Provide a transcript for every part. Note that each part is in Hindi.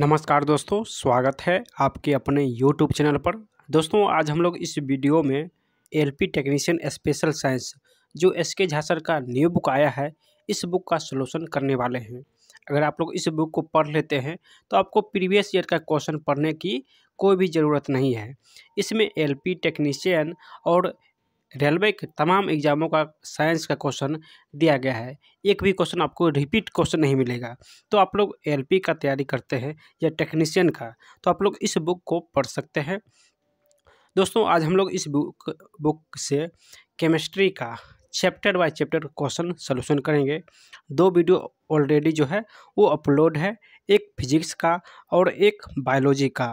नमस्कार दोस्तों स्वागत है आपके अपने यूट्यूब चैनल पर दोस्तों आज हम लोग इस वीडियो में L P technician special science जो एस के झासर का न्यू बुक आया है इस बुक का सलूशन करने वाले हैं अगर आप लोग इस बुक को पढ़ लेते हैं तो आपको प्रीवियस ईयर का क्वेश्चन पढ़ने की कोई भी ज़रूरत नहीं है इसमें एल पी टेक्नीशियन और रेलवे के तमाम एग्जामों का साइंस का क्वेश्चन दिया गया है एक भी क्वेश्चन आपको रिपीट क्वेश्चन नहीं मिलेगा तो आप लोग एलपी का तैयारी करते हैं या टेक्नीशियन का तो आप लोग इस बुक को पढ़ सकते हैं दोस्तों आज हम लोग इस बुक बुक से केमिस्ट्री का chapter by chapter question solution करेंगे दो वीडियो ऑलरेडी जो है वो अपलोड है एक फिजिक्स का और एक बायोलॉजी का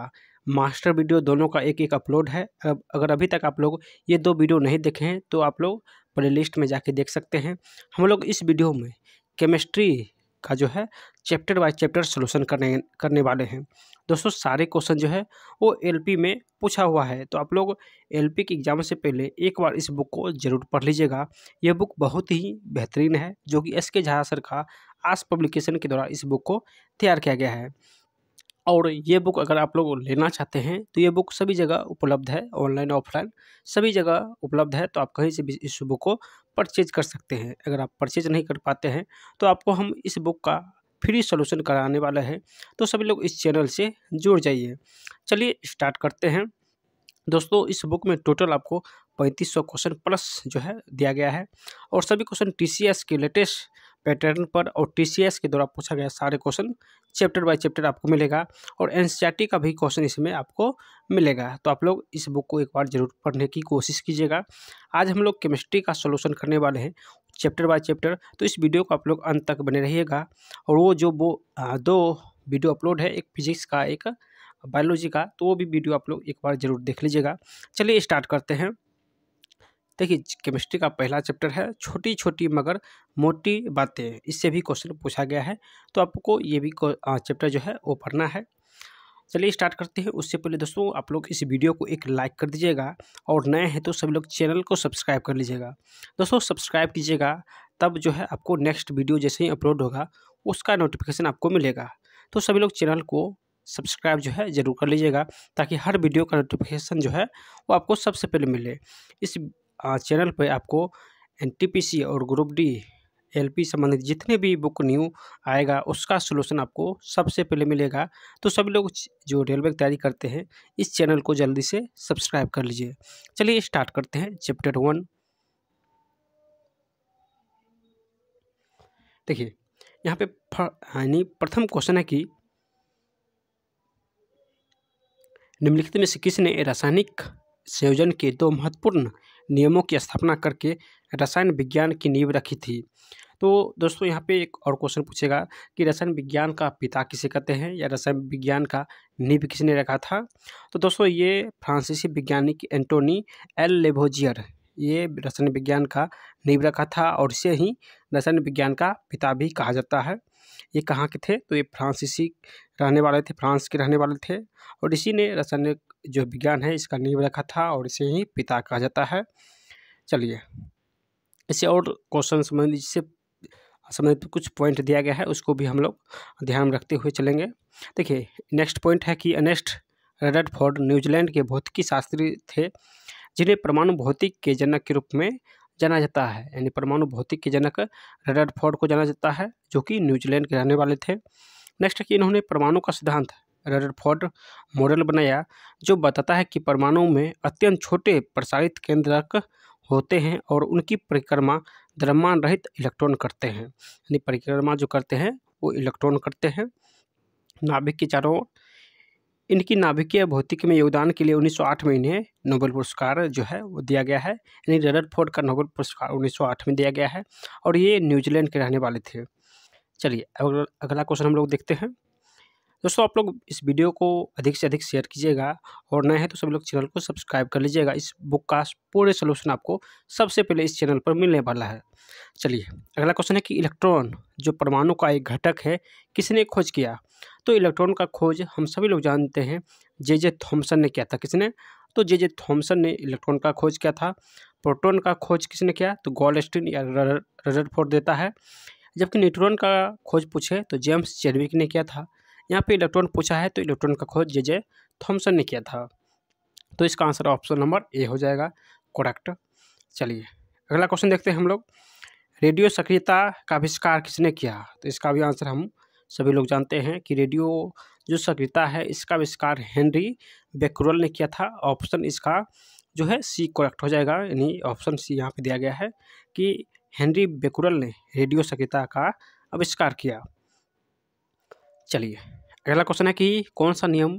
मास्टर वीडियो दोनों का एक एक अपलोड है अगर अभी तक आप लोग ये दो वीडियो नहीं देखे हैं तो आप लोग प्लेलिस्ट में जाके देख सकते हैं हम लोग इस वीडियो में केमिस्ट्री का जो है चैप्टर बाय चैप्टर सोल्यूशन करने करने वाले हैं दोस्तों सारे क्वेश्चन जो है वो एलपी में पूछा हुआ है तो आप लोग एलपी के एग्ज़ाम से पहले एक बार इस बुक को ज़रूर पढ़ लीजिएगा यह बुक बहुत ही बेहतरीन है जो कि एस के झा सर का आस पब्लिकेशन के द्वारा इस बुक को तैयार किया गया है और ये बुक अगर आप लोग लेना चाहते हैं तो ये बुक सभी जगह उपलब्ध है ऑनलाइन ऑफलाइन सभी जगह उपलब्ध है तो आप कहीं से भी इस बुक को परचेज कर सकते हैं अगर आप परचेज नहीं कर पाते हैं तो आपको हम इस बुक का फ्री सोल्यूशन कराने वाला है तो सभी लोग इस चैनल से जुड़ जाइए चलिए स्टार्ट करते हैं दोस्तों इस बुक में टोटल आपको पैंतीस सौ क्वेश्चन प्लस जो है दिया गया है और सभी क्वेश्चन टीसीएस के लेटेस्ट पैटर्न पर और टी के द्वारा पूछा गया सारे क्वेश्चन चैप्टर बाय चैप्टर आपको मिलेगा और एन e का भी क्वेश्चन इसमें आपको मिलेगा तो आप लोग इस बुक को एक बार जरूर पढ़ने की कोशिश कीजिएगा आज हम लोग केमिस्ट्री का सोल्यूशन करने वाले हैं चैप्टर बाय चैप्टर तो इस वीडियो को आप लोग अंत तक बने रहिएगा और वो जो वो दो वीडियो अपलोड है एक फिजिक्स का एक बायोलॉजी का तो वो भी वीडियो आप लोग एक बार जरूर देख लीजिएगा चलिए स्टार्ट करते हैं देखिए केमिस्ट्री का पहला चैप्टर है छोटी छोटी मगर मोटी बातें इससे भी क्वेश्चन पूछा गया है तो आपको ये भी चैप्टर जो है वो पढ़ना है चलिए स्टार्ट करते हैं उससे पहले दोस्तों आप लोग इस वीडियो को एक लाइक कर दीजिएगा और नए हैं तो सभी लोग चैनल को सब्सक्राइब कर लीजिएगा दोस्तों सब्सक्राइब कीजिएगा तब जो है आपको नेक्स्ट वीडियो जैसे ही अपलोड होगा उसका नोटिफिकेशन आपको मिलेगा तो सभी लोग चैनल को सब्सक्राइब जो है ज़रूर कर लीजिएगा ताकि हर वीडियो का नोटिफिकेशन जो है वो आपको सबसे पहले मिले इस चैनल पर आपको एन और ग्रुप डी पी संबंधित जितने भी बुक न्यू आएगा उसका सोल्यूशन आपको सबसे पहले मिलेगा तो सभी लोग जो रेलवे की तैयारी करते हैं इस चैनल को जल्दी से सब्सक्राइब कर लीजिए चलिए स्टार्ट करते हैं चैप्टर वन देखिए यहाँ पे यानी प्रथम क्वेश्चन है कि निम्नलिखित में से किसने रासायनिक संयोजन के दो महत्वपूर्ण नियमों की स्थापना करके रसायन विज्ञान की नींव रखी थी तो दोस्तों यहाँ पे एक और क्वेश्चन पूछेगा कि रसायन विज्ञान का पिता किसे कहते हैं या रसायन विज्ञान का नींव किसने रखा था तो दोस्तों ये फ्रांसीसी वैज्ञानिक एंटोनी एल लेभोजियर ये रसायन विज्ञान का नींव रखा था और इसे ही रसायन विज्ञान का पिता भी कहा जाता है ये कहाँ के थे तो ये फ्रांसीसी रहने वाले थे फ्रांस के रहने वाले थे और इसी ने रासायनिक जो विज्ञान है इसका नींव रखा था और इसे ही पिता कहा जाता है चलिए इसे और क्वेश्चन संबंधित जिससे संबंधित कुछ पॉइंट दिया गया है उसको भी हम लोग ध्यान में रखते हुए चलेंगे देखिए नेक्स्ट पॉइंट है कि अनेस्ट रेडरफोर्ड न्यूजीलैंड के भौतिकी शास्त्री थे जिन्हें परमाणु भौतिक के जनक के रूप में जाना जाता है यानी परमाणु भौतिक के जनक रेडर्ड फोर्ड को जाना जाता है जो कि न्यूजीलैंड के रहने वाले थे नेक्स्ट कि इन्होंने परमाणु का सिद्धांत रेडर्ड फोर्ड मॉडल बनाया जो बताता है कि परमाणु में अत्यंत छोटे प्रसारित केंद्रक होते हैं और उनकी परिक्रमा द्रमान रहित इलेक्ट्रॉन करते हैं यानी परिक्रमा जो करते हैं वो इलेक्ट्रॉन करते हैं नाभिक के चारों ओर इनकी नाभिकीय भौतिक में योगदान के लिए 1908 में इन्हें नोबेल पुरस्कार जो है वो दिया गया है यानी फोर्ड का नोबेल पुरस्कार 1908 में दिया गया है और ये न्यूजीलैंड के रहने वाले थे चलिए अगला क्वेश्चन हम लोग देखते हैं दोस्तों आप लोग इस वीडियो को अधिक से अधिक शेयर कीजिएगा और नए हैं तो सभी लोग चैनल को सब्सक्राइब कर लीजिएगा इस बुक का पूरे सोल्यूशन आपको सबसे पहले इस चैनल पर मिलने वाला है चलिए अगला क्वेश्चन है कि इलेक्ट्रॉन जो परमाणु का एक घटक है किसने खोज किया तो इलेक्ट्रॉन का खोज हम सभी लोग जानते हैं जे जे थॉम्सन ने किया था किसने तो जे जे थॉम्सन ने इलेक्ट्रॉन का खोज किया था प्रोटॉन का खोज किसने किया तो गोल्डस्टीन या रदरफोर्ड देता है जबकि न्यूट्रॉन का खोज पूछे तो जेम्स चेडविक ने किया था यहाँ पे इलेक्ट्रॉन पूछा है तो इलेक्ट्रॉन का खोज जे जे थॉम्सन ने किया था तो इसका आंसर ऑप्शन नंबर ए हो जाएगा करेक्ट चलिए अगला क्वेश्चन देखते हैं हम लोग रेडियो सक्रियता का आविष्कार किसने किया तो इसका भी आंसर हम सभी लोग जानते हैं कि रेडियो जो सक्रियता है इसका आविष्कार हेनरी बेक्रोल ने किया था ऑप्शन इसका जो है सी करेक्ट हो जाएगा यानी ऑप्शन सी यहाँ पे दिया गया है कि हेनरी बेकुरल ने रेडियो सक्रियता का आविष्कार किया चलिए अगला क्वेश्चन है कि कौन सा नियम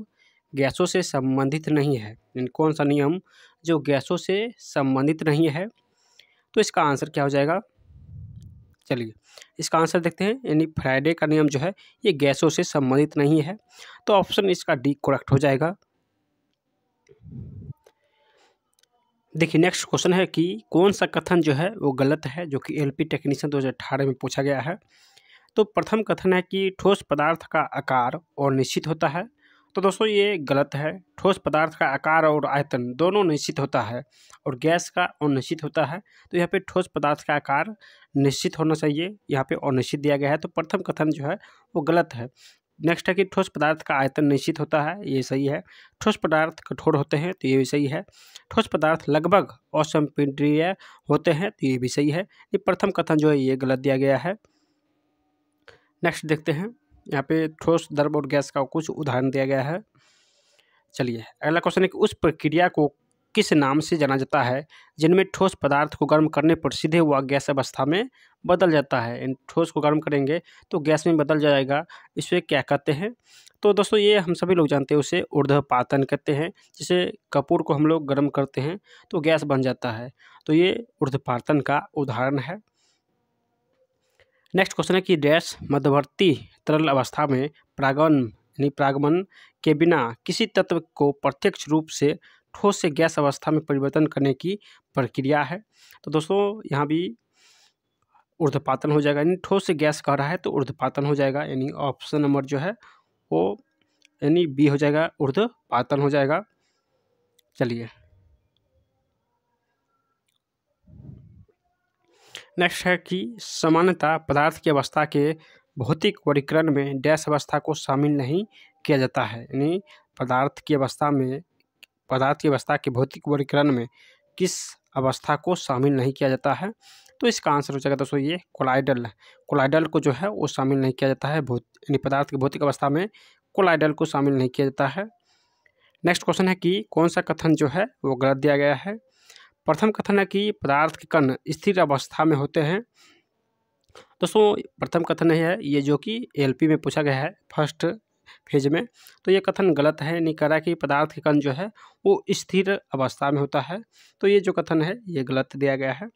गैसों से संबंधित नहीं है यानी कौन सा नियम जो गैसों से संबंधित नहीं है तो इसका आंसर क्या हो जाएगा चलिए इसका आंसर देखते हैं यानी फ्राइडे का नियम जो है ये गैसों से संबंधित नहीं है तो ऑप्शन इसका डी करेक्ट हो जाएगा देखिए नेक्स्ट क्वेश्चन है कि कौन सा कथन जो है वो गलत है जो कि एलपी टेक्नीशियन अठारह में पूछा गया है तो प्रथम कथन है कि ठोस पदार्थ का आकार और निश्चित होता है तो दोस्तों ये गलत है ठोस पदार्थ का आकार और आयतन दोनों निश्चित होता है और गैस का अनिश्चित होता है तो यहाँ पे ठोस पदार्थ का आकार निश्चित होना चाहिए यहाँ पे अनिश्चित दिया गया है तो प्रथम कथन जो है वो गलत है नेक्स्ट है कि ठोस पदार्थ का आयतन निश्चित होता है ये सही है ठोस पदार्थ कठोर होते हैं तो ये भी सही है ठोस पदार्थ लगभग असंपीडीय होते हैं तो ये भी सही है ये प्रथम कथन जो है ये गलत दिया गया है नेक्स्ट देखते हैं यहाँ पे ठोस दर्ब और गैस का कुछ उदाहरण दिया गया है चलिए अगला क्वेश्चन है कि उस प्रक्रिया को किस नाम से जाना जाता है जिनमें ठोस पदार्थ को गर्म करने पर सीधे हुआ गैस अवस्था में बदल जाता है ठोस को गर्म करेंगे तो गैस में बदल जाएगा इसे क्या कहते हैं तो दोस्तों ये हम सभी लोग जानते हैं उसे ऊर्ध्वपातन कहते हैं जिसे कपूर को हम लोग गर्म करते हैं तो गैस बन जाता है तो ये ऊर्ध्वपातन का उदाहरण है नेक्स्ट क्वेश्चन है कि डैश मध्यवर्ती तरल अवस्था में प्रागमन यानी प्रागमन के बिना किसी तत्व को प्रत्यक्ष रूप से ठोस से गैस अवस्था में परिवर्तन करने की प्रक्रिया है तो दोस्तों यहाँ भी ऊर्ध्वपातन हो जाएगा यानी ठोस से गैस कह रहा है तो ऊर्ध्वपातन हो जाएगा यानी ऑप्शन नंबर जो है वो यानी बी हो जाएगा ऊर्ध्वपातन हो जाएगा चलिए नेक्स्ट है कि सामान्यता पदार्थ की अवस्था के भौतिक वर्गीकरण में डैश अवस्था को शामिल नहीं किया जाता है यानी पदार्थ की अवस्था में पदार्थ की अवस्था के भौतिक वर्गीकरण में किस अवस्था को शामिल नहीं किया जाता है तो इसका आंसर हो जाएगा दोस्तों ये कोलाइडल कोलाइडल को जो है वो शामिल नहीं किया जाता है भौत यानी पदार्थ की भौतिक अवस्था में कोलाइडल को शामिल नहीं किया जाता है नेक्स्ट क्वेश्चन है कि कौन सा कथन जो है वो गलत दिया गया है प्रथम कथन है कि पदार्थ के कण स्थिर अवस्था में होते हैं दोस्तों प्रथम कथन है ये जो कि एलपी में पूछा गया है फर्स्ट फेज में तो ये कथन गलत है नहीं कह रहा कि पदार्थ के कण जो है वो स्थिर अवस्था में होता है तो ये जो कथन है ये गलत दिया गया है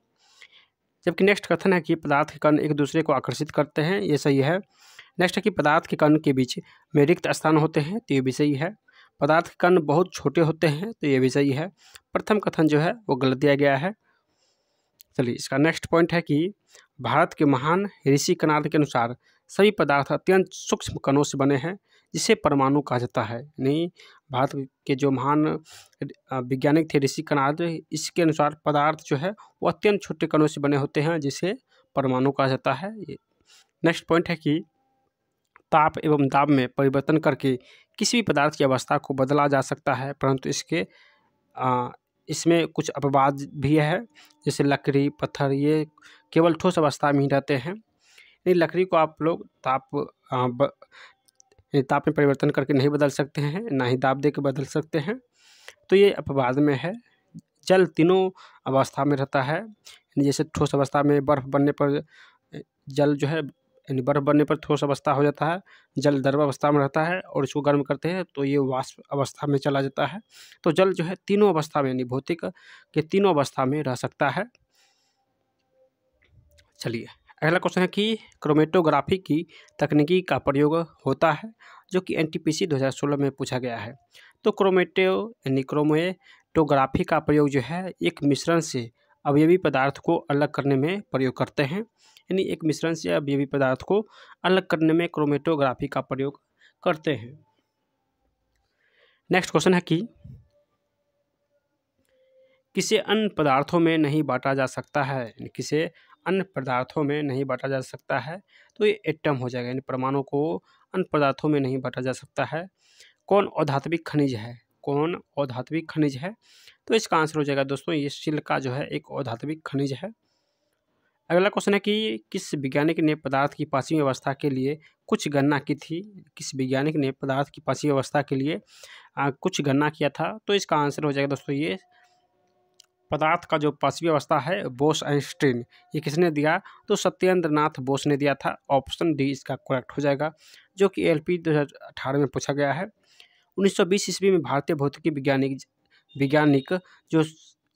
जबकि नेक्स्ट कथन है कि पदार्थ के कण एक दूसरे को आकर्षित करते हैं ये सही है नेक्स्ट है कि पदार्थ के कण के बीच में रिक्त स्थान होते हैं तो ये भी सही है पदार्थ के कण बहुत छोटे होते हैं तो ये भी सही है प्रथम कथन जो है वो गलत दिया गया है चलिए इसका नेक्स्ट पॉइंट है कि भारत के महान ऋषि कनार्द के अनुसार सभी पदार्थ अत्यंत सूक्ष्म कणों से बने हैं जिसे परमाणु कहा जाता है नहीं भारत के जो महान वैज्ञानिक थे ऋषि कनार्द इसके अनुसार पदार्थ जो है वो अत्यंत छोटे कणों से बने होते हैं जिसे परमाणु कहा जाता है नेक्स्ट पॉइंट है कि ताप एवं दाब में परिवर्तन करके किसी भी पदार्थ की अवस्था को बदला जा सकता है परंतु इसके आ, इसमें कुछ अपवाद भी है जैसे लकड़ी पत्थर ये केवल ठोस अवस्था में ही रहते हैं नहीं लकड़ी को आप लोग ताप आ, ब, ताप में परिवर्तन करके नहीं बदल सकते हैं ना ही दाब दे के बदल सकते हैं तो ये अपवाद में है जल तीनों अवस्था में रहता है जैसे ठोस अवस्था में बर्फ़ बनने पर जल जो है यानी बर्फ़ बनने पर ठोस अवस्था हो जाता है जल द्रव अवस्था में रहता है और इसको गर्म करते हैं तो ये वाष्प अवस्था में चला जाता है तो जल जो है तीनों अवस्था में यानी भौतिक के तीनों अवस्था में रह सकता है चलिए अगला क्वेश्चन है कि क्रोमेटोग्राफी की तकनीकी का प्रयोग होता है जो कि एन टी में पूछा गया है तो क्रोमेटो यानी क्रोमेटोग्राफी का प्रयोग जो है एक मिश्रण से अवयवी पदार्थ को अलग करने में प्रयोग करते हैं यानी एक मिश्रण से अवयवी पदार्थ को अलग करने में क्रोमेटोग्राफी का प्रयोग करते हैं नेक्स्ट क्वेश्चन है कि किसे अन्य पदार्थों में नहीं बांटा जा सकता है किसे अन्य पदार्थों में नहीं बांटा जा सकता है तो ये एटम हो जाएगा यानी परमाणु को अन्य पदार्थों में नहीं बांटा जा सकता है कौन औधात्विक खनिज है कौन औधात्विक खनिज है तो इसका आंसर हो जाएगा दोस्तों ये सिल्का जो है एक औधात्विक खनिज है अगला क्वेश्चन है कि किस वैज्ञानिक ने पदार्थ की पांचवी अवस्था के लिए कुछ गणना की थी किस वैज्ञानिक ने पदार्थ की पांचवी अवस्था के लिए आ, कुछ गणना किया था तो इसका आंसर हो जाएगा दोस्तों ये पदार्थ का जो पांचवी अवस्था है बोस आइंस्टीन ये किसने दिया तो सत्येंद्र नाथ बोस ने दिया था ऑप्शन डी इसका करेक्ट हो जाएगा जो कि एल पी में पूछा गया है उन्नीस ईस्वी में भारतीय भौतिकी वैज्ञानिक वैज्ञानिक जो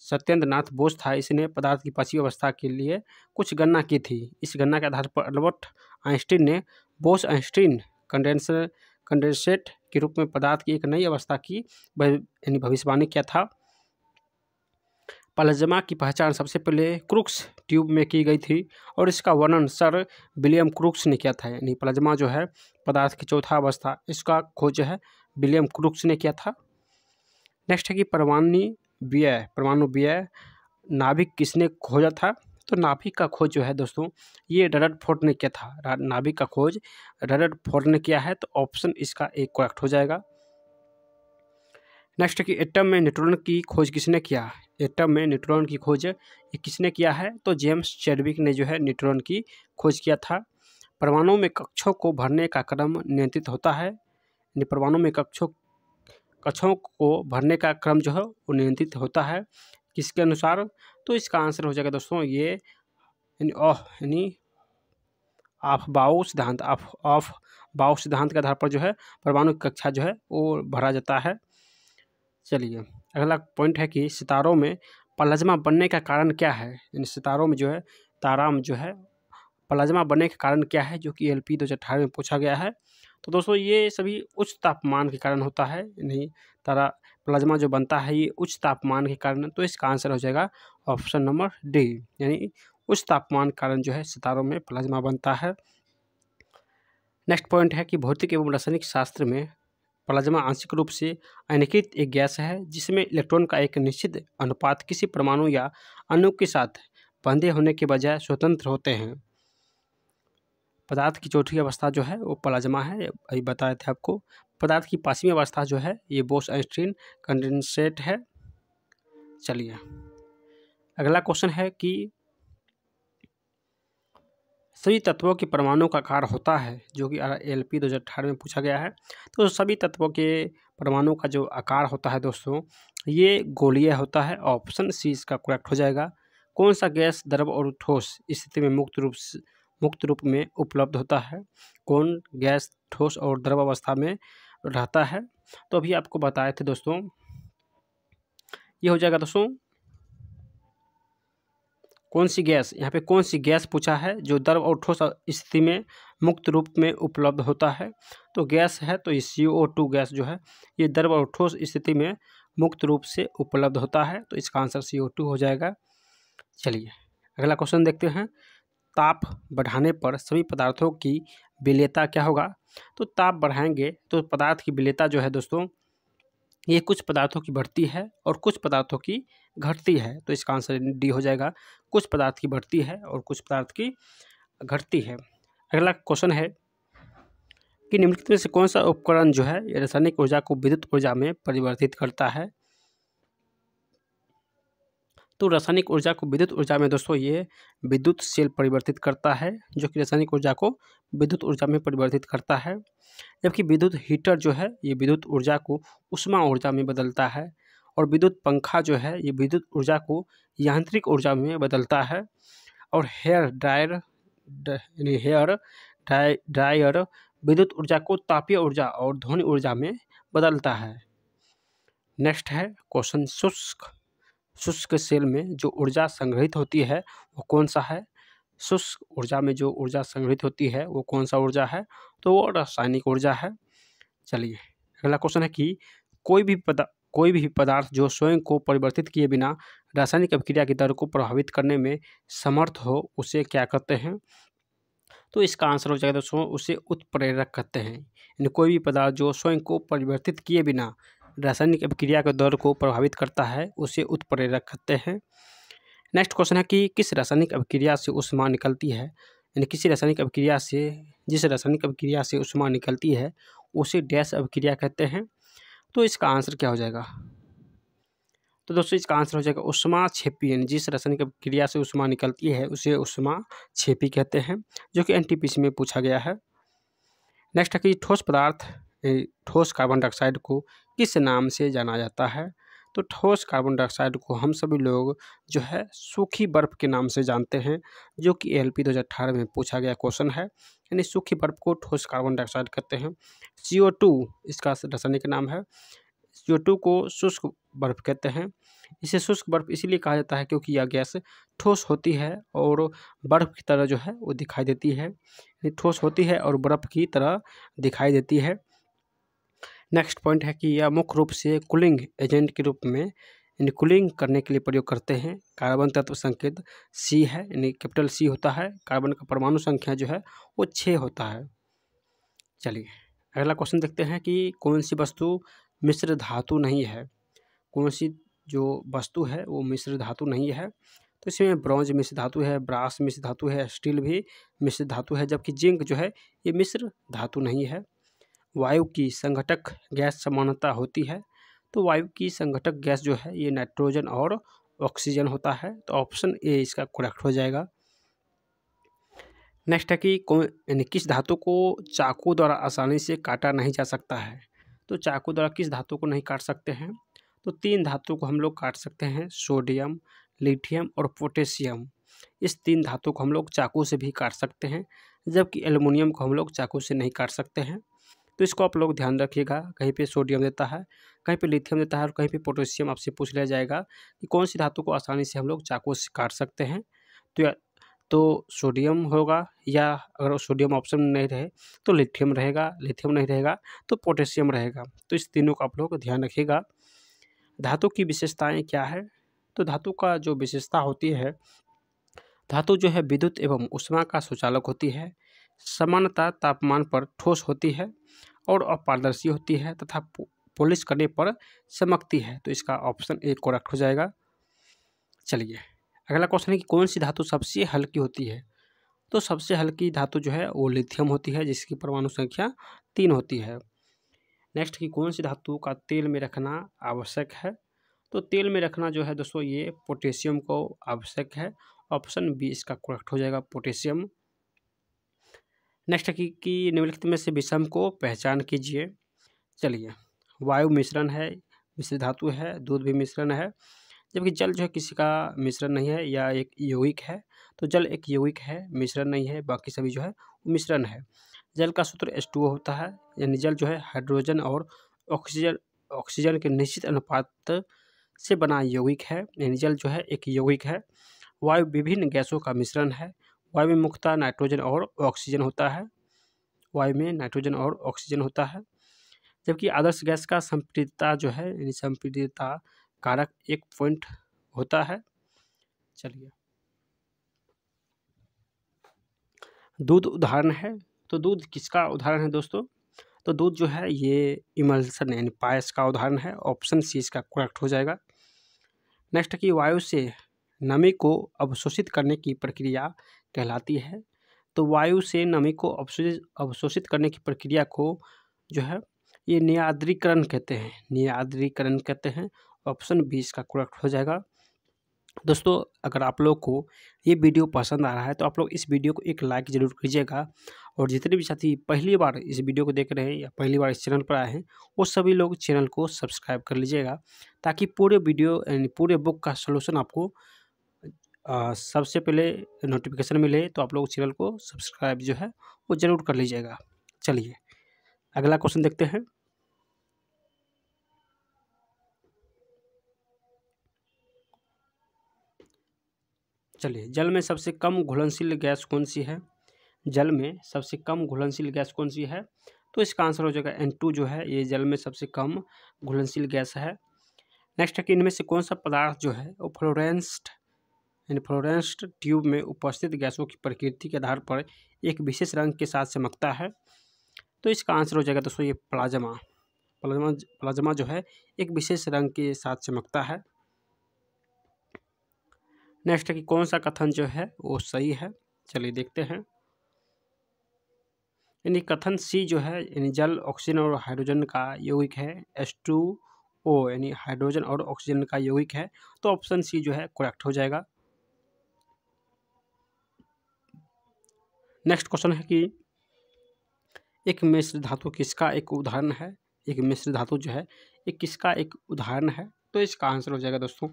सत्येंद्र नाथ बोस था इसने पदार्थ की पांचवी अवस्था के लिए कुछ गणना की थी इस गणना के आधार पर अल्बर्ट आइंस्टीन ने बोस आइंस्टीन कंडेंसर कंडेंसेट के रूप में पदार्थ की एक नई अवस्था की यानी भविष्यवाणी किया था प्लाज्मा की पहचान सबसे पहले क्रुक्स ट्यूब में की गई थी और इसका वर्णन सर विलियम क्रुक्स ने किया था यानी प्लाज्मा जो है पदार्थ की चौथा अवस्था इसका खोज है विलियम क्रुक्स ने किया था नेक्स्ट है कि परवानी व्यय परमाणु व्यय नाभिक किसने खोजा था तो नाभिक का खोज जो है दोस्तों ये रडर फोर्ट ने किया था नाभिक का खोज रडर फोर्ट ने किया है तो ऑप्शन इसका एक करेक्ट हो जाएगा नेक्स्ट की एटम में न्यूट्रॉन की खोज किसने किया एटम में न्यूट्रॉन की खोज ये किसने किया है तो जेम्स चेडविक ने जो है न्यूट्रॉन की खोज किया था परमाणु में कक्षों को भरने का क्रम नियंत्रित होता है परमाणु में कक्षों कक्षाओं को भरने का क्रम जो है वो नियंत्रित होता है किसके अनुसार तो इसका आंसर हो जाएगा दोस्तों ये यानी ऑफ बाओ सिद्धांत ऑफ ऑफ बाओ सिद्धांत के आधार पर जो है परमाणु की कक्षा जो है वो भरा जाता है चलिए अगला पॉइंट है कि सितारों में प्लाज्मा बनने का कारण क्या है यानी सितारों में जो है तारा में जो है प्लाज्मा बनने का कारण क्या है जो कि एल पी दो हज़ार अठारह में पूछा गया है तो दोस्तों ये सभी उच्च तापमान के कारण होता है नहीं तारा प्लाज्मा जो बनता है ये उच्च तापमान के कारण तो इसका आंसर हो जाएगा ऑप्शन नंबर डी यानी उच्च तापमान कारण जो है सितारों में प्लाज्मा बनता है नेक्स्ट पॉइंट है कि भौतिक एवं रासायनिक शास्त्र में प्लाज्मा आंशिक रूप से अनिकृत एक गैस है जिसमें इलेक्ट्रॉन का एक निश्चित अनुपात किसी परमाणु या अणु के साथ बंधे होने के बजाय स्वतंत्र होते हैं पदार्थ की चौथी अवस्था जो है वो प्लाज्मा है अभी बताए थे आपको पदार्थ की पाँचवीं अवस्था जो है ये बोस आइंस्टीन कंडेंसेट है चलिए अगला क्वेश्चन है कि सभी तत्वों के परमाणु का आकार होता है जो कि एल पी दो हज़ार अठारह में पूछा गया है तो सभी तत्वों के परमाणु का जो आकार होता है दोस्तों ये गोलीय होता है ऑप्शन सी इसका करेक्ट हो जाएगा कौन सा गैस द्रव और ठोस स्थिति में मुक्त रूप से मुक्त रूप में उपलब्ध होता है कौन गैस ठोस और द्रव अवस्था में रहता है तो अभी आपको बताए थे दोस्तों ये हो जाएगा दोस्तों कौन सी गैस यहाँ पे कौन सी गैस पूछा है जो द्रव और ठोस स्थिति में मुक्त रूप में उपलब्ध होता है तो गैस है तो ये सी ओ टू गैस जो है ये द्रव और ठोस स्थिति में मुक्त रूप से उपलब्ध होता है तो इसका आंसर सी ओ टू हो जाएगा चलिए अगला क्वेश्चन देखते हैं ताप बढ़ाने पर सभी पदार्थों की विलेयता क्या होगा तो ताप बढ़ाएंगे तो पदार्थ की विलेयता जो है दोस्तों ये कुछ पदार्थों की बढ़ती है और कुछ पदार्थों की घटती है तो इसका आंसर डी हो जाएगा कुछ पदार्थ की बढ़ती है और कुछ पदार्थ की घटती है अगला क्वेश्चन है कि निम्नलिखित में से कौन सा उपकरण जो है रासायनिक ऊर्जा को विद्युत ऊर्जा में परिवर्तित करता है तो रासायनिक ऊर्जा को विद्युत ऊर्जा में दोस्तों ये विद्युत सेल परिवर्तित करता है जो कि रासायनिक ऊर्जा को विद्युत ऊर्जा में परिवर्तित करता है जबकि विद्युत हीटर जो है ये विद्युत ऊर्जा को उष्मा ऊर्जा में बदलता है और विद्युत पंखा जो है ये विद्युत ऊर्जा को यांत्रिक ऊर्जा में बदलता है और हेयर ड्रायर यानी हेयर ड्राई ड्रायर विद्युत ऊर्जा को तापीय ऊर्जा और ध्वनि ऊर्जा में बदलता है नेक्स्ट है क्वेश्चन शुष्क शुष्क सेल में जो ऊर्जा संग्रहित होती है वो कौन सा है शुष्क ऊर्जा में जो ऊर्जा संग्रहित होती है वो कौन सा ऊर्जा है तो वो रासायनिक ऊर्जा है चलिए अगला क्वेश्चन है कि कोई भी पदा कोई भी पदार्थ जो स्वयं को परिवर्तित किए बिना रासायनिक अभिक्रिया की दर को प्रभावित करने में समर्थ हो उसे क्या कहते हैं तो इसका आंसर हो जाएगा दोस्तों उसे उत्प्रेरक कहते हैं यानी कोई भी पदार्थ जो स्वयं को परिवर्तित किए बिना रासायनिक अभिक्रिया के दौर को प्रभावित करता है उसे उत्प्रेरक कहते हैं नेक्स्ट क्वेश्चन है कि किस रासायनिक अभिक्रिया से उष्मा निकलती है यानी किसी रासायनिक अभिक्रिया से जिस रासायनिक अभिक्रिया से उष्मा निकलती है उसे डैश अभिक्रिया कहते हैं तो इसका आंसर क्या हो जाएगा तो दोस्तों इसका आंसर हो जाएगा उष्मा छेपी यानी जिस रासायनिक अभिक्रिया से उष्मा निकलती है उसे उष्मा छेपी कहते हैं जो कि एन में पूछा गया है नेक्स्ट है कि ठोस पदार्थ ठोस कार्बन डाइऑक्साइड को किस नाम से जाना जाता है तो ठोस कार्बन डाइऑक्साइड को हम सभी लोग जो है सूखी बर्फ़ के नाम से जानते हैं जो कि एल पी दो हज़ार अठारह में पूछा गया क्वेश्चन है यानी सूखी बर्फ़ को ठोस कार्बन डाइऑक्साइड कहते हैं सी टू इसका रासायनिक नाम है सी टू को शुष्क बर्फ़ कहते हैं इसे शुष्क बर्फ़ इसीलिए कहा जाता है क्योंकि यह गैस ठोस होती है और बर्फ़ की तरह जो है वो दिखाई देती है ठोस होती है और बर्फ़ की तरह दिखाई देती है नेक्स्ट पॉइंट है कि यह मुख्य रूप से कूलिंग एजेंट के रूप में यानी कूलिंग करने के लिए प्रयोग करते हैं कार्बन तत्व संकेत सी है यानी कैपिटल सी होता है कार्बन का परमाणु संख्या जो है वो छः होता है चलिए अगला क्वेश्चन देखते हैं कि कौन सी वस्तु मिश्र धातु नहीं है कौन सी जो वस्तु है वो मिश्र धातु नहीं है तो इसमें ब्रॉन्ज मिश्र धातु है ब्रास मिश्र धातु है स्टील भी मिश्र धातु है जबकि जिंक जो है ये मिश्र धातु नहीं है वायु की संघटक गैस समानता होती है तो वायु की संघटक गैस जो है ये नाइट्रोजन और ऑक्सीजन होता है तो ऑप्शन ए इसका करेक्ट हो जाएगा नेक्स्ट है कि यानी किस धातु को चाकू द्वारा आसानी से काटा नहीं जा सकता है तो चाकू द्वारा किस धातु को नहीं काट सकते हैं तो तीन धातु को हम लोग काट सकते हैं सोडियम लिथियम और पोटेशियम इस तीन धातु को हम लोग चाकू से भी काट सकते हैं जबकि एलुमिनियम को हम लोग चाकू से नहीं काट सकते हैं तो इसको आप लोग ध्यान रखिएगा कहीं पे सोडियम देता है कहीं पे लिथियम देता है और कहीं पे पोटेशियम आपसे पूछ लिया जाएगा कि कौन सी धातु को आसानी से हम लोग चाकू से काट सकते हैं तो या तो सोडियम होगा या अगर सोडियम ऑप्शन नहीं रहे तो लिथियम रहेगा लिथियम नहीं रहेगा तो पोटेशियम रहेगा तो इस तीनों का आप लोग ध्यान रखिएगा धातु की विशेषताएँ क्या है तो धातु का जो विशेषता होती है धातु जो है विद्युत एवं उष्मा का सुचालक होती है समानता तापमान पर ठोस होती है और अपारदर्शी होती है तथा पॉलिश करने पर चमकती है तो इसका ऑप्शन ए करेक्ट हो जाएगा चलिए अगला क्वेश्चन है कि कौन सी धातु सबसे हल्की होती है तो सबसे हल्की धातु जो है वो लिथियम होती है जिसकी परमाणु संख्या तीन होती है नेक्स्ट की कौन सी धातु का तेल में रखना आवश्यक है तो तेल में रखना जो है दोस्तों ये पोटेशियम को आवश्यक है ऑप्शन बी इसका करेक्ट हो जाएगा पोटेशियम नेक्स्ट की कि निम्नलिखित में से विषम को पहचान कीजिए चलिए वायु मिश्रण है मिश्र धातु है दूध भी मिश्रण है जबकि जल जो है किसी का मिश्रण नहीं है या एक यौगिक है तो जल एक यौगिक है मिश्रण नहीं है बाकी सभी जो है मिश्रण है जल का सूत्र एस टू होता है यानी जल जो है हाइड्रोजन और ऑक्सीजन ऑक्सीजन के निश्चित अनुपात से बना यौगिक है यानी जल जो है एक यौगिक है वायु विभिन्न गैसों का मिश्रण है वायु में मुख्यतः नाइट्रोजन और ऑक्सीजन होता है वायु में नाइट्रोजन और ऑक्सीजन होता है जबकि आदर्श गैस का संप्रीतता जो है यानी संप्रीतता कारक एक पॉइंट होता है चलिए दूध उदाहरण है तो दूध किसका उदाहरण है दोस्तों तो दूध जो है ये इमल्सन यानी पायस का उदाहरण है ऑप्शन सी इसका करेक्ट हो जाएगा नेक्स्ट की वायु से नमी को अवशोषित करने की प्रक्रिया कहलाती है तो वायु से नमी को अवशोषित करने की प्रक्रिया को जो है ये नियाद्रीकरण कहते हैं नियाद्रीकरण कहते हैं ऑप्शन बी इसका करेक्ट हो जाएगा दोस्तों अगर आप लोग को ये वीडियो पसंद आ रहा है तो आप लोग इस वीडियो को एक लाइक ज़रूर कीजिएगा और जितने भी साथी पहली बार इस वीडियो को देख रहे हैं या पहली बार इस चैनल पर आए हैं वो सभी लोग चैनल को सब्सक्राइब कर लीजिएगा ताकि पूरे वीडियो यानी पूरे बुक का सलूशन आपको सबसे पहले नोटिफिकेशन मिले तो आप लोग चैनल को सब्सक्राइब जो है वो ज़रूर कर लीजिएगा चलिए अगला क्वेश्चन देखते हैं चलिए जल में सबसे कम घुलनशील गैस कौन सी है जल में सबसे कम घुलनशील गैस कौन सी है तो इसका आंसर हो जाएगा एन टू जो है ये जल में सबसे कम घुलनशील गैस है नेक्स्ट है कि इनमें से कौन सा पदार्थ जो है वो फ्लोरेंस्ड इन्फ्लोरेस्ड ट्यूब में उपस्थित गैसों की प्रकृति के आधार पर एक विशेष रंग के साथ चमकता है तो इसका आंसर हो जाएगा दोस्तों ये प्लाज्मा प्लाज्मा प्लाज्मा जो है एक विशेष रंग के साथ चमकता है नेक्स्ट है कि कौन सा कथन जो है वो सही है चलिए देखते हैं यानी कथन सी जो है यानी जल ऑक्सीजन और हाइड्रोजन का यौगिक है एस टू ओ यानी हाइड्रोजन और ऑक्सीजन का यौगिक है तो ऑप्शन सी जो है करेक्ट हो जाएगा नेक्स्ट क्वेश्चन है कि एक मिश्र धातु किसका एक उदाहरण है एक मिश्र धातु जो है एक किसका एक उदाहरण है तो इसका आंसर हो जाएगा दोस्तों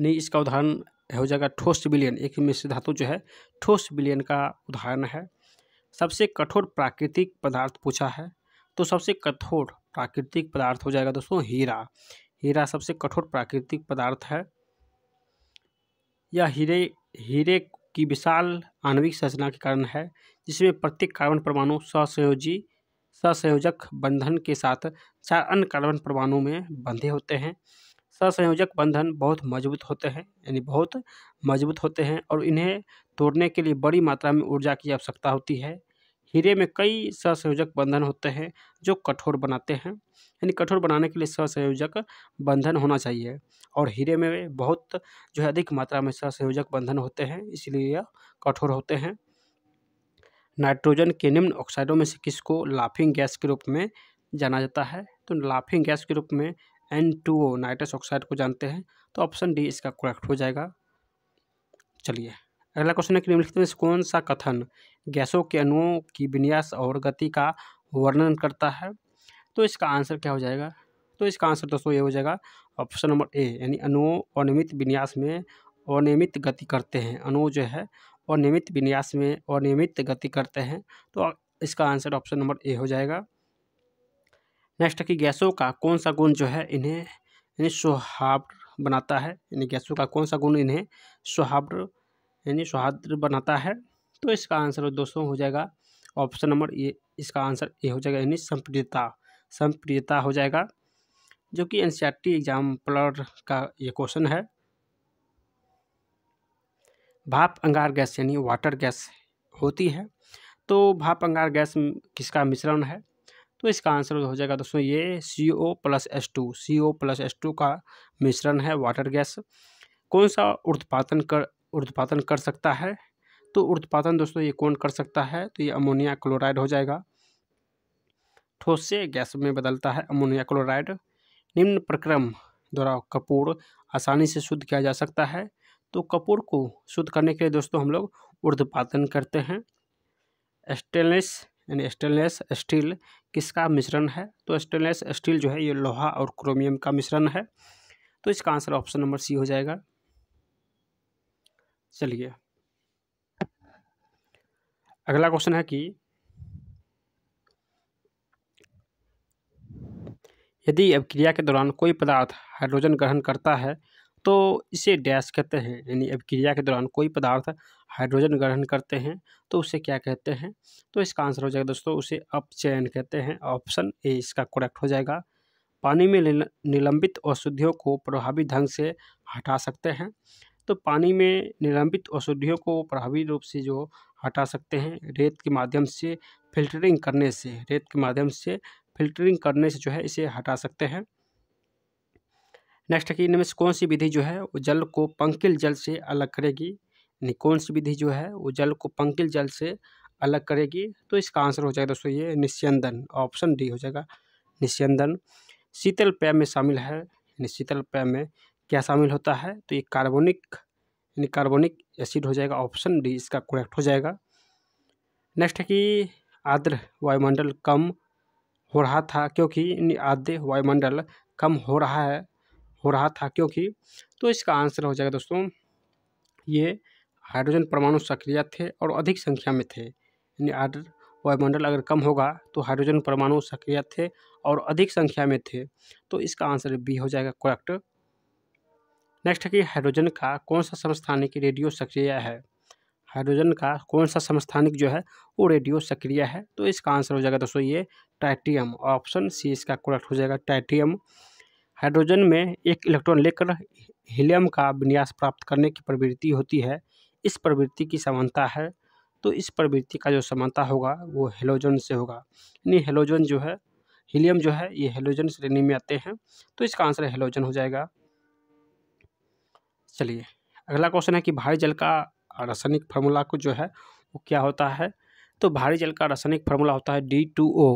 नहीं इसका उदाहरण हो जाएगा ठोस बिलियन एक मिश्र धातु जो है ठोस बिलियन का उदाहरण है सबसे कठोर प्राकृतिक पदार्थ पूछा है तो सबसे कठोर प्राकृतिक पदार्थ हो जाएगा दोस्तों हीरा हीरा सबसे कठोर प्राकृतिक पदार्थ है या हीरे हीरे की विशाल आणविक संरचना के कारण है जिसमें प्रत्येक कार्बन परमाणु सहसंयोजी सहसंयोजक बंधन के साथ चार अन्य कार्बन परमाणु में बंधे होते हैं सहसंयोजक बंधन बहुत मजबूत होते हैं यानी बहुत मजबूत होते हैं और इन्हें तोड़ने के लिए बड़ी मात्रा में ऊर्जा की आवश्यकता होती है हीरे में कई सहसंयोजक बंधन होते हैं जो कठोर बनाते हैं यानी कठोर बनाने के लिए सहसंयोजक बंधन होना चाहिए और हीरे में बहुत जो है अधिक मात्रा में सहसंयोजक बंधन होते हैं इसलिए यह कठोर होते हैं नाइट्रोजन के निम्न ऑक्साइडों में से किसको लाफिंग गैस के रूप में जाना जाता है तो लाफिंग गैस के रूप में N two O nitrous oxide को जानते हैं तो ऑप्शन डी इसका करेक्ट हो जाएगा चलिए अगला क्वेश्चन है कि निम्नलिखित में से कौन सा कथन गैसों के अणुओं की विन्यास और गति का वर्णन करता है तो इसका आंसर क्या हो जाएगा तो इसका आंसर दोस्तों ये हो जाएगा ऑप्शन नंबर ए यानी अणुओं अनियमित विन्यास में अनियमित गति करते हैं अणु जो है अनियमित विन्यास में अनियमित गति करते हैं तो इसका आंसर ऑप्शन नंबर ए हो जाएगा नेक्स्ट कि गैसों का कौन सा गुण जो है इन्हें यानी सुहाब्र बनाता है यानी गैसों का कौन सा गुण इन्हें सुहाव्र यानी सौहार्द बनाता है तो इसका आंसर दोस्तों हो जाएगा ऑप्शन नंबर ए इसका आंसर ए हो जाएगा यानी संप्रियता संप्रियता हो जाएगा जो कि एन एग्जाम प्लर का ये क्वेश्चन है भाप अंगार गैस यानी वाटर गैस होती है तो भाप अंगार गैस किसका मिश्रण है तो इसका आंसर हो जाएगा दोस्तों ये C O plus S two C O plus S two का मिश्रण है वाटर गैस कौन सा उत्पादन कर उत्पादन कर सकता है तो उत्पादन दोस्तों ये कौन कर सकता है तो ये अमोनिया क्लोराइड हो जाएगा ठोस से गैस में बदलता है अमोनिया क्लोराइड निम्न प्रक्रम द्वारा कपूर आसानी से शुद्ध किया जा सकता है तो कपूर को शुद्ध करने के लिए दोस्तों हम लोग उर्दपातन करते हैं स्टेनलेस यानी स्टेनलेस स्टील किसका मिश्रण है तो स्टेनलेस स्टील जो है ये लोहा और क्रोमियम का मिश्रण है तो इसका आंसर ऑप्शन नंबर सी हो जाएगा चलिए अगला क्वेश्चन है कि यदि अभिक्रिया के दौरान कोई पदार्थ हाइड्रोजन ग्रहण करता है तो इसे डैश कहते हैं यानी अभिक्रिया के दौरान कोई पदार्थ हाइड्रोजन ग्रहण करते हैं तो उसे क्या कहते हैं तो इसका आंसर हो जाएगा दोस्तों उसे अपचयन कहते हैं ऑप्शन ए इसका करेक्ट हो जाएगा पानी में निलंबित औषधियों को प्रभावी ढंग से हटा सकते हैं तो पानी में निलंबित औषधियों को प्रभावी रूप से जो हटा सकते हैं रेत के माध्यम से फिल्टरिंग करने से रेत के माध्यम से फिल्टरिंग करने से जो है इसे हटा सकते हैं नेक्स्ट है कि इनमें से कौन सी विधि जो है वो जल को पंकिल जल से अलग करेगी यानी कौन सी विधि जो है वो जल को पंकिल जल से अलग करेगी तो इसका आंसर हो जाएगा दोस्तों ये निस्यंदन ऑप्शन डी हो जाएगा निस्यंदन शीतल पेय में शामिल है यानी शीतल पेय में क्या शामिल होता है तो ये कार्बोनिक यानी कार्बोनिक एसिड हो जाएगा ऑप्शन डी इसका करेक्ट हो जाएगा नेक्स्ट है कि आर्द्र वायुमंडल कम हो रहा था क्योंकि आद्य वायुमंडल कम हो रहा है हो रहा था क्योंकि तो इसका आंसर हो जाएगा दोस्तों ये हाइड्रोजन परमाणु सक्रिय थे और अधिक संख्या में थे यानी आर्द्र वायुमंडल अगर कम होगा तो हाइड्रोजन परमाणु सक्रिय थे और अधिक संख्या में थे तो इसका आंसर बी हो जाएगा करेक्ट नेक्स्ट है कि हाइड्रोजन का कौन सा समस्थानिक रेडियो सक्रिय है हाइड्रोजन का कौन सा समस्थानिक जो है वो रेडियो सक्रिय है तो इसका आंसर हो जाएगा दोस्तों ये टाइटियम ऑप्शन सी इसका करेक्ट हो जाएगा टाइटियम हाइड्रोजन में एक इलेक्ट्रॉन लेकर हीलियम का विन्यास प्राप्त करने की प्रवृत्ति होती है इस प्रवृत्ति की समानता है तो इस प्रवृत्ति का जो समानता होगा वो हेलोजन से होगा यानी हेलोजन जो है हीलियम जो है ये हेलोजन श्रेणी में आते हैं तो इसका आंसर हेलोजन हो जाएगा चलिए अगला क्वेश्चन है कि भारी जल का रासायनिक फार्मूला को जो है वो क्या होता है तो भारी जल का रासायनिक फार्मूला होता है D two O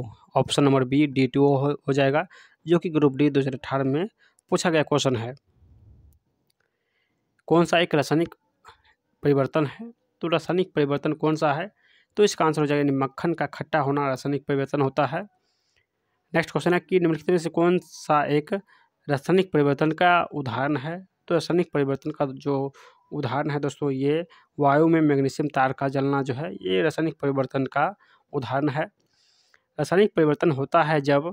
option number B D two O हो जाएगा जो कि ग्रुप डी दो हज़ार अठारह में पूछा गया क्वेश्चन है कौन सा एक रासायनिक परिवर्तन है तो रासायनिक परिवर्तन कौन सा है तो इसका आंसर हो जाएगा मक्खन का खट्टा होना रासायनिक परिवर्तन होता है नेक्स्ट क्वेश्चन है कि निम्नलिखित में से कौन सा एक रासायनिक परिवर्तन का उदाहरण है तो रासायनिक परिवर्तन का जो उदाहरण है दोस्तों ये वायु में मैग्नीशियम तार का जलना जो है ये रासायनिक परिवर्तन का उदाहरण है रासायनिक परिवर्तन होता है जब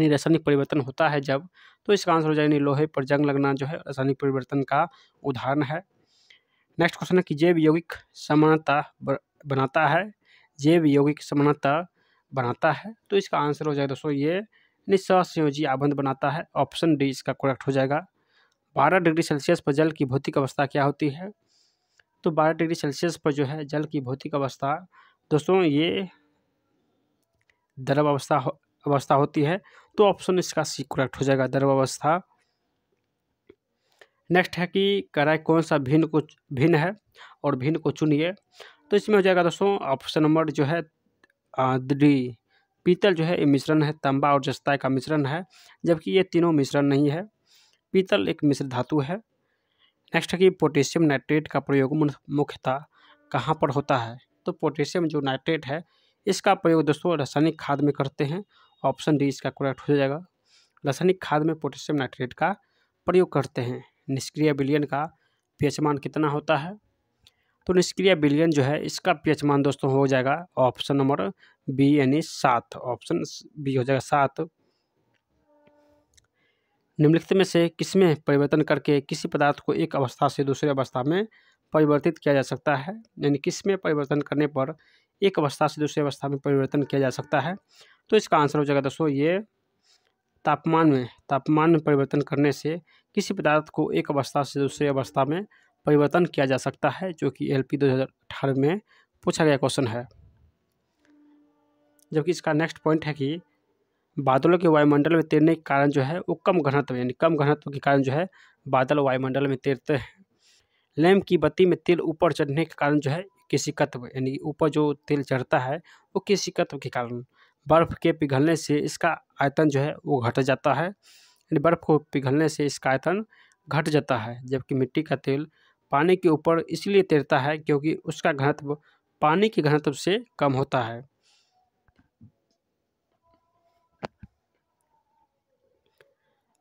यानी रासायनिक परिवर्तन होता है जब तो इसका आंसर हो जाएगा लोहे पर जंग लगना जो है रासायनिक परिवर्तन का उदाहरण है नेक्स्ट क्वेश्चन है कि जैव यौगिक समानता बनाता है जैव यौगिक समानता बनाता है तो इसका आंसर हो जाएगा दोस्तों ये निस्संयोजी आबंध बनाता है ऑप्शन डी इसका करेक्ट हो जाएगा बारह डिग्री सेल्सियस पर जल की भौतिक अवस्था क्या होती है तो बारह डिग्री सेल्सियस पर जो है जल की भौतिक अवस्था दोस्तों ये द्रव अवस्था हो, अवस्था होती है तो ऑप्शन इसका सी करेक्ट हो जाएगा द्रव अवस्था नेक्स्ट है कि कराए कौन सा भिन्न को भिन्न है और भिन्न को चुनिए तो इसमें हो जाएगा दोस्तों ऑप्शन नंबर जो है डी पीतल जो है ये मिश्रण है तांबा और जस्ताई का मिश्रण है जबकि ये तीनों मिश्रण नहीं है पीतल एक मिश्र धातु है नेक्स्ट है कि पोटेशियम नाइट्रेट का प्रयोग मुख्यतः कहाँ पर होता है तो पोटेशियम जो नाइट्रेट है इसका प्रयोग दोस्तों रासायनिक खाद में करते हैं ऑप्शन डी इसका करेक्ट हो जाएगा रासायनिक खाद में पोटेशियम नाइट्रेट का प्रयोग करते हैं निष्क्रिय बिलियन का पीएच मान कितना होता है तो निष्क्रिय बिलियन जो है इसका पीएच मान दोस्तों हो जाएगा ऑप्शन नंबर बी यानी सात ऑप्शन बी हो जाएगा सात निम्नलिखित में से किसमें परिवर्तन करके किसी पदार्थ को एक अवस्था से दूसरे अवस्था में परिवर्तित किया जा सकता है यानी किसमें परिवर्तन करने पर एक अवस्था से दूसरे अवस्था में परिवर्तन किया जा सकता है तो इसका आंसर हो जाएगा दोस्तों ये तापमान में तापमान में परिवर्तन करने से किसी पदार्थ को एक अवस्था से दूसरे अवस्था में परिवर्तन किया जा सकता है जो कि एल पी में पूछा गया क्वेश्चन है जबकि इसका नेक्स्ट पॉइंट है कि बादलों के वायुमंडल में तैरने के कारण जो है वो कम घनत्व यानी कम घनत्व के कारण जो है बादल वायुमंडल में तैरते हैं लैम्प की बत्ती में तेल ऊपर चढ़ने के कारण जो है किसी तत्व यानी ऊपर जो तेल चढ़ता है वो किसी तत्व के कारण बर्फ़ के पिघलने से इसका आयतन जो है वो घट जाता है यानी बर्फ़ को पिघलने से इसका आयतन घट जाता है जबकि मिट्टी का तेल पानी के ऊपर इसलिए तैरता है क्योंकि उसका घनत्व पानी के घनत्व से कम होता है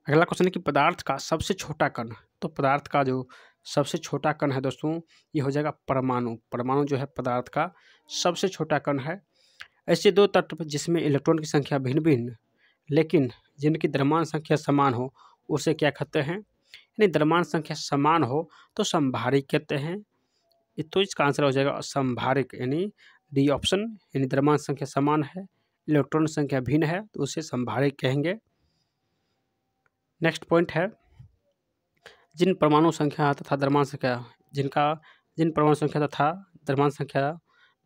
अगला क्वेश्चन है कि पदार्थ का सबसे छोटा कण तो पदार्थ का जो सबसे छोटा कण है दोस्तों ये हो जाएगा परमाणु परमाणु जो है पदार्थ का सबसे छोटा कण है ऐसे दो तत्व जिसमें इलेक्ट्रॉन की संख्या भिन्न भिन्न लेकिन जिनकी द्रव्यमान संख्या समान हो उसे क्या कहते हैं यानी द्रव्यमान संख्या समान हो तो संभारिक कहते हैं तो इसका आंसर हो जाएगा संभारिक यानी डी ऑप्शन यानी द्रव्यमान संख्या समान है इलेक्ट्रॉन संख्या भिन्न है तो उसे संभारिक कहेंगे नेक्स्ट पॉइंट है जिन परमाणु संख्या तथा द्रव्यमान संख्या जिनका जिन परमाणु संख्या तथा द्रव्यमान संख्या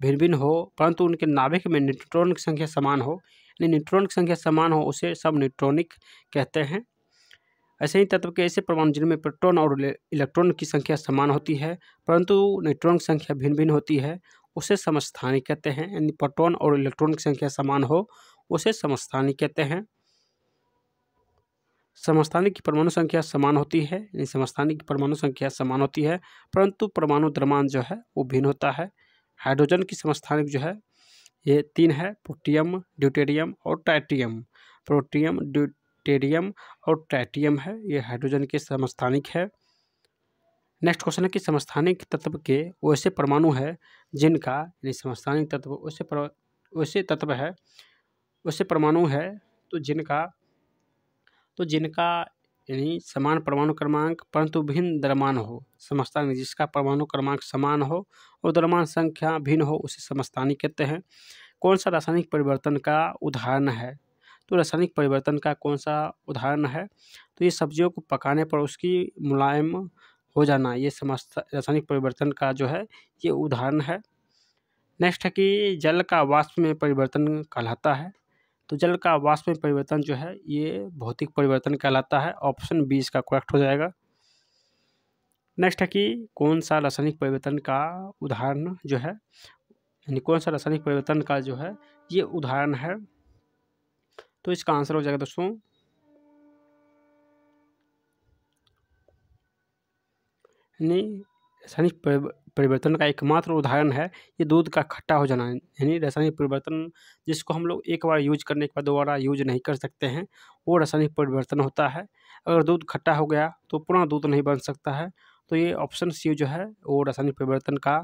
भिन्न भिन्न हो परंतु उनके नाभिक में न्यूट्रॉन की संख्या समान हो यानी न्यूट्रॉन की संख्या समान हो उसे सब न्यूट्रॉनिक कहते हैं ऐसे ही तत्व के ऐसे परमाणु जिनमें प्रोटॉन और इलेक्ट्रॉन की संख्या समान होती है परंतु न्यूट्रॉन की संख्या भिन्न भिन्न होती है उसे समस्थानिक कहते हैं यानी प्रोटॉन और इलेक्ट्रॉन की संख्या समान हो उसे समस्थानिक कहते हैं समस्थानिक की परमाणु संख्या समान होती है यानी समस्थानिक की परमाणु संख्या समान होती है परंतु परमाणु द्रमान जो है वो भिन्न होता है हाइड्रोजन की समस्थानिक जो है ये तीन है प्रोटियम ड्यूटेरियम और टाइटियम प्रोटियम ड्यूटेरियम और टाइटियम है ये हाइड्रोजन के समस्थानिक है नेक्स्ट क्वेश्चन है कि समस्थानिक तत्व के वैसे परमाणु है जिनका यानी समस्थानिक तत्व वैसे वैसे तत्व है वैसे परमाणु है तो जिनका तो जिनका यानी समान परमाणु क्रमांक परंतु भिन्न द्रमान हो समस्तानिक जिसका परमाणु क्रमांक समान हो और द्रमान संख्या भिन्न हो उसे समस्तानी कहते हैं कौन सा रासायनिक परिवर्तन का उदाहरण है तो रासायनिक परिवर्तन का कौन सा उदाहरण है तो ये सब्जियों को पकाने पर उसकी मुलायम हो जाना ये समस्त रासायनिक परिवर्तन का जो है ये उदाहरण है नेक्स्ट है कि जल का वाष्प में परिवर्तन कहलाता है तो जल का वाष्प में परिवर्तन जो है ये भौतिक परिवर्तन कहलाता है ऑप्शन बी इसका करेक्ट हो जाएगा नेक्स्ट है कि कौन सा रासायनिक परिवर्तन का उदाहरण जो है यानी कौन सा रासायनिक परिवर्तन का जो है ये उदाहरण है तो इसका आंसर हो जाएगा दोस्तों यानी रासायनिक परिवर्तन का एकमात्र उदाहरण है ये दूध का खट्टा हो जाना यानी रासायनिक परिवर्तन जिसको हम लोग एक बार यूज करने के बाद दोबारा यूज नहीं कर सकते हैं वो रासायनिक परिवर्तन होता है अगर दूध खट्टा हो गया तो पुनः दूध नहीं बन सकता है तो ये ऑप्शन सी जो है वो रासायनिक परिवर्तन का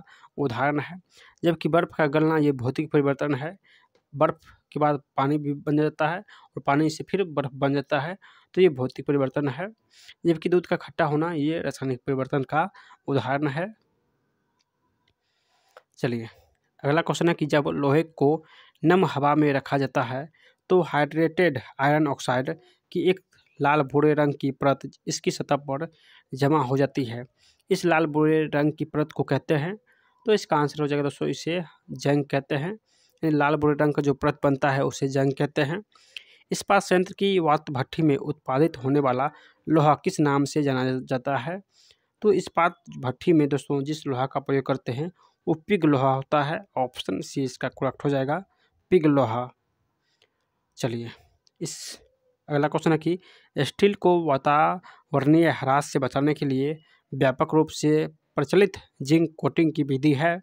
उदाहरण है जबकि बर्फ़ का गलना ये भौतिक परिवर्तन है बर्फ़ के बाद पानी भी बन जाता है और पानी से फिर बर्फ़ बन जाता है तो ये भौतिक परिवर्तन है जबकि दूध का खट्टा होना ये रासायनिक परिवर्तन का उदाहरण है चलिए अगला क्वेश्चन है कि जब लोहे को नम हवा में रखा जाता है तो हाइड्रेटेड आयरन ऑक्साइड की एक लाल भूरे रंग की परत इसकी सतह पर जमा हो जाती है इस लाल भूरे रंग की परत को कहते हैं तो इसका आंसर हो जाएगा दोस्तों इसे जंग कहते हैं लाल भूरे रंग का जो परत बनता है उसे जंग कहते हैं इस्पात संयंत्र की वात भट्टी में उत्पादित होने वाला लोहा किस नाम से जाना जाता है तो इस्पात भट्टी में दोस्तों जिस लोहा का प्रयोग करते हैं वो पिग लोहा होता है ऑप्शन सी इसका करेक्ट हो जाएगा पिग लोहा चलिए इस अगला क्वेश्चन है कि स्टील को वातावरणीय ह्रास से बचाने के लिए व्यापक रूप से प्रचलित जिंक कोटिंग की विधि है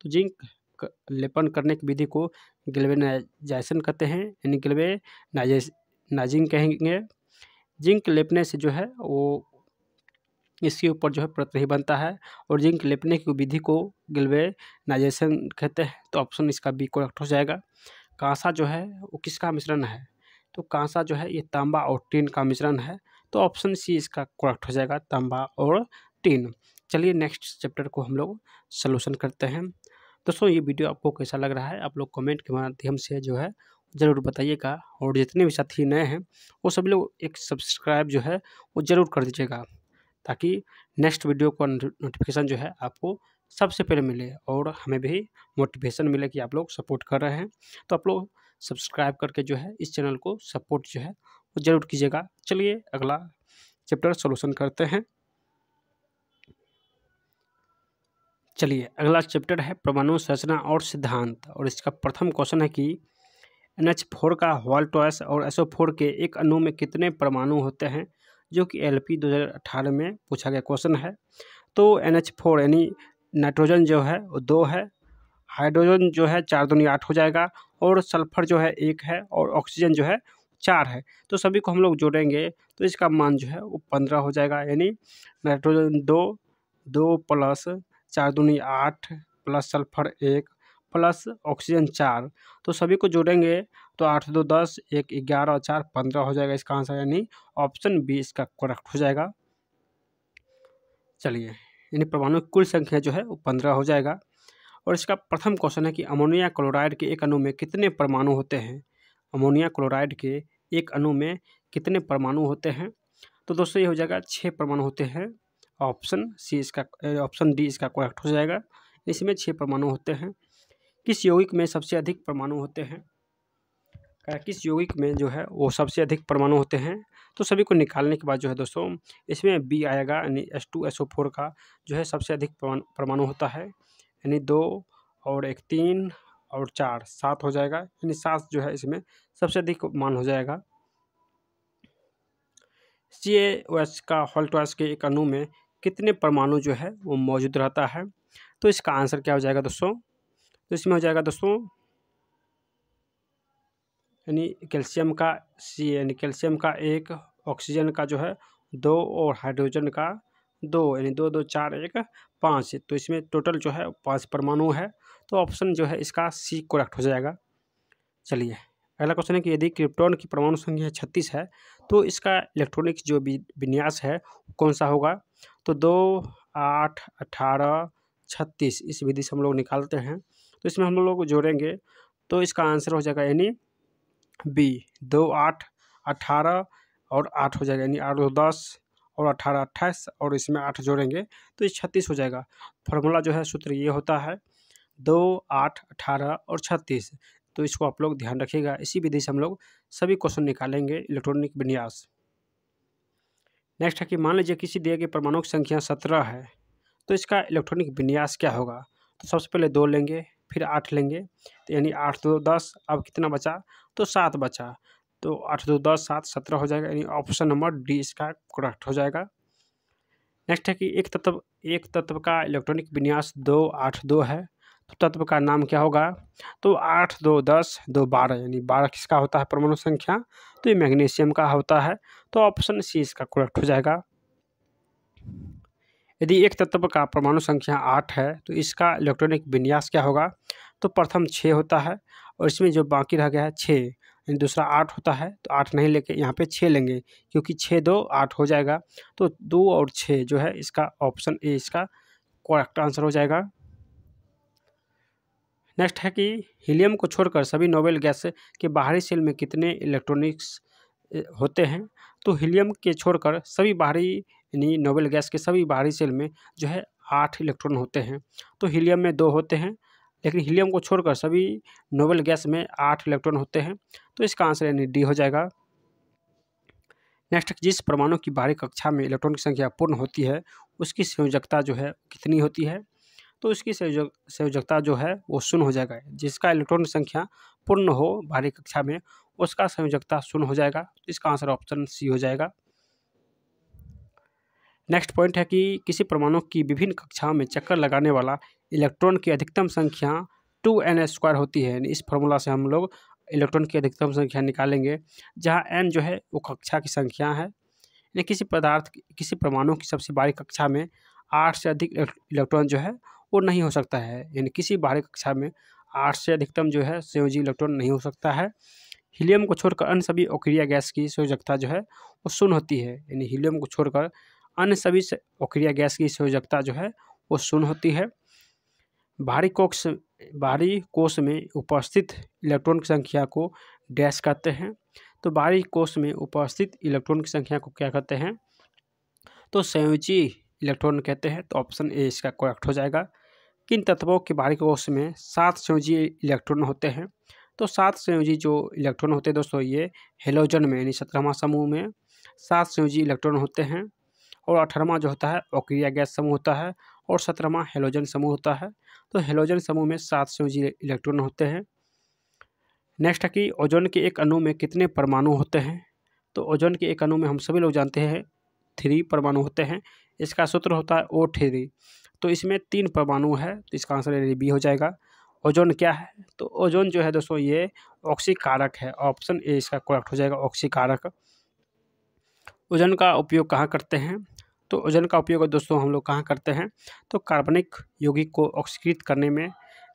तो जिंक लेपन करने की विधि को गिल्वेनाइजेशन कहते हैं यानी गिल्वेनाइजेनाइजिंग कहेंगे जिंक लेपने से जो है वो इसके ऊपर जो है नहीं बनता है और जिंक लेपने की विधि को गिल्वेनाइजेशन कहते हैं तो ऑप्शन इसका बी कोरेक्ट हो जाएगा कांसा जो है वो किसका मिश्रण है तो कांसा जो है ये तांबा और टीन का मिश्रण है तो ऑप्शन सी इसका कोरेक्ट हो जाएगा तांबा और टीन चलिए नेक्स्ट चैप्टर को हम लोग सोल्यूशन करते हैं दोस्तों ये वीडियो आपको कैसा लग रहा है आप लोग कमेंट के माध्यम से जो है ज़रूर बताइएगा और जितने भी साथी नए हैं वो सभी लोग एक सब्सक्राइब जो है वो ज़रूर कर दीजिएगा ताकि नेक्स्ट वीडियो का नोटिफिकेशन जो है आपको सबसे पहले मिले और हमें भी मोटिवेशन मिले कि आप लोग सपोर्ट कर रहे हैं तो आप लोग सब्सक्राइब करके जो है इस चैनल को सपोर्ट जो है वो ज़रूर कीजिएगा चलिए अगला चैप्टर सोल्यूशन करते हैं चलिए अगला चैप्टर है परमाणु संरचना और सिद्धांत और इसका प्रथम क्वेश्चन है कि एन एच फोर का हॉल टॉयस और एसओ फोर के एक अणु में कितने परमाणु होते हैं जो कि एल पी दो हज़ार अठारह में पूछा गया क्वेश्चन है तो एन एच फोर यानी नाइट्रोजन जो है वो दो है हाइड्रोजन जो है चार दुनिया आठ हो जाएगा और सल्फर जो है एक है और ऑक्सीजन जो है चार है तो सभी को हम लोग जोड़ेंगे तो इसका मान जो है वो पंद्रह हो जाएगा यानी नाइट्रोजन दो दो प्लस चार दुनिया आठ प्लस सल्फर एक प्लस ऑक्सीजन चार तो सभी को जोड़ेंगे तो आठ दो दस एक ग्यारह और चार पंद्रह हो जाएगा इसका आंसर यानी ऑप्शन बी इसका करेक्ट हो जाएगा चलिए यानी परमाणु की कुल संख्या जो है वो पंद्रह हो जाएगा और इसका प्रथम क्वेश्चन है कि अमोनिया क्लोराइड के एक अणु में कितने परमाणु होते हैं अमोनिया क्लोराइड के एक अणु में कितने परमाणु होते हैं तो दोस्तों ये हो जाएगा छः परमाणु होते हैं ऑप्शन सी इसका ऑप्शन डी इसका करेक्ट हो जाएगा इसमें छः परमाणु होते हैं किस यौगिक में सबसे अधिक परमाणु होते हैं किस यौगिक में जो है वो सबसे अधिक परमाणु होते हैं तो सभी को निकालने के बाद जो है दोस्तों इसमें बी आएगा यानी S two S O four का जो है सबसे अधिक परमाणु होता है यानी दो और एक तीन और चार सात हो जाएगा यानी सात जो है इसमें सबसे अधिक मान हो जाएगा सी एस का हॉल्ट के एक अणु में कितने परमाणु जो है वो मौजूद रहता है तो इसका आंसर क्या हो जाएगा दोस्तों तो इसमें हो जाएगा दोस्तों यानी कैल्शियम का सी यानी कैल्शियम का एक ऑक्सीजन का जो है दो और हाइड्रोजन का दो यानी दो दो चार एक पाँच तो इसमें टोटल जो है पाँच परमाणु है तो ऑप्शन जो है इसका सी करेक्ट हो जाएगा चलिए अगला क्वेश्चन है कि यदि क्रिप्टॉन की परमाणु संख्या छत्तीस है तो इसका इलेक्ट्रॉनिक जो विन्यास है कौन सा होगा तो दो आठ अठारह छत्तीस इस विधि से हम लोग निकालते हैं तो इसमें हम लोग जोड़ेंगे तो इसका आंसर हो जाएगा यानी बी दो आठ अट्ठारह और आठ हो जाएगा यानी आठ दो दस और अट्ठारह अट्ठाईस और इसमें आठ जोड़ेंगे तो ये छत्तीस हो जाएगा फॉर्मूला जो है सूत्र ये होता है दो आठ अट्ठारह और छत्तीस तो इसको आप लोग ध्यान रखिएगा इसी विधि से हम लोग सभी क्वेश्चन निकालेंगे इलेक्ट्रॉनिक विन्यास नेक्स्ट है कि मान लीजिए किसी दिए गए परमाणु की संख्या सत्रह है तो इसका इलेक्ट्रॉनिक विन्यास क्या होगा तो सबसे पहले दो लेंगे फिर आठ लेंगे तो यानी आठ दो दस अब कितना बचा तो सात बचा तो आठ दो दस सात सत्रह हो जाएगा यानी ऑप्शन नंबर डी इसका करेक्ट हो जाएगा नेक्स्ट है कि एक तत्व एक तत्व का इलेक्ट्रॉनिक विन्यास दो आठ दो है तो तत्व का नाम क्या होगा तो आठ दो दस दो बारह यानी बारह किसका होता है परमाणु संख्या तो ये मैग्नीशियम का होता है तो ऑप्शन सी इसका करेक्ट हो जाएगा यदि एक तत्व का परमाणु संख्या आठ है तो इसका इलेक्ट्रॉनिक विन्यास क्या होगा तो प्रथम छः होता है और इसमें जो बाकी रह गया है छः दूसरा आठ होता है तो आठ नहीं लेके यहाँ पे छः लेंगे क्योंकि छः दो आठ हो जाएगा तो दो और छः जो है इसका ऑप्शन ए इसका करेक्ट आंसर हो जाएगा नेक्स्ट है कि हीलियम को छोड़कर सभी नोबेल गैस के बाहरी सेल में कितने इलेक्ट्रॉनिक्स होते हैं तो हीलियम के छोड़कर सभी बाहरी यानी नोबेल गैस के सभी बाहरी सेल में जो है आठ इलेक्ट्रॉन होते हैं तो हीलियम में दो होते हैं लेकिन हीलियम को छोड़कर सभी नोबेल गैस में आठ इलेक्ट्रॉन होते हैं तो इसका आंसर यानी डी हो जाएगा नेक्स्ट जिस परमाणु की बाहरी कक्षा में इलेक्ट्रॉन की संख्या पूर्ण होती है उसकी संयोजकता जो है कितनी होती है तो उसकी संयोजक संयोजकता जो है वो शून्य हो जाएगा जिसका इलेक्ट्रॉन की संख्या पूर्ण हो बाहरी कक्षा में उसका संयोजकता शून्य हो जाएगा इसका आंसर ऑप्शन सी हो जाएगा नेक्स्ट पॉइंट है कि किसी परमाणु की विभिन्न कक्षाओं में चक्कर लगाने वाला इलेक्ट्रॉन की अधिकतम संख्या टू एन स्क्वायर होती है इस फॉर्मूला से हम लोग इलेक्ट्रॉन की अधिकतम संख्या निकालेंगे जहाँ एन जो है वो कक्षा की संख्या है यानी किसी पदार्थ किसी परमाणु की सबसे बाहरी कक्षा में आठ से अधिक इलेक्ट्रॉन जो है वो नहीं हो सकता है यानी किसी बाहरी कक्षा में आठ से अधिकतम जो है संयोजी इलेक्ट्रॉन नहीं हो सकता है हीलियम को छोड़कर अन्य सभी ओक्रिया गैस की संयोजकता जो है वो शून्य होती है यानी हीलियम को छोड़कर अन्य सभी ओक्रिया गैस की संयोजकता जो है वो शून्य होती है बाहरी कोक्ष बाहरी कोष में उपस्थित इलेक्ट्रॉन की संख्या को डैश कहते हैं तो बाहरी कोष में उपस्थित इलेक्ट्रॉन की संख्या को क्या कहते हैं तो संयोजी इलेक्ट्रॉन कहते हैं तो ऑप्शन ए इसका करेक्ट हो जाएगा किन तत्वों के बाहरी कोष में सात संयोजी इलेक्ट्रॉन होते हैं तो सात संयोजी जो इलेक्ट्रॉन होते हैं दोस्तों ये हेलोजन में यानी सत्रहवा समूह में सात संयोजी इलेक्ट्रॉन होते हैं और अठारहवा जो होता है ओक्रिया गैस समूह होता है और सत्रहवा हेलोजन समूह होता है तो हेलोजन समूह में सात सौ इलेक्ट्रॉन होते हैं नेक्स्ट है कि ओजोन के एक अणु में कितने परमाणु होते हैं तो ओजोन के एक अणु में हम सभी लोग जानते हैं थ्री परमाणु होते हैं इसका सूत्र होता है ओ थ्री तो इसमें तीन परमाणु है तो इसका आंसर बी हो जाएगा ओजोन क्या है तो ओजोन जो है दोस्तों ये ऑक्सीकारक है ऑप्शन ए इसका करेक्ट हो जाएगा ऑक्सीकारक ओजोन का उपयोग कहाँ करते हैं तो ओजन का उपयोग दोस्तों हम लोग कहाँ करते हैं तो कार्बनिक यौगिक को ऑक्सीकृत करने में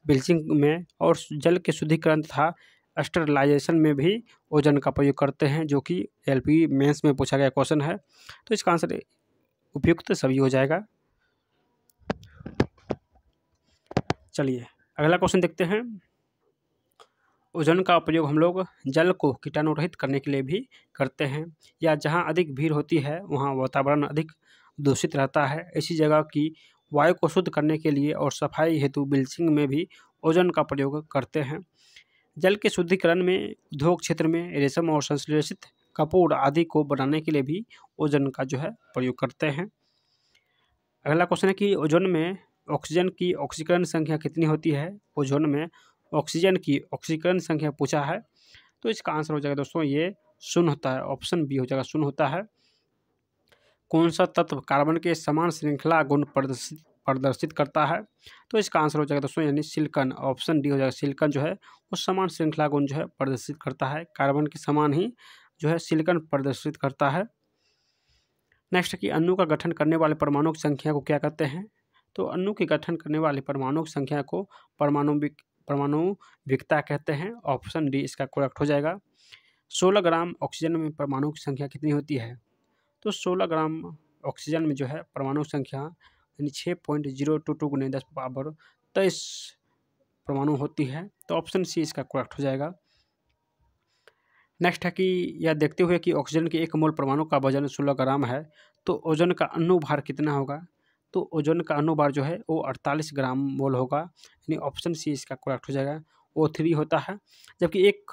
बिल्चिंग में और जल के शुद्धिकरण तथा एस्टरलाइजेशन में भी ओजन का प्रयोग करते हैं जो कि एल पी मेंस में पूछा गया क्वेश्चन है तो इसका आंसर उपयुक्त सभी हो जाएगा चलिए अगला क्वेश्चन देखते हैं ओजन का प्रयोग हम लोग जल को कीटाणुरहित करने के लिए भी करते हैं या जहां अधिक भीड़ होती है वहां वातावरण अधिक दूषित रहता है ऐसी जगह की वायु को शुद्ध करने के लिए और सफाई हेतु बिल्चिंग में भी ओजन का प्रयोग करते हैं जल के शुद्धिकरण में उद्योग क्षेत्र में रेशम और संश्लेषित कपूर आदि को बनाने के लिए भी ओजन का जो है प्रयोग करते हैं अगला क्वेश्चन है कि ओजोन में ऑक्सीजन की ऑक्सीकरण संख्या कितनी होती है ओजोन में ऑक्सीजन की ऑक्सीकरण संख्या पूछा है तो इसका आंसर हो जाएगा दोस्तों ये शून्य होता है ऑप्शन बी हो जाएगा शून्य होता है कौन सा तत्व कार्बन के समान श्रृंखला गुण प्रदर्शित प्रदर्शित करता है तो इसका आंसर हो जाएगा दोस्तों यानी सिल्कन ऑप्शन डी हो जाएगा सिल्कन जो है वो समान श्रृंखला गुण जो है प्रदर्शित करता है कार्बन के समान ही जो है सिल्कन प्रदर्शित करता है नेक्स्ट कि अणु का गठन करने वाले परमाणु की संख्या को क्या कहते हैं तो अन्नु के गठन करने वाले परमाणु की संख्या को परमाणु परमाणु विकता कहते हैं ऑप्शन डी इसका करेक्ट हो जाएगा सोलह ग्राम ऑक्सीजन में परमाणु की संख्या कितनी होती है तो सोलह ग्राम ऑक्सीजन में जो है परमाणु संख्या यानी छः पॉइंट जीरो टू टू गुने दस पावर तेईस परमाणु होती है तो ऑप्शन सी इसका करेक्ट हो जाएगा नेक्स्ट है कि यह देखते हुए कि ऑक्सीजन के एक मोल परमाणु का वजन सोलह ग्राम है तो ओजन का अनुभार कितना होगा तो ओजन का अनुभार जो है वो अड़तालीस ग्राम मोल होगा यानी ऑप्शन सी इसका करेक्ट हो जाएगा ओ थ्री होता है जबकि एक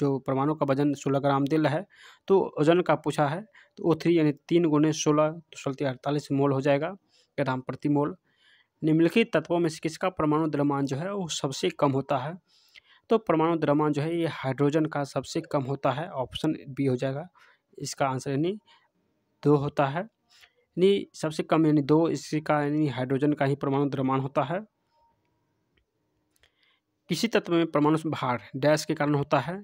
जो परमाणु का वजन सोलह ग्राम दिल है तो वजन का पूछा है तो ओ थ्री यानी तीन गुने सोलह तो सोलती अड़तालीस मोल हो जाएगा ग्राम प्रति मोल निम्नलिखित तत्वों में से किसका परमाणु द्रव्यमान जो है वो सबसे कम होता है तो परमाणु द्रव्यमान जो है ये हाइड्रोजन का सबसे कम होता है ऑप्शन बी हो जाएगा इसका आंसर यानी दो होता है यानी सबसे कम यानी दो इसका यानी हाइड्रोजन का ही परमाणु द्रव्यमान होता है किसी तत्व में परमाणु भार डैश के कारण होता है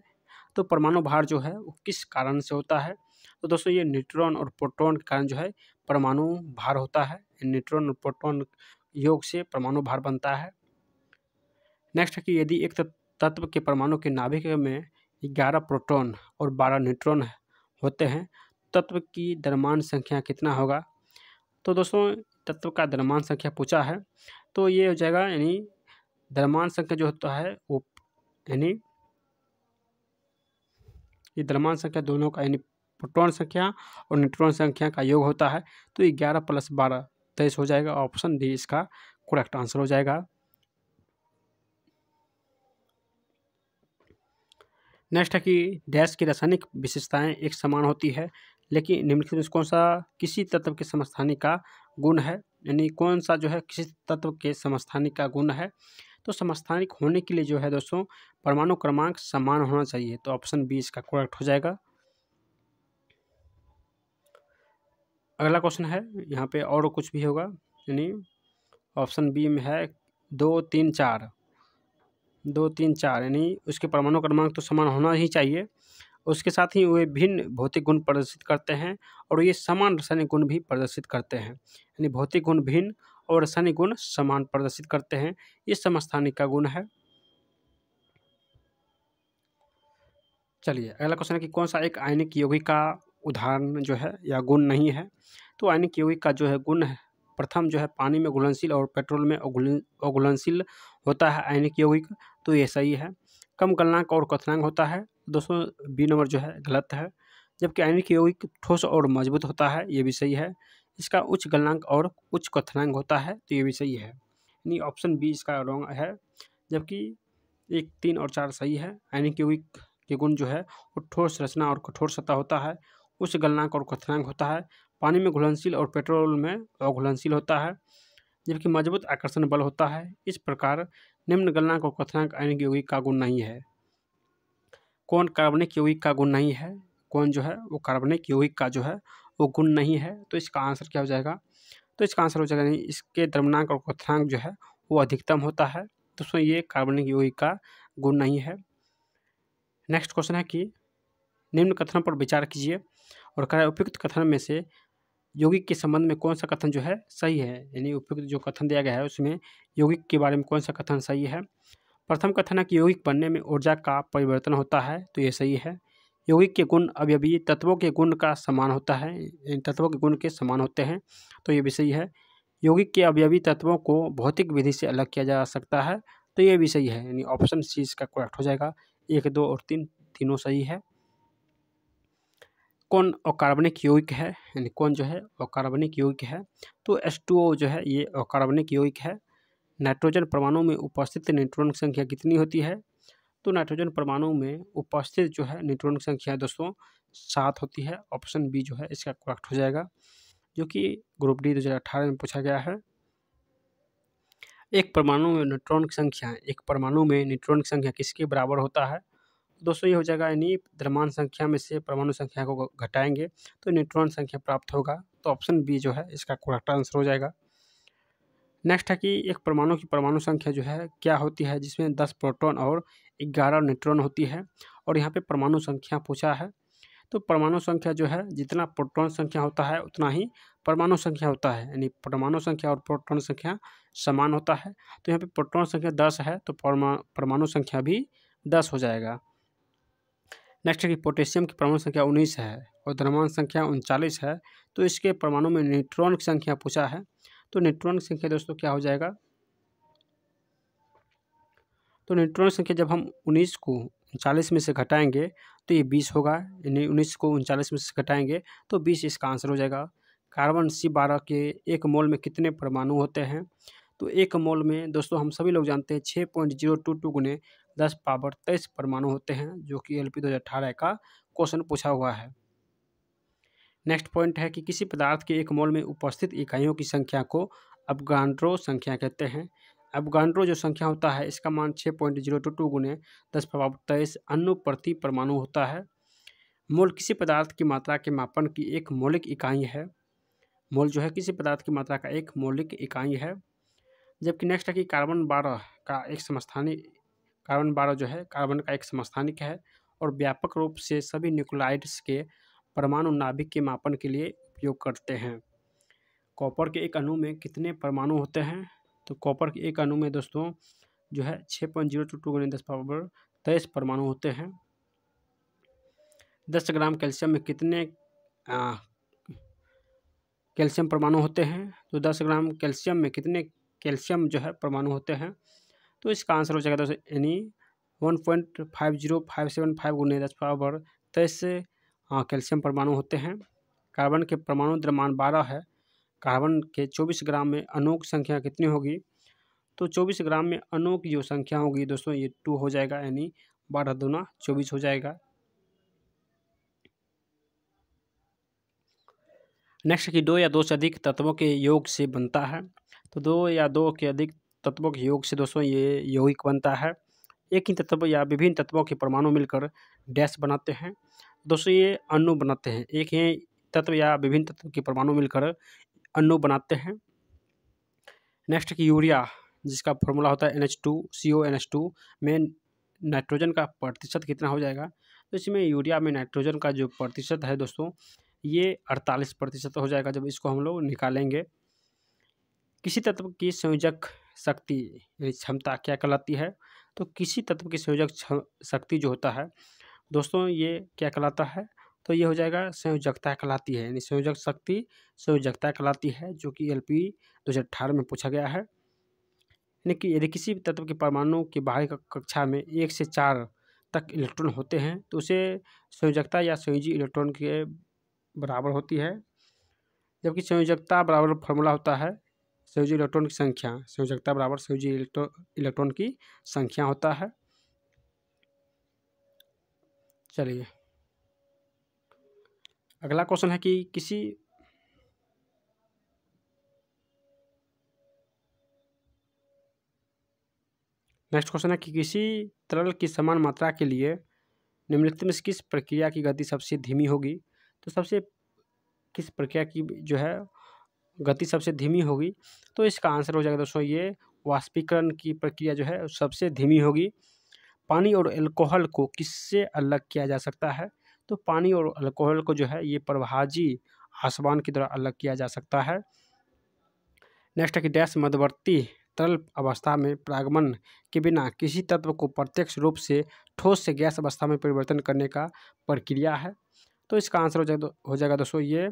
तो परमाणु भार जो है वो किस कारण से होता है तो दोस्तों ये न्यूट्रॉन और प्रोटॉन के कारण जो है परमाणु भार होता है न्यूट्रॉन और प्रोटॉन योग से परमाणु भार बनता है नेक्स्ट है कि यदि एक तत्व के परमाणु के नाभिक में ग्यारह प्रोटॉन और बारह न्यूट्रॉन होते हैं तत्व की दरमान संख्या कितना होगा तो दोस्तों तत्व का दरमान संख्या पूछा है तो ये हो जाएगा यानी दरमान संख्या जो होता है वो यानी ये द्रमान संख्या दोनों का यानी प्रोटोन संख्या और न्यूट्रॉन संख्या का योग होता है तो ये ग्यारह प्लस बारह तेईस हो जाएगा ऑप्शन डी इसका करेक्ट आंसर हो जाएगा नेक्स्ट है कि डैश की रासायनिक विशेषताएं एक समान होती है लेकिन निम्नलिखित में कौन सा किसी तत्व के समस्थानी का गुण है यानी कौन सा जो है किसी तत्व के समस्थानी का गुण है तो समस्थानिक होने के लिए जो है दोस्तों परमाणु क्रमांक समान होना चाहिए तो ऑप्शन बी इसका करेक्ट हो जाएगा अगला क्वेश्चन है यहाँ पे और कुछ भी होगा यानी ऑप्शन बी में है दो तीन चार दो तीन चार यानी उसके परमाणु क्रमांक तो समान होना ही चाहिए उसके साथ ही वे भिन्न भौतिक गुण प्रदर्शित करते हैं और ये समान रासायनिक गुण भी प्रदर्शित करते हैं यानी भौतिक गुण भिन्न और शनि गुण समान प्रदर्शित करते हैं ये समस्थानिक का गुण है चलिए अगला क्वेश्चन है कि कौन सा एक आयनिक यौगिक का उदाहरण जो है या गुण नहीं है तो आयनिक यौगिक का जो है गुण है प्रथम जो है पानी में घुलनशील और पेट्रोल में अघुलनशील होता है आयनिक यौगिक तो ये सही है कम गलनांक और कथनांक होता है दोस्तों बी नंबर जो है गलत है जबकि आयनिक यौगिक ठोस और मजबूत होता है ये भी सही है इसका उच्च गलनांक और उच्च क्वथनांक होता है तो ये भी सही है यानी ऑप्शन बी इसका रॉन्ग है जबकि एक तीन और चार सही है यानी कि के गुण जो है वो ठोस रचना और कठोर सतह होता है उच्च गलनांक और क्वथनांक होता है पानी में घुलनशील और पेट्रोल में अघुलनशील होता है जबकि मजबूत आकर्षण बल होता है इस प्रकार निम्न गलनांक और क्वथनांक आयनिक यौगिक का गुण नहीं है कौन कार्बनिक यौगिक का गुण नहीं है कौन जो है वो कार्बनिक यौगिक का जो है वो गुण नहीं है तो इसका आंसर क्या हो जाएगा तो इसका आंसर हो जाएगा नहीं इसके द्रवनांक और क्वथनांक जो है वो अधिकतम होता है तो उसमें ये कार्बनिक यौगिक का गुण नहीं है नेक्स्ट क्वेश्चन है कि निम्न कथन पर विचार कीजिए और कह उपयुक्त कथन में से यौगिक के संबंध में कौन सा कथन जो है सही है यानी उपयुक्त जो कथन दिया गया है उसमें यौगिक के बारे में कौन सा कथन सही है प्रथम कथन है कि यौगिक बनने में ऊर्जा का परिवर्तन होता है तो ये सही है यौगिक के गुण अभी तत्वों के गुण का समान होता है इन तत्वों के गुण के समान होते हैं तो ये विषय है यौगिक के अवयवी तत्वों को भौतिक विधि से अलग किया जा सकता है तो ये विषय है यानी ऑप्शन सी इसका करेक्ट हो जाएगा एक दो और तीन तीनों सही है कौन अकार्बनिक यौगिक है यानी कौन जो है अकार्बनिक यौगिक है तो एस जो है ये अकार्बनिक यौगिक है नाइट्रोजन परमाणु में उपस्थित न्यूट्रॉन की संख्या कितनी होती है तो नाइट्रोजन परमाणु में उपस्थित जो है न्यूट्रॉन की संख्या दोस्तों सात होती है ऑप्शन बी जो है इसका करेक्ट हो जाएगा जो कि ग्रुप डी दो हज़ार अठारह में पूछा गया है एक परमाणु में न्यूट्रॉन की संख्या एक परमाणु में न्यूट्रॉन की संख्या किसके बराबर होता है दोस्तों ये हो जाएगा यानी द्रमान संख्या में से परमाणु संख्या को घटाएंगे तो न्यूट्रॉन संख्या प्राप्त होगा तो ऑप्शन बी जो है इसका करेक्ट आंसर हो जाएगा नेक्स्ट है कि एक परमाणु की परमाणु संख्या जो है क्या होती है जिसमें दस प्रोटॉन और ग्यारह न्यूट्रॉन होती है और यहाँ पे परमाणु संख्या पूछा है तो परमाणु संख्या जो है जितना प्रोटॉन संख्या होता है उतना ही परमाणु संख्या होता है यानी परमाणु संख्या और प्रोटॉन संख्या समान होता है तो यहाँ पे प्रोटॉन संख्या दस है तो परमाणु संख्या भी दस हो जाएगा नेक्स्ट है कि पोटेशियम की परमाणु संख्या उन्नीस है और द्रव्यमान संख्या उनचालीस है तो इसके परमाणु में न्यूट्रॉन की संख्या पूछा है तो न्यूट्रॉन की संख्या दोस्तों क्या हो जाएगा तो न्यूट्रॉन संख्या जब हम उन्नीस को उनचालीस में से घटाएंगे तो ये बीस होगा यानी उन्नीस को उनचालीस में से घटाएंगे तो बीस इसका आंसर हो जाएगा कार्बन सी बारह के एक मोल में कितने परमाणु होते हैं तो एक मोल में दोस्तों हम सभी लोग जानते हैं छः पॉइंट जीरो टू टू गुने दस पावर तेईस परमाणु होते हैं जो कि एल पी दो हज़ार अठारह का क्वेश्चन पूछा हुआ है नेक्स्ट पॉइंट है कि किसी पदार्थ के एक मोल में उपस्थित इकाइयों की संख्या को अब संख्या कहते हैं अफगांड्रो जो संख्या होता है इसका मान छः पॉइंट जीरो टू टू गुने दस प्रभाव तेईस अनु प्रति परमाणु होता है मोल किसी पदार्थ की मात्रा के मापन की एक मौलिक इकाई है मोल जो है किसी पदार्थ की मात्रा का एक मौलिक इकाई है जबकि नेक्स्ट है कि कार्बन बारह का एक समस्थानिक कार्बन बारह जो है कार्बन का एक समस्थानिक है और व्यापक रूप से सभी न्यूक्लाइड्स के परमाणु नाभिक के मापन के लिए उपयोग करते हैं कॉपर के एक अणु में कितने परमाणु होते हैं तो कॉपर के एक अणु में दोस्तों जो है छः पॉइंट जीरो टू टू गुने दस पावर तेईस परमाणु होते हैं दस ग्राम कैल्शियम में कितने कैल्शियम परमाणु होते हैं तो दस ग्राम कैल्शियम में कितने कैल्शियम जो है परमाणु होते हैं तो इसका आंसर हो जाएगा दोस्तों यानी one point five zero five seven five गुने दस पावर तेईस कैल्शियम परमाणु होते हैं कार्बन के परमाणु द्रमान बारह है कार्बन के 24 ग्राम में अनोख संख्या कितनी होगी तो 24 ग्राम में अनोख जो संख्या होगी दोस्तों ये टू हो जाएगा यानी बारह दुना चौबीस हो जाएगा नेक्स्ट की दो या दो से अधिक तत्वों के योग से बनता है तो दो या दो के अधिक तत्वों के योग से दोस्तों ये यौगिक बनता है एक ही तत्व या विभिन्न तत्वों के परमाणु मिलकर डैश बनाते हैं दोस्तों ये अणु बनाते हैं एक ही तत्व या विभिन्न तत्व के परमाणु मिलकर अनु बनाते हैं नेक्स्ट की यूरिया जिसका फॉर्मूला होता है N H two C O N H two में नाइट्रोजन का प्रतिशत कितना हो जाएगा तो इसमें यूरिया में नाइट्रोजन का जो प्रतिशत है दोस्तों ये अड़तालीस प्रतिशत हो जाएगा जब इसको हम लोग निकालेंगे किसी तत्व की संयोजक शक्ति क्षमता क्या कहलाती है तो किसी तत्व की संयोजक शक्ति जो होता है दोस्तों ये क्या कहलाता है तो ये हो जाएगा संयोजकता कहलाती है यानी संयोजक शक्ति संयोजकता कहलाती है जो कि एल पी दो हज़ार अठारह में पूछा गया है यानी कि यदि किसी भी तत्व के परमाणु की बाहरी कक्षा में एक से चार तक इलेक्ट्रॉन होते हैं तो उसे संयोजकता या संयोजी इलेक्ट्रॉन के बराबर होती है जबकि संयोजकता बराबर फॉर्मूला होता है संयोजी इलेक्ट्रॉन की संख्या संयोजकता बराबर संयोजी इलेक्ट्रॉन की संख्या होता है चलिए अगला क्वेश्चन है कि किसी नेक्स्ट क्वेश्चन है कि किसी तरल की समान मात्रा के लिए निम्नलिखित में से किस प्रक्रिया की गति सबसे धीमी होगी तो सबसे किस प्रक्रिया की जो है गति सबसे धीमी होगी तो इसका आंसर हो जाएगा दोस्तों ये वाष्पीकरण की प्रक्रिया जो है सबसे धीमी होगी पानी और एल्कोहल को किससे अलग किया जा सकता है तो पानी और अल्कोहल को जो है ये प्रभाजी आसमान की तरह अलग किया जा सकता है नेक्स्ट है कि डैश मध्यवर्ती तरल अवस्था में प्रागमन के बिना किसी तत्व को प्रत्यक्ष रूप से ठोस से गैस अवस्था में परिवर्तन करने का प्रक्रिया है तो इसका आंसर हो जाएगा हो जाएगा दोस्तों ये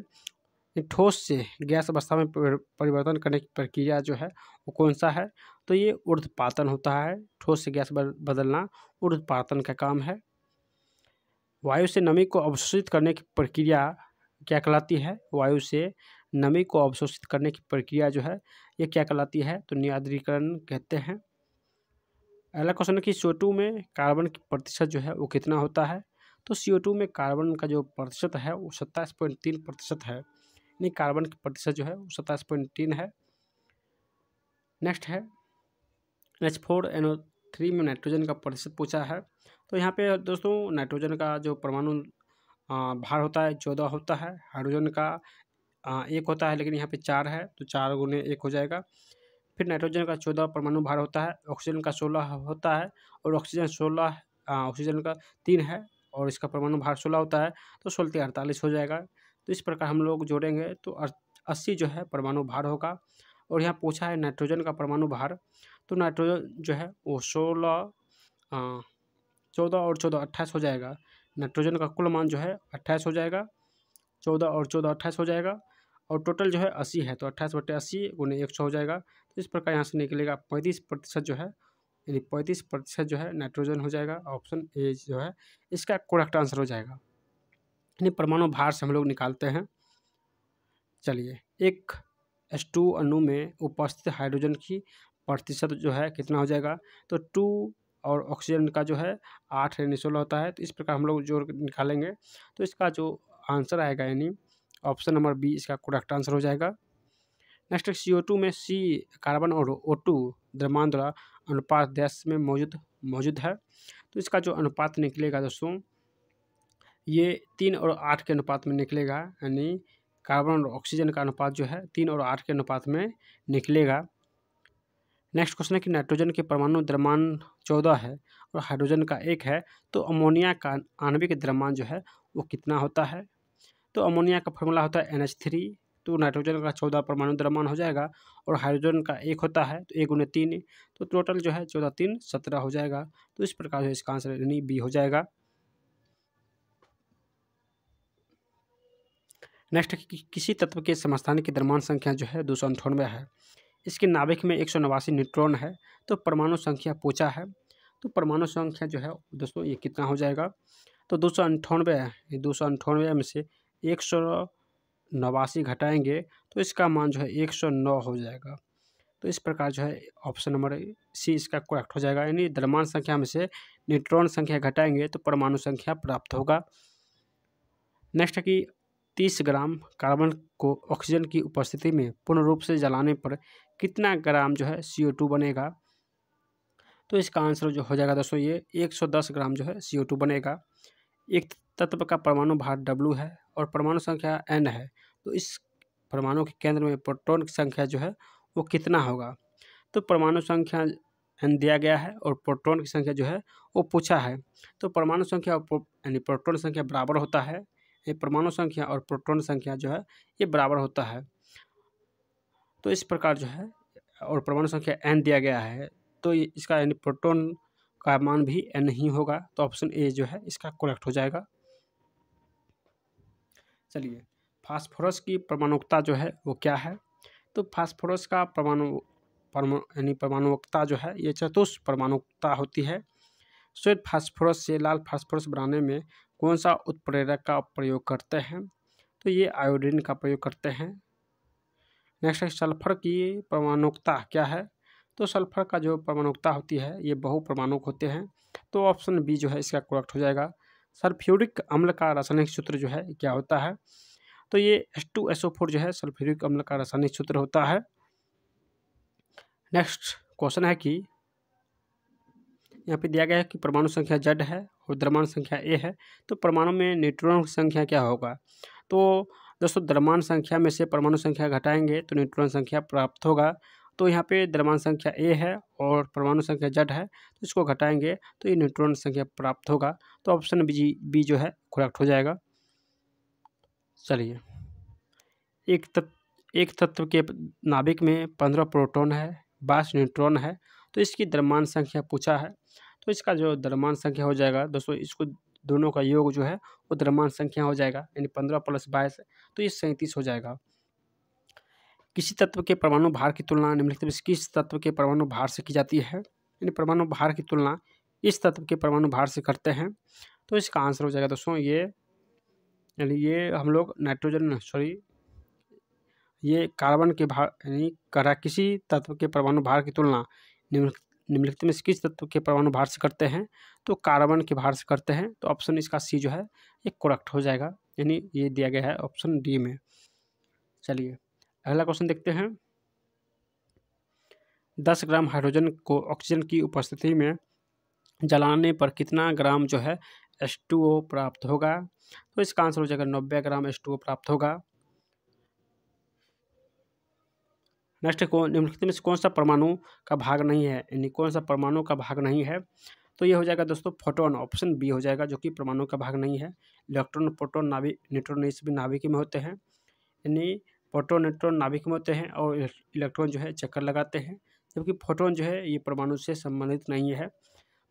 ठोस से गैस अवस्था में परिवर्तन करने की प्रक्रिया जो है वो कौन सा है तो ये ऊर्ध्वपातन होता है ठोस से गैस बदलना ऊर्ध्वपातन का काम है वायु से नमी को अवशोषित करने की प्रक्रिया क्या कहलाती है वायु से नमी को अवशोषित करने की प्रक्रिया जो है ये क्या कहलाती है तो नियाद्रीकरण कहते हैं अगला क्वेश्चन है कि सी में कार्बन की प्रतिशत जो है वो कितना होता है तो सी में कार्बन का जो प्रतिशत है वो सत्ताईस पॉइंट तीन प्रतिशत है यानी कार्बन की प्रतिशत जो है वो सत्ताईस पॉइंट तीन है नेक्स्ट है H four N O three में नाइट्रोजन का प्रतिशत पूछा है तो यहाँ पे दोस्तों नाइट्रोजन का जो परमाणु भार होता है चौदह होता है हाइड्रोजन का एक होता है लेकिन यहाँ पे चार है तो चार गुने एक हो जाएगा फिर नाइट्रोजन का चौदह परमाणु भार होता है ऑक्सीजन का सोलह होता है और ऑक्सीजन सोलह ऑक्सीजन का तीन है और इसका परमाणु भार सोलह होता है तो सोलती अड़तालीस हो जाएगा तो इस प्रकार हम लोग जोड़ेंगे तो अस्सी जो है परमाणु भार होगा और यहाँ पूछा है नाइट्रोजन का परमाणु भार तो नाइट्रोजन जो है वो सोलह चौदह और चौदह अट्ठाईस हो जाएगा नाइट्रोजन का कुल मान जो है अट्ठाईस हो जाएगा चौदह और चौदह अट्ठाईस हो जाएगा और टोटल जो है अस्सी है तो अट्ठाईस बटे अस्सी गुने एक सौ हो जाएगा तो इस प्रकार यहाँ से निकलेगा पैंतीस प्रतिशत जो है यानी पैंतीस प्रतिशत जो है नाइट्रोजन हो जाएगा ऑप्शन ए जो है इसका करेक्ट आंसर हो जाएगा यानी परमाणु भार से हम लोग निकालते हैं चलिए एक एस टू अणु में उपस्थित हाइड्रोजन की प्रतिशत जो है कितना हो जाएगा तो टू और ऑक्सीजन का जो है आठ यानी सोलह होता है तो इस प्रकार हम लोग जो निकालेंगे तो इसका जो आंसर आएगा यानी ऑप्शन नंबर बी इसका करेक्ट आंसर हो जाएगा नेक्स्ट सी ओ टू में सी कार्बन और ओ टू द्रमान द्वारा अनुपात देश में मौजूद मौजूद है तो इसका जो अनुपात निकलेगा दोस्तों ये तीन और आठ के अनुपात में निकलेगा यानी कार्बन और ऑक्सीजन का अनुपात जो है तीन और आठ के अनुपात में निकलेगा नेक्स्ट क्वेश्चन है कि नाइट्रोजन के परमाणु द्रमान चौदह है और हाइड्रोजन का एक है तो अमोनिया का आणविक द्रमान जो है वो कितना होता है तो अमोनिया का फॉर्मूला होता है एन एच थ्री तो नाइट्रोजन का चौदह परमाणु द्रमान हो जाएगा और हाइड्रोजन का एक होता है तो एक गुण तीन तो टोटल जो है चौदह तीन सत्रह हो जाएगा तो इस प्रकार जो इसका आंसर यानी बी हो जाएगा नेक्स्ट कि, किसी तत्व के समस्थान की द्रमान संख्या जो है दो सौ अंठानवे है इसके नाभिक में एक न्यूट्रॉन है तो परमाणु संख्या पूछा है तो परमाणु संख्या जो है दोस्तों ये कितना हो जाएगा तो दो सौ अंठानवे दो सौ अंठानवे में से एक सौ नवासी घटाएँगे तो इसका मान जो है एक सौ नौ हो जाएगा तो इस प्रकार जो है ऑप्शन नंबर सी इसका करेक्ट हो जाएगा यानी द्रमान संख्या में से न्यूट्रॉन संख्या घटाएंगे तो परमाणु संख्या प्राप्त होगा नेक्स्ट है कि तीस ग्राम कार्बन को ऑक्सीजन की उपस्थिति में पूर्ण रूप से जलाने पर कितना ग्राम जो है सी बनेगा तो इसका आंसर जो हो जाएगा दोस्तों ये 110 ग्राम जो है सी बनेगा एक तत्व का परमाणु भार डब्लू है और परमाणु संख्या एन है तो इस परमाणु के केंद्र में प्रोटोन की संख्या जो है वो कितना होगा तो परमाणु संख्या एन दिया गया है और प्रोटोन की संख्या जो है वो पूछा है तो परमाणु संख्या यानी प्रोटोन संख्या बराबर होता है ये परमाणु संख्या और प्रोटोन संख्या जो है ये बराबर होता है तो इस प्रकार जो है और परमाणु संख्या एन दिया गया है तो इसका यानी प्रोटोन का मान भी एन ही होगा तो ऑप्शन ए जो है इसका कोलेक्ट हो जाएगा चलिए फास्फोरस की परमाणुकता जो है वो क्या है तो फास्फोरस का परमाणु परमाणु यानी परमाणुकता जो है ये चतुष परमाणुकता होती है श्वेत फास्फोरस से लाल फास्फोरस बनाने में कौन सा उत्प्रेरक का प्रयोग करते हैं तो ये आयोडीन का प्रयोग करते हैं नेक्स्ट है सल्फर की परमाणुकता क्या है तो सल्फर का जो परमाणुकता होती है ये बहु परमाणुक होते हैं तो ऑप्शन बी जो है इसका करेक्ट हो जाएगा सल्फ्यूरिक अम्ल का रासायनिक सूत्र जो है क्या होता है तो ये S two S O four जो है सल्फ्यूरिक अम्ल का रासायनिक सूत्र होता है नेक्स्ट क्वेश्चन है कि यहाँ पे दिया गया है कि परमाणु संख्या जेड है और द्रमाणु संख्या ए है तो परमाणु में न्यूट्रॉन की संख्या क्या होगा तो दोस्तों द्रमान संख्या में से परमाणु संख्या घटाएंगे तो न्यूट्रॉन संख्या प्राप्त होगा तो यहाँ पे द्रमान संख्या ए है और परमाणु संख्या जड है तो इसको घटाएंगे तो ये न्यूट्रॉन संख्या प्राप्त होगा तो ऑप्शन बी बी जो है करेक्ट हो जाएगा चलिए एक तत्व एक तत्व के नाभिक में पंद्रह प्रोटोन है बाईस न्यूट्रॉन है तो इसकी द्रमान संख्या पूछा है तो इसका जो द्रमान संख्या हो जाएगा दोस्तों इसको दोनों का योग जो है वो द्रमान संख्या हो जाएगा यानी पंद्रह प्लस बाईस तो ये सैंतीस हो जाएगा किसी तत्व के परमाणु भार की तुलना निम्नलिखित में किस तत्व के परमाणु भार से की जाती है यानी परमाणु भार की तुलना इस तत्व के परमाणु भार से करते हैं तो इसका आंसर हो जाएगा दोस्तों ये यानी ये हम लोग नाइट्रोजन सॉरी ये कार्बन के भार यानी करा किसी तत्व के परमाणु भार की तुलना निम्न निम्नलिखित में से किस तत्व के परमाणु भार से करते हैं तो कार्बन के भार से करते हैं तो ऑप्शन इसका सी जो है ये करेक्ट हो जाएगा यानी ये दिया गया है ऑप्शन डी में चलिए अगला क्वेश्चन देखते हैं दस ग्राम हाइड्रोजन को ऑक्सीजन की उपस्थिति में जलाने पर कितना ग्राम जो है एस प्राप्त होगा तो इसका आंसर हो जाएगा नब्बे ग्राम एस प्राप्त होगा नेक्स्ट कौन निम्नलिखित में से कौन सा परमाणु का भाग नहीं है यानी कौन सा परमाणु का भाग नहीं है तो ये हो जाएगा दोस्तों फोटोन ऑप्शन बी हो जाएगा जो कि परमाणु का भाग नहीं है इलेक्ट्रॉन प्रोटोन नाभिक न्यूट्रॉन सभी नाभिक में होते हैं यानी प्रोटोन न्यूट्रॉन नाभिक में होते हैं और इलेक्ट्रॉन जो है चक्कर लगाते हैं जबकि फोटोन जो है ये परमाणु से संबंधित नहीं है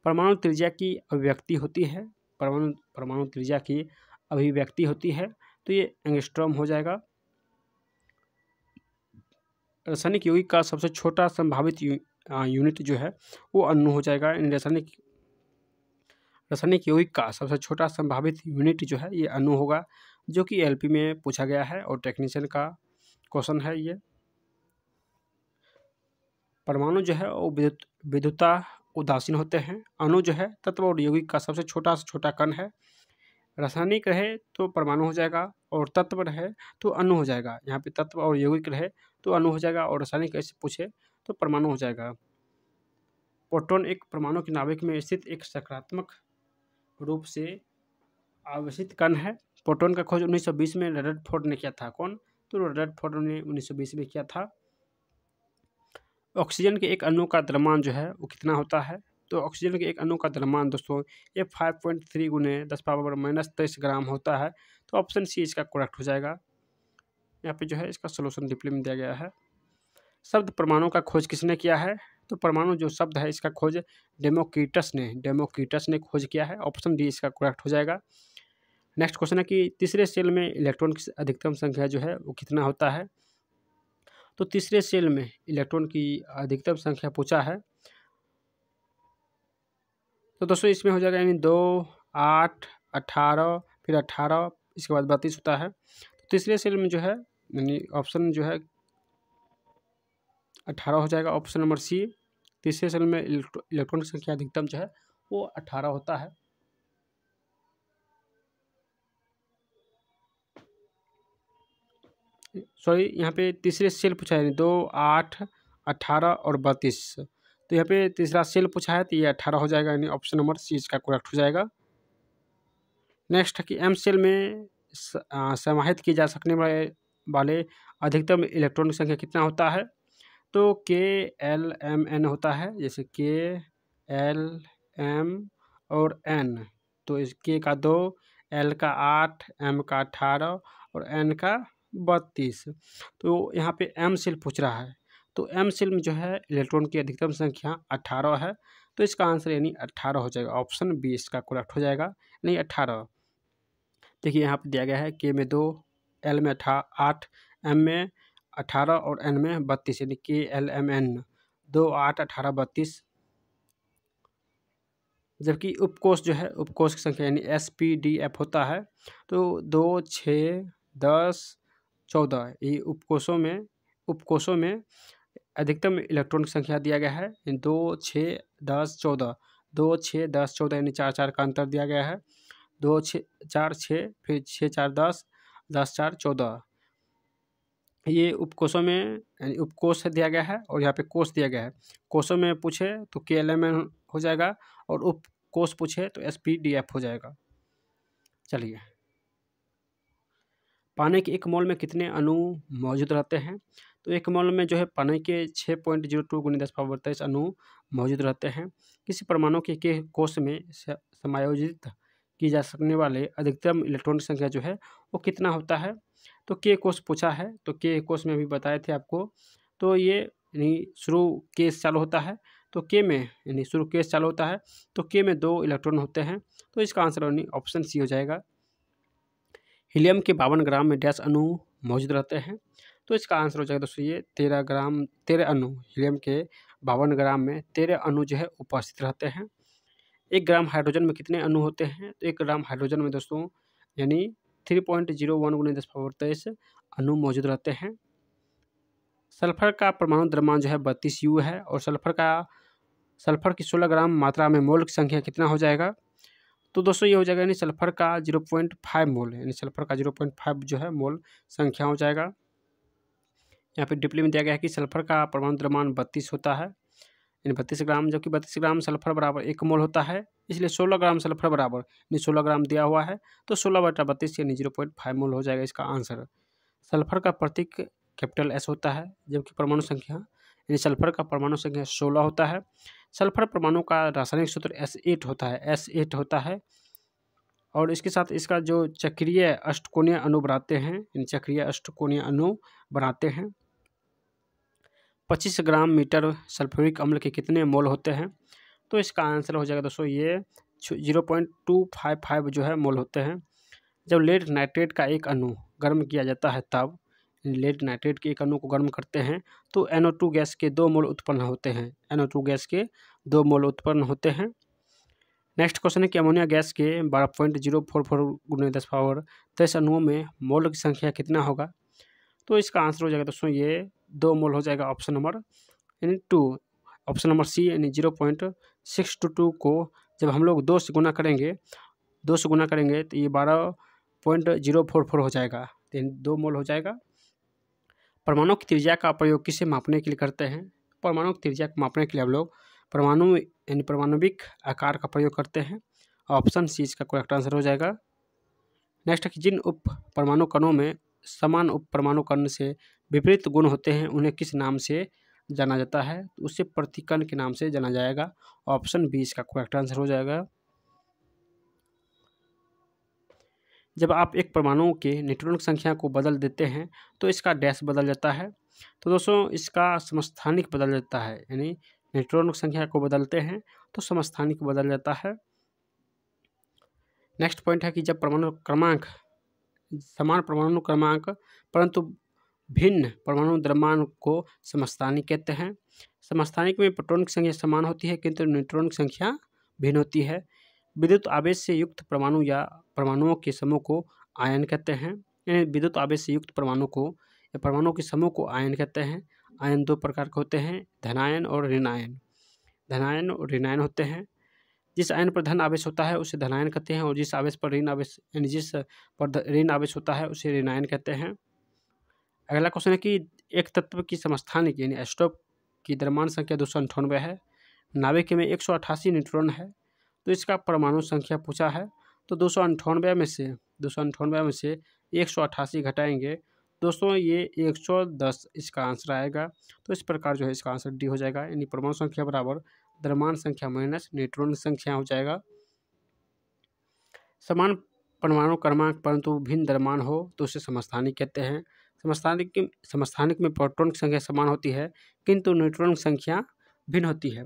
परमाणु त्रिज्या की अभिव्यक्ति होती है परमाणु परमाणु त्रिज्या की अभिव्यक्ति होती है तो ये एंगस्ट्रॉम हो जाएगा रासायनिक यौगिक का सबसे छोटा संभावित यूनिट जो है वो अनु हो जाएगा रासायनिक रासायनिक यौगिक का सबसे छोटा संभावित यूनिट जो है ये अनु होगा जो कि एलपी में पूछा गया है और टेक्नीशियन का क्वेश्चन है ये परमाणु जो है वो विद्युत विद्युता उदासीन होते हैं अनु जो है तत्व और यौगिक का सबसे छोटा से छोटा कण है रासायनिक रहे तो परमाणु हो जाएगा और तत्व रहे तो अनु हो जाएगा यहाँ पे तत्व और यौगिक रहे तो अणु हो जाएगा और रासायनिक ऐसे पूछे तो परमाणु हो जाएगा प्रोटोन एक परमाणु के नाभिक में स्थित एक सकारात्मक रूप से आवेशित कण है प्रोटोन का खोज 1920 में रेडर्ड फोर्ड ने किया था कौन तो रेडर्ड फोर्ड ने 1920 में किया था ऑक्सीजन के एक अणु का द्रमान जो है वो कितना होता है तो ऑक्सीजन के एक अणु का द्रमान दोस्तों ये फाइव पॉइंट थ्री गुने दस पावर माइनस तेईस ग्राम होता है तो ऑप्शन सी इसका करेक्ट हो जाएगा यहाँ पे जो है इसका सोलूशन डिप्ले में दिया गया है शब्द परमाणु का खोज किसने किया है तो परमाणु जो शब्द है इसका खोज डेमोक्रीटस ने डेमोक्रीटस ने खोज किया है ऑप्शन डी इसका करेक्ट हो जाएगा नेक्स्ट क्वेश्चन है कि तीसरे सेल में इलेक्ट्रॉन की अधिकतम संख्या जो है वो कितना होता है तो तीसरे सेल में इलेक्ट्रॉन की अधिकतम संख्या पूछा है तो दोस्तों इसमें हो जाएगा यानी दो आठ अठारह फिर अट्ठारह इसके बाद बत्तीस होता है तो तीसरे सेल में जो है यानी ऑप्शन जो है अट्ठारह हो जाएगा ऑप्शन नंबर सी तीसरे सेल में इलेक्ट्रॉन की संख्या अधिकतम जो है वो अट्ठारह होता है सॉरी यहाँ पे तीसरे सेल पूछा है दो आठ अट्ठारह और बत्तीस तो यहाँ पे तीसरा सेल पूछा है तो ये अट्ठारह हो जाएगा यानी ऑप्शन नंबर सी इसका करेक्ट हो जाएगा नेक्स्ट है कि एम सेल में समाहित किए जा सकने वाले वाले अधिकतम इलेक्ट्रॉन की संख्या कितना होता है तो के एल एम एन होता है जैसे के एल एम और एन तो इस के का दो एल का आठ एम का अठारह और एन का बत्तीस तो यहाँ पे एम सेल पूछ रहा है तो एम सेल में जो है इलेक्ट्रॉन की अधिकतम संख्या अठारह है तो इसका आंसर यानी अट्ठारह हो जाएगा ऑप्शन बी इसका करेक्ट हो जाएगा यानी अट्ठारह देखिए यहाँ पे दिया गया है के में दो एल में अठा आठ एम में अठारह और एन में बत्तीस यानी के एल एम एन दो आठ अठारह बत्तीस जबकि उपकोष जो है उपकोष की संख्या यानी एस पी डी एफ होता है तो दो छ दस चौदह ये उपकोषों में उपकोषों में अधिकतम इलेक्ट्रॉन की संख्या दिया गया है दो छः दस चौदह दो छ दस चौदह यानी चार चार का अंतर दिया गया है दो छ चार छः फिर छः चार दस दस चार चौदह ये उपकोषों में यानी उपकोष दिया गया है और यहाँ पे कोष दिया गया है कोषों में पूछे तो के एल एम एन हो जाएगा और उपकोष पूछे तो एस पी डी एफ हो जाएगा चलिए पानी के एक मोल में कितने अणु मौजूद रहते हैं तो एक मोल में जो है पानी के छः पॉइंट जीरो टू गुणी दस पावर तेईस अणु मौजूद रहते हैं किसी परमाणु के के कोष में समायोजित की जा सकने वाले अधिकतम इलेक्ट्रॉन संख्या जो है वो कितना होता है तो के कोष पूछा है तो के कोष में भी बताए थे आपको तो ये यानी शुरू केस चालू होता है तो के में यानी शुरू केस चालू होता है तो के में दो इलेक्ट्रॉन होते हैं तो इसका आंसर यानी ऑप्शन सी हो जाएगा हीलियम के बावन ग्राम में डैश अनु मौजूद रहते हैं तो इसका आंसर हो जाएगा दोस्तों ये तेरह ग्राम तेरह अनु हीलियम के बावन ग्राम में तेरह अनु जो है उपस्थित रहते हैं एक ग्राम हाइड्रोजन में कितने अणु होते हैं तो एक ग्राम हाइड्रोजन में दोस्तों यानी थ्री पॉइंट जीरो वन गुने दस पावर तेईस अणु मौजूद रहते हैं सल्फर का परमाणु द्रव्यमान जो है बत्तीस यू है और सल्फर का सल्फर की सोलह ग्राम मात्रा में मोल की संख्या कितना हो जाएगा तो दोस्तों ये हो जाएगा यानी सल्फर का जीरो पॉइंट फाइव मोल यानी सल्फर का जीरो पॉइंट फाइव जो है मोल संख्या हो जाएगा यहाँ पे डिप्ले में दिया गया है कि सल्फर का परमाणु द्रव्यमान बत्तीस होता है यानी बत्तीस ग्राम जबकि बत्तीस ग्राम सल्फर बराबर एक मोल होता है इसलिए सोलह ग्राम सल्फर बराबर यानी सोलह ग्राम दिया हुआ है तो सोलह बटा बत्तीस यानी जीरो पॉइंट फाइव मोल हो जाएगा इसका आंसर सल्फर का प्रतीक कैपिटल एस होता है जबकि परमाणु संख्या यानी सल्फर का परमाणु संख्या सोलह होता है सल्फर परमाणु का रासायनिक सूत्र एस एट होता है एस एट होता है और इसके साथ इसका जो चक्रीय अष्टकोणीय अणु बनाते हैं इन चक्रीय अष्टकोणीय अणु बनाते हैं पच्चीस ग्राम मीटर सल्फ्यूरिक अम्ल के कितने मोल होते हैं तो इसका आंसर हो जाएगा दोस्तों ये zero point two five five जो है मोल होते हैं जब लेड नाइट्रेट का एक अणु गर्म किया जाता है तब लेड नाइट्रेट के एक अणु को गर्म करते हैं तो एनओ टू गैस के दो मोल उत्पन्न होते हैं एनओ टू गैस के दो मोल उत्पन्न होते हैं नेक्स्ट क्वेश्चन है कि अमोनिया गैस के बारह पॉइंट जीरो फोर फोर गुण दस पावर तेईस अणुओं में मोल की संख्या कितना होगा तो इसका आंसर हो जाएगा दोस्तों ये दो मोल हो जाएगा ऑप्शन नंबर यानी टू ऑप्शन नंबर सी यानी zero point six two two को जब हम लोग दो से गुना करेंगे दो से गुना करेंगे तो ये बारह पॉइंट जीरो फोर फोर हो जाएगा तो यानी दो मोल हो जाएगा परमाणु की त्रिज्या का प्रयोग किसे मापने के लिए करते हैं परमाणु की त्रिज्या को मापने के लिए हम लोग परमाणु यानी परमाणुविक आकार का प्रयोग करते हैं ऑप्शन सी इसका करेक्ट आंसर हो जाएगा नेक्स्ट जिन उप परमाणु कणों में समान उप परमाणु कर्ण से विपरीत गुण होते हैं उन्हें किस नाम से जाना जाता है तो उसे प्रतिकर्ण के नाम से जाना जाएगा ऑप्शन बी इसका करेक्ट आंसर हो जाएगा जब आप एक परमाणु के न्यूट्रॉन की संख्या को बदल देते हैं तो इसका डैश बदल जाता है तो दोस्तों इसका समस्थानिक बदल जाता है यानी न्यूट्रॉन की संख्या को बदलते हैं तो समस्थानिक बदल जाता है नेक्स्ट पॉइंट है कि जब परमाणु क्रमांक समान परमाणु क्रमांक परंतु भिन्न परमाणु द्रव्यमान को समस्थानिक कहते हैं समस्थानिक में प्रोटोन की संख्या समान होती है किंतु न्यूट्रॉन की संख्या भिन्न होती है विद्युत आवेश से युक्त परमाणु या परमाणुओं के समूह को आयन कहते हैं यानी विद्युत आवेश से युक्त परमाणु को या परमाणुओं के समूह को आयन कहते हैं आयन दो प्रकार के होते हैं धनायन और ऋणायन धनायन और ऋणायन होते हैं जिस आयन पर धन आवेश होता है उसे धनायन कहते हैं और जिस आवेश पर ऋण आवेश यानी जिस पर ऋण आवेश होता है उसे ऋणायन कहते हैं अगला क्वेश्चन है कि एक तत्व की समस्थानिक यानी एस्टोप की द्रमान संख्या दो सौ अंठानवे है नाभिक में एक सौ अट्ठासी न्यूट्रॉन है तो इसका परमाणु संख्या पूछा है तो दो सौ अंठानवे में से दो सौ अंठानवे में से एक सौ अट्ठासी घटाएंगे दोस्तों ये एक सौ दस इसका आंसर आएगा तो इस प्रकार जो है इसका आंसर डी हो जाएगा यानी परमाणु संख्या बराबर द्रव्यमान संख्या माइनस न्यूट्रॉन संख्या हो जाएगा समान परमाणु क्रमांक परंतु भिन्न द्रव्यमान हो तो उसे समस्थानिक कहते हैं समस्थानिक समस्थानिक में प्रोटॉन की संख्या समान होती है किंतु न्यूट्रॉन की संख्या भिन्न होती है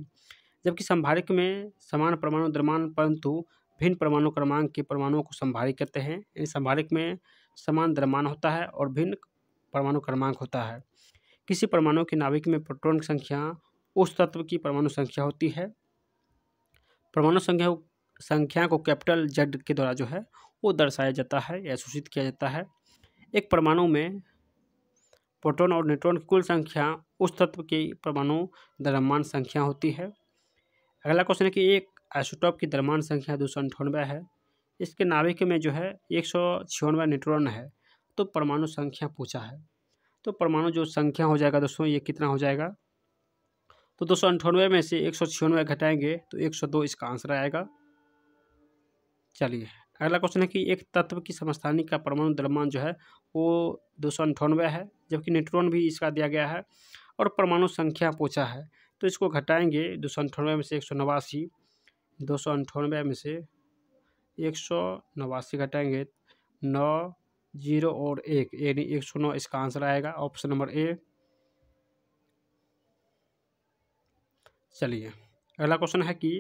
जबकि संभारिक में समान परमाणु द्रव्यमान परंतु भिन्न परमाणु क्रमांक के परमाणुओं को संभारिक कहते हैं यानी संभारिक में समान द्रव्यमान होता है और भिन्न परमाणु क्रमांक होता है किसी परमाणु के नाभिक में प्रोटॉन की संख्या उस तत्व की परमाणु संख्या होती है परमाणु संख्या संख्या को कैपिटल जेड के द्वारा जो है वो दर्शाया जाता है या सूचित किया जाता है एक परमाणु में प्रोटॉन और न्यूट्रॉन की कुल संख्या उस तत्व की परमाणु द्रव्यमान संख्या होती है अगला क्वेश्चन है कि एक आइसोटॉप की द्रव्यमान संख्या दो सौ अंठानवे है इसके नाभिक में जो है एक सौ छियानवे न्यूट्रॉन है तो परमाणु संख्या पूछा है तो परमाणु जो संख्या हो जाएगा दोस्तों ये कितना हो जाएगा तो दो सौ अंठानवे में से एक सौ छियानवे घटाएंगे तो एक सौ दो इसका आंसर आएगा चलिए अगला क्वेश्चन है कि एक तत्व की समस्थानी का परमाणु द्रव्यमान जो है वो दो सौ अंठानवे है जबकि न्यूट्रॉन भी इसका दिया गया है और परमाणु संख्या पूछा है तो इसको घटाएंगे दो सौ अंठानवे में से एक सौ नवासी दो सौ अंठानवे में से एक सौ नवासी घटाएंगे नौ जीरो और एक यानी एक सौ नौ इसका आंसर आएगा ऑप्शन नंबर ए चलिए अगला क्वेश्चन है कि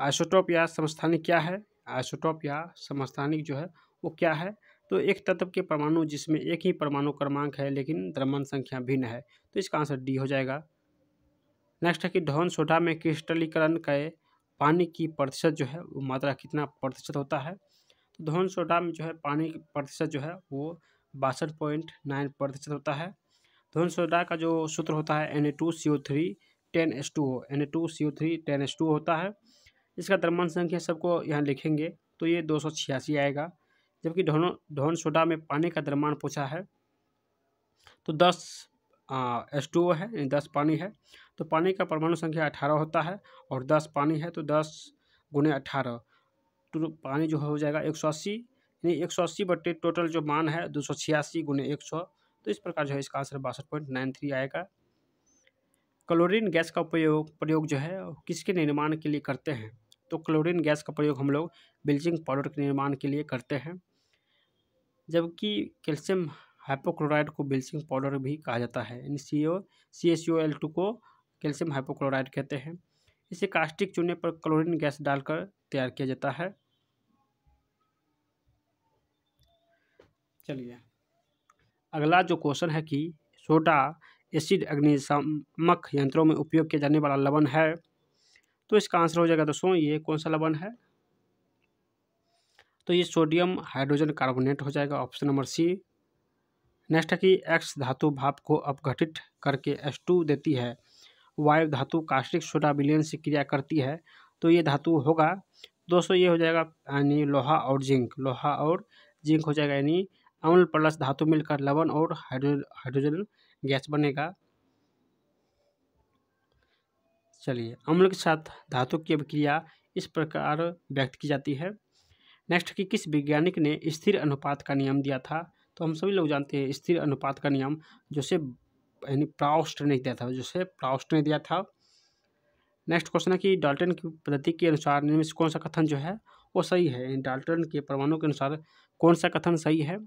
आइसोटोप या समस्थानिक क्या है आइसोटोप या समस्थानिक जो है वो क्या है तो एक तत्व के परमाणु जिसमें एक ही परमाणु क्रमांक है लेकिन द्रमण संख्या भिन्न है तो इसका आंसर डी हो जाएगा नेक्स्ट है कि ढोन सोडा में क्रिस्टलीकरण का पानी की प्रतिशत जो है वो मात्रा कितना प्रतिशत होता है तो धोन सोडा में जो है पानी की प्रतिशत जो है वो बासठ पॉइंट नाइन प्रतिशत होता है धोन सोडा का जो सूत्र होता है N A two C O three ten S two हो N A two C O three ten S two होता है इसका द्रव्यमान संख्या सबको यहाँ लिखेंगे तो ये दो सौ छियासी आएगा जबकि ढोन ढोन सोडा में पानी का द्रव्यमान पूछा है तो दस एस टू ओ है यानी दस पानी है तो पानी का परमाणु संख्या अठारह होता है और दस पानी है तो दस गुने अठारह तो पानी जो हो जाएगा एक सौ अस्सी यानी एक सौ अस्सी बटे टोटल जो मान है दो सौ छियासी गुने एक सौ तो इस प्रकार जो है इसका आंसर बासठ पॉइंट नाइन थ्री आएगा क्लोरीन गैस का प्रयोग प्रयोग जो है किसके निर्माण के लिए करते हैं तो क्लोरीन गैस का प्रयोग हम लोग ब्लीचिंग पाउडर के निर्माण के लिए करते हैं जबकि कैल्शियम हाइपोक्लोराइड को ब्लीचिंग पाउडर भी कहा जाता है यानी C O C S U L two को कैल्शियम हाइपोक्लोराइड कहते हैं इसे कास्टिक चूने पर क्लोरीन गैस डालकर तैयार किया जाता है चलिए अगला जो क्वेश्चन है कि सोडा एसिड अग्निशामक यंत्रों में उपयोग किया जाने वाला लवण है तो इसका आंसर हो जाएगा दोस्तों ये कौन सा लवण है तो ये सोडियम हाइड्रोजन कार्बोनेट हो जाएगा ऑप्शन नंबर सी नेक्स्ट है कि एक्स धातु भाप को अपघटित करके एस टू देती है वायु धातु कास्टिक सोडा विलियन से क्रिया करती है तो ये धातु होगा दोस्तों ये हो जाएगा यानी लोहा और जिंक लोहा और जिंक हो जाएगा यानी अम्ल प्लस धातु मिलकर लवण और हाइड्रो हाइड्रोजन गैस बनेगा चलिए अम्ल के साथ धातु की अभिक्रिया इस प्रकार व्यक्त की जाती है नेक्स्ट कि किस वैज्ञानिक ने स्थिर अनुपात का नियम दिया था तो हम सभी लोग जानते हैं स्थिर अनुपात का नियम से यानी प्राउस्ट ने दिया था जैसे प्राउस्ट ने दिया था नेक्स्ट क्वेश्चन है कि डाल्टन की पद्धति के अनुसार निम्न कौन सा कथन जो है वो सही है डाल्टन के परमाणु के अनुसार कौन सा कथन सही है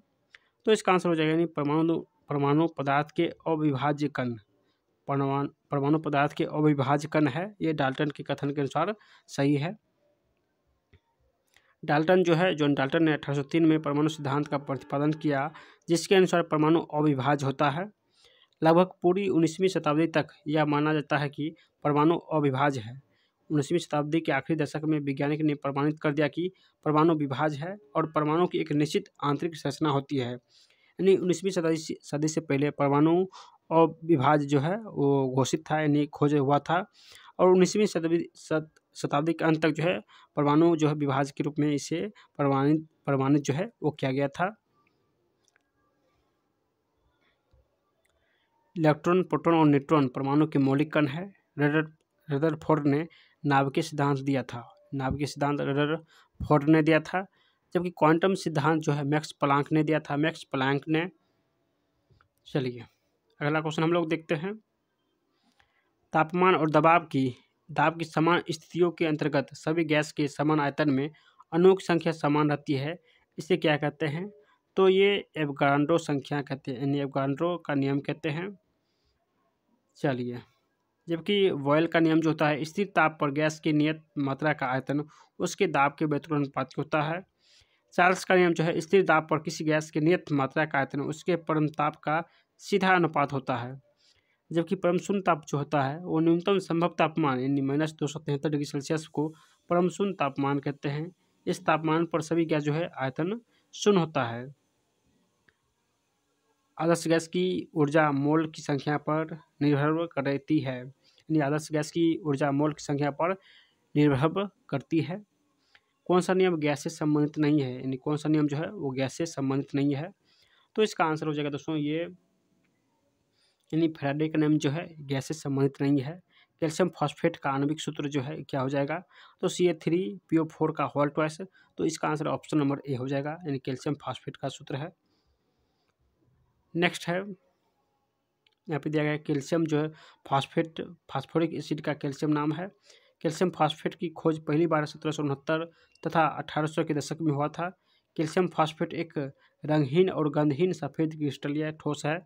तो इसका आंसर हो जाएगा यानी परमाणु परमाणु पदार्थ के अविभाज्य कण परमाणु परमाणु पदार्थ के अविभाज्य कण है ये डाल्टन के कथन के अनुसार सही है डाल्टन जो है जॉन डाल्टन ने 1803 में परमाणु सिद्धांत का प्रतिपादन किया जिसके अनुसार परमाणु अविभाज्य होता है लगभग पूरी उन्नीसवीं शताब्दी तक यह माना जाता है कि परमाणु अविभाज्य है उन्नीसवीं शताब्दी के आखिरी दशक में वैज्ञानिक ने प्रमाणित कर दिया कि परमाणु विभाज्य है और परमाणु की एक निश्चित आंतरिक संरचना होती है यानी उन्नीसवीं सदी सदी से पहले परमाणु और विभाज जो है वो घोषित था यानी खोज हुआ था और उन्नीसवीं शताब्दी शताब्दी के अंत तक जो है परमाणु जो है विभाज के रूप में इसे प्रमाणित प्रमाणित जो है वो किया गया था इलेक्ट्रॉन प्रोटॉन और न्यूट्रॉन परमाणु के मौलिक कण है रेडर रेडर फोर्ड ने नाभिकीय सिद्धांत दिया था नाभिकीय सिद्धांत रेडर फोर्ड ने दिया था जबकि क्वांटम सिद्धांत जो है मैक्स प्लांक ने दिया था मैक्स प्लांक ने चलिए अगला क्वेश्चन हम लोग देखते हैं तापमान और दबाव की दाब की समान स्थितियों के अंतर्गत सभी गैस के समान आयतन में अणुओं संख्या समान रहती है इसे क्या कहते हैं तो ये एवगांड्रो संख्या कहते हैं यानी एवगांड्रो का नियम कहते हैं चलिए जबकि वॉयल का नियम जो होता है स्थिर ताप पर गैस की नियत मात्रा का आयतन उसके दाब के व्यतुलनुपातिक होता है चार्ल्स का नियम जो है स्थिर दाब पर किसी गैस के नियत मात्रा का आयतन उसके परम ताप का सीधा अनुपात होता है जबकि परम शून्य ताप जो होता है वो न्यूनतम संभव तापमान यानी माइनस दो सौ तिहत्तर डिग्री सेल्सियस को परम शून्य तापमान कहते हैं इस तापमान पर सभी गैस जो है आयतन शून्य होता है आदर्श गैस की ऊर्जा मोल की संख्या पर निर्भर करती है यानी आदर्श गैस की ऊर्जा मोल की संख्या पर निर्भर करती है कौन सा नियम गैस से संबंधित नहीं है यानी कौन सा नियम जो है वो गैस से संबंधित नहीं है तो इसका आंसर हो जाएगा दोस्तों ये यानी फ्राइडे का नियम जो है गैस से संबंधित नहीं है कैल्शियम फॉस्फेट का आणविक सूत्र जो है क्या हो जाएगा तो C A three P O four का होल ट्वाइस तो इसका आंसर ऑप्शन नंबर ए हो जाएगा यानी कैल्शियम फॉस्फेट का सूत्र है नेक्स्ट है यहाँ पे दिया गया कैल्शियम जो है फॉस्फेट फॉस्फोरिक एसिड का कैल्शियम नाम है कैल्शियम फास्फेट की खोज पहली बार सत्रह सौ उनहत्तर तथा अठारह सौ के दशक में हुआ था कैल्शियम फास्फेट एक रंगहीन और गंधहीन सफ़ेद क्रिस्टलीय ठोस है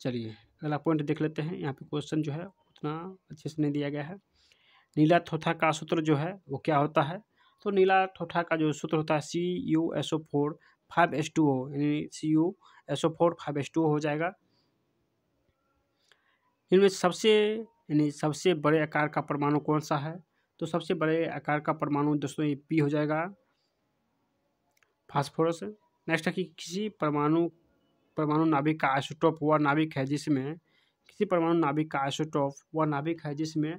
चलिए अगला पॉइंट देख लेते हैं यहाँ पे क्वेश्चन जो है उतना अच्छे से नहीं दिया गया है नीला थोथा का सूत्र जो है वो क्या होता है तो नीला थोथा का जो सूत्र होता है C U S O four five S two O यानी C U S O four five S two O हो जाएगा इनमें सबसे यानी सबसे बड़े आकार का परमाणु कौन सा है तो सबसे बड़े आकार का परमाणु दोस्तों ये पी हो जाएगा फास्फोरस नेक्स्ट है कि किसी परमाणु परमाणु नाभिक का आइसोटॉप व नाभिक है जिसमें किसी परमाणु नाभिक का आइसोटॉप व नाभिक है जिसमें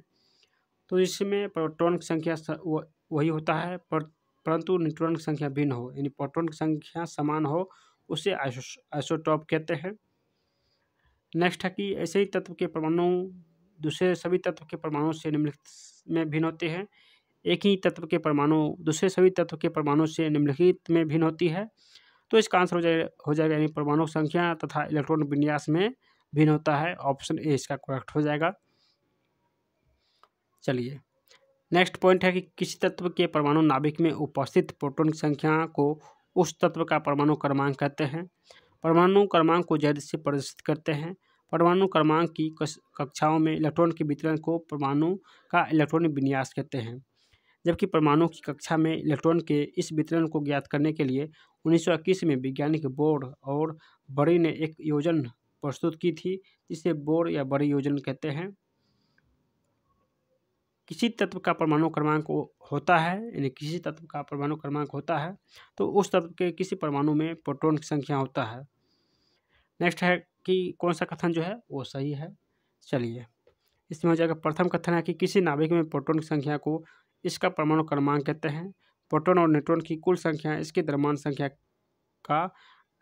तो इसमें प्रोटोन की संख्या वही होता है पर परंतु न्यूट्रॉन की संख्या भिन्न हो यानी प्रोटोन की संख्या समान हो उसे आइसोटॉप कहते हैं नेक्स्ट है कि ऐसे ही तत्व के परमाणु दूसरे सभी तत्व के परमाणु से निम्नलिखित में भिन्न होते हैं एक ही तत्व के परमाणु दूसरे सभी तत्व के परमाणु से निम्नलिखित में भिन्न होती है तो इसका आंसर हो जाएगा हो जाएगा यानी परमाणु संख्या तथा इलेक्ट्रॉन विन्यास में भिन्न होता है ऑप्शन ए इसका करेक्ट हो जाएगा चलिए नेक्स्ट पॉइंट है कि किसी तत्व के परमाणु नाभिक में उपस्थित प्रोटॉन की संख्या को उस तत्व का परमाणु क्रमांक कहते हैं परमाणु क्रमांक को जैद से प्रदर्शित करते हैं परमाणु क्रमांक की कक्षाओं में इलेक्ट्रॉन के वितरण को परमाणु का इलेक्ट्रॉनिक विन्यास कहते हैं जबकि परमाणु की कक्षा में इलेक्ट्रॉन के इस वितरण को ज्ञात करने के लिए 1921 में वैज्ञानिक बोर्ड और बड़ी ने एक योजन प्रस्तुत की थी जिसे बोर्ड या बड़ी योजन कहते हैं किसी तत्व का परमाणु क्रमांक होता है यानी किसी तत्व का परमाणु क्रमांक होता है तो उस तत्व के किसी परमाणु में प्रोटोन की संख्या होता है नेक्स्ट है कि कौन सा कथन जो है वो सही है चलिए इसमें हो जाएगा प्रथम कथन है कि किसी नाभिक में प्रोटोन की संख्या को इसका परमाणु क्रमांक कहते हैं प्रोटोन और न्यूट्रॉन की कुल संख्या इसके द्रमान संख्या का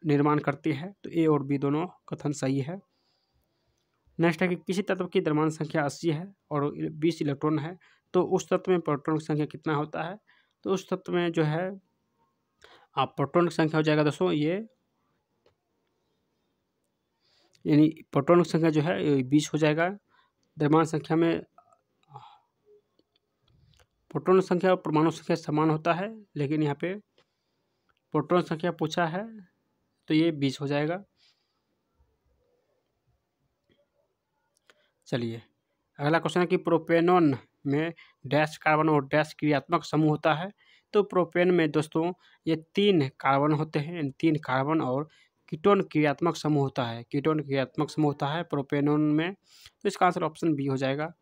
निर्माण करती है तो ए और बी दोनों कथन सही है नेक्स्ट है कि किसी तत्व की द्रमान संख्या अस्सी है और बीस इलेक्ट्रॉन है तो उस तत्व में प्रोटोन की संख्या कितना होता है तो उस तत्व में जो है आप प्रोटोन की संख्या हो जाएगा दोस्तों ये यानी प्रोटोन की संख्या जो है बीस हो जाएगा द्रव्यमान संख्या में प्रोटोन संख्या और परमाणु संख्या समान होता है लेकिन यहाँ पे प्रोटोन संख्या पूछा है तो ये बीस हो जाएगा चलिए अगला क्वेश्चन है कि प्रोपेनॉन में डैश कार्बन और डैश क्रियात्मक समूह होता है तो प्रोपेन में दोस्तों ये तीन कार्बन होते हैं तीन कार्बन और कीटोन क्रियात्मक समूह होता है कीटोन क्रियात्मक समूह होता है प्रोपेनोन में तो इसका आंसर ऑप्शन बी हो जाएगा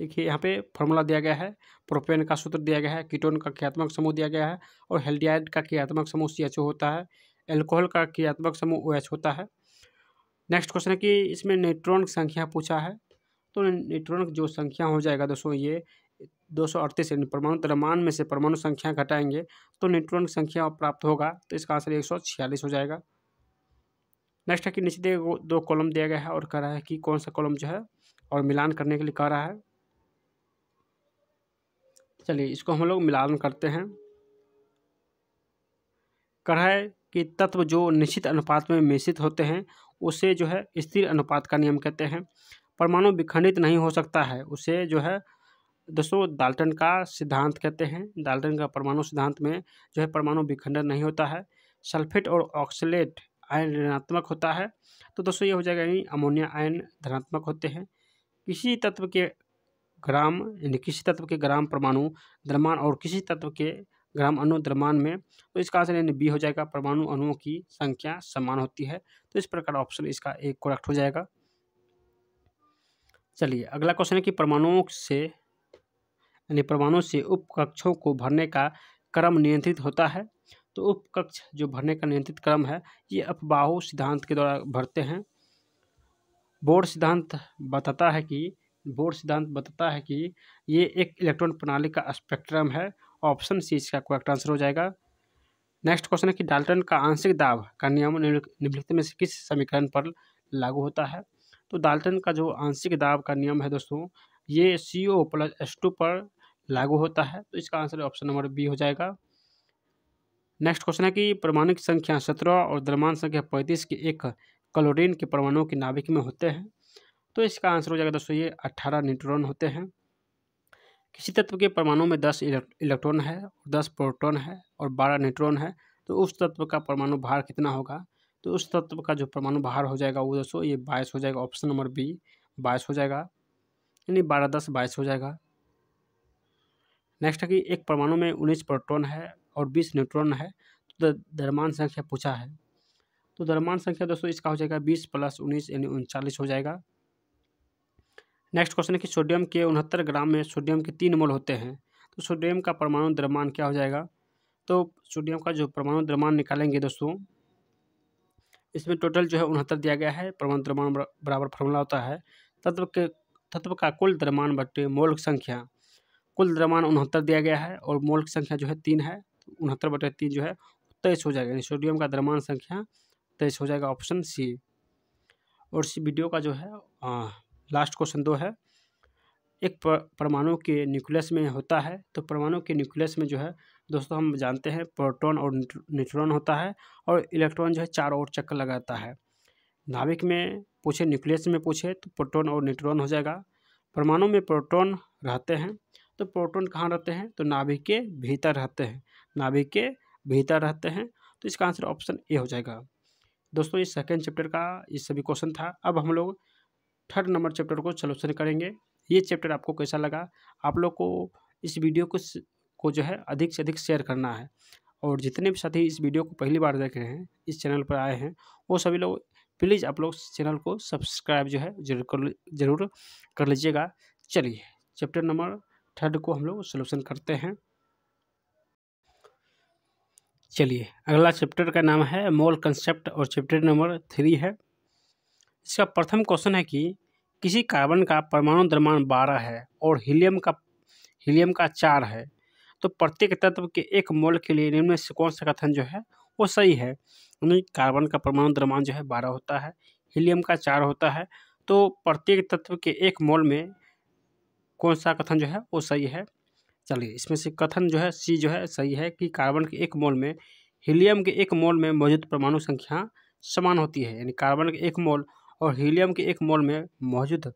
देखिए यहाँ पे फॉर्मूला दिया गया है प्रोपेन का सूत्र दिया गया है कीटोन का क्रियात्मक समूह दिया गया है और हेल्डियाइड का क्रियात्मक समूह सी होता है एल्कोहल का क्रियात्मक समूह ओ होता है नेक्स्ट क्वेश्चन है कि इसमें न्यूट्रॉन संख्या पूछा है तो न्यूट्रॉन जो संख्या हो जाएगा दोस्तों ये दो सौ अड़तीस यानी परमाणु द्रव्यमान में से परमाणु संख्या घटाएंगे तो न्यूट्रॉन की संख्या प्राप्त होगा तो इसका आंसर एक सौ छियालीस हो जाएगा नेक्स्ट है कि नीचे दिए दो कॉलम दिया गया है और कह रहा है कि कौन सा कॉलम जो है और मिलान करने के लिए कह रहा है चलिए इसको हम लोग मिलान करते हैं कह रहा है कि तत्व जो निश्चित अनुपात में मिश्रित होते हैं उसे जो है स्थिर अनुपात का नियम कहते हैं परमाणु विखंडित नहीं हो सकता है उसे जो है दोस्तों डाल्टन का सिद्धांत कहते हैं डाल्टन का परमाणु सिद्धांत में जो है परमाणु विखंडन नहीं होता है सल्फेट और ऑक्सलेट आयन ऋणात्मक होता है तो दोस्तों ये हो जाएगा यानी अमोनिया आयन धनात्मक होते हैं किसी तत्व के ग्राम यानी किसी तत्व के ग्राम परमाणु द्रमान और किसी तत्व के ग्राम अणु द्रमान में तो इसका आंसर यानी बी हो जाएगा परमाणु अणुओं की संख्या समान होती है तो इस प्रकार ऑप्शन इसका एक करेक्ट हो जाएगा चलिए अगला क्वेश्चन है कि परमाणुओं से यानी परमाणु से उपकक्षों को भरने का क्रम नियंत्रित होता है तो उपकक्ष जो भरने का नियंत्रित क्रम है ये अफबाहु सिद्धांत के द्वारा भरते हैं बोर्ड सिद्धांत बताता है कि बोर्ड सिद्धांत बताता है कि ये एक इलेक्ट्रॉन प्रणाली का स्पेक्ट्रम है ऑप्शन सी इसका करेक्ट आंसर हो जाएगा नेक्स्ट क्वेश्चन है कि डाल्टन का आंशिक दाब का नियम निम्नलिखित में से किस समीकरण पर लागू होता है तो डाल्टन का जो आंशिक दाब का नियम है दोस्तों ये C O plus S two पर लागू होता है तो इसका आंसर ऑप्शन नंबर बी हो जाएगा नेक्स्ट क्वेश्चन है कि परमाणु की संख्या सत्रह और द्रमान संख्या पैंतीस के एक क्लोरीन के परमाणु के नाभिक में होते हैं तो इसका आंसर हो जाएगा दोस्तों ये अट्ठारह न्यूट्रॉन होते हैं किसी तत्व के परमाणु में दस इलेक्ट्रॉन है और दस प्रोटोन है और बारह न्यूट्रॉन है तो उस तत्व का परमाणु भार कितना होगा तो उस तत्व का जो परमाणु भार हो जाएगा वो दोस्तों ये बाईस हो जाएगा ऑप्शन नंबर बी बाईस हो जाएगा यानी बारह दस बाईस हो जाएगा नेक्स्ट है कि एक परमाणु में उन्नीस प्रोटोन है और बीस न्यूट्रॉन है तो दरमान संख्या पूछा है तो दरमान संख्या दोस्तों इसका हो जाएगा बीस प्लस उन्नीस यानी उनचालीस हो जाएगा नेक्स्ट क्वेश्चन है कि सोडियम के उनहत्तर ग्राम में सोडियम के तीन मोल होते हैं तो सोडियम का परमाणु द्रव्यमान क्या हो जाएगा तो सोडियम का जो परमाणु द्रव्यमान निकालेंगे दोस्तों इसमें टोटल जो है उनहत्तर दिया गया है परमाणु द्रव्यमान बराबर फॉर्मूला होता है तत्व के तत्व का कुल द्रव्यमान बटे मोल संख्या कुल द्रमान उनहत्तर दिया गया है और मोल की संख्या जो है तीन है तो उनहत्तर बटे तीन जो है तेईस हो जाएगा यानी सोडियम का द्रमान संख्या तेईस हो जाएगा ऑप्शन सी और इस वीडियो का जो है आ, लास्ट क्वेश्चन दो है एक परमाणु के न्यूक्लियस में होता है तो परमाणु के न्यूक्लियस में जो है दोस्तों हम जानते हैं प्रोटॉन और न्यूट्रॉन होता है और इलेक्ट्रॉन जो है चार और चक्कर लगाता है नाभिक में पूछे न्यूक्लियस में पूछे तो प्रोटॉन और न्यूट्रॉन हो जाएगा परमाणु में प्रोटॉन रहते हैं तो प्रोटोन कहाँ रहते हैं तो नाभिक के भीतर रहते हैं नाभिक के भीतर रहते हैं तो इसका आंसर ऑप्शन ए हो जाएगा दोस्तों ये सेकेंड चैप्टर का ये सभी क्वेश्चन था अब हम लोग थर्ड नंबर चैप्टर को सलूशन करेंगे ये चैप्टर आपको कैसा लगा आप लोग को इस वीडियो को को जो है अधिक से अधिक शेयर करना है और जितने भी साथी इस वीडियो को पहली बार देख रहे हैं इस चैनल पर आए हैं वो सभी लोग प्लीज़ आप लोग चैनल को सब्सक्राइब जो है जरूर कर जरूर कर लीजिएगा चलिए चैप्टर नंबर थर्ड को हम लोग सोल्यूशन करते हैं चलिए अगला चैप्टर का नाम है मोल कंसेप्ट और चैप्टर नंबर थ्री है इसका प्रथम क्वेश्चन है कि किसी कार्बन का परमाणु द्रव्यमान बारह है और हीलियम का हीलियम का चार है तो प्रत्येक तत्व के एक मोल के लिए निम्न से कौन सा कथन जो है वो सही है कार्बन का परमाणु द्रव्यमान जो है बारह होता है हीलियम का चार होता है तो प्रत्येक तत्व के एक मोल में कौन सा कथन जो है वो सही है चलिए इसमें से कथन जो है सी जो है सही है कि कार्बन के एक मोल में हीलियम के एक मोल में मौजूद परमाणु संख्या समान होती है यानी कार्बन के एक मोल और हीलियम के एक मोल में मौजूद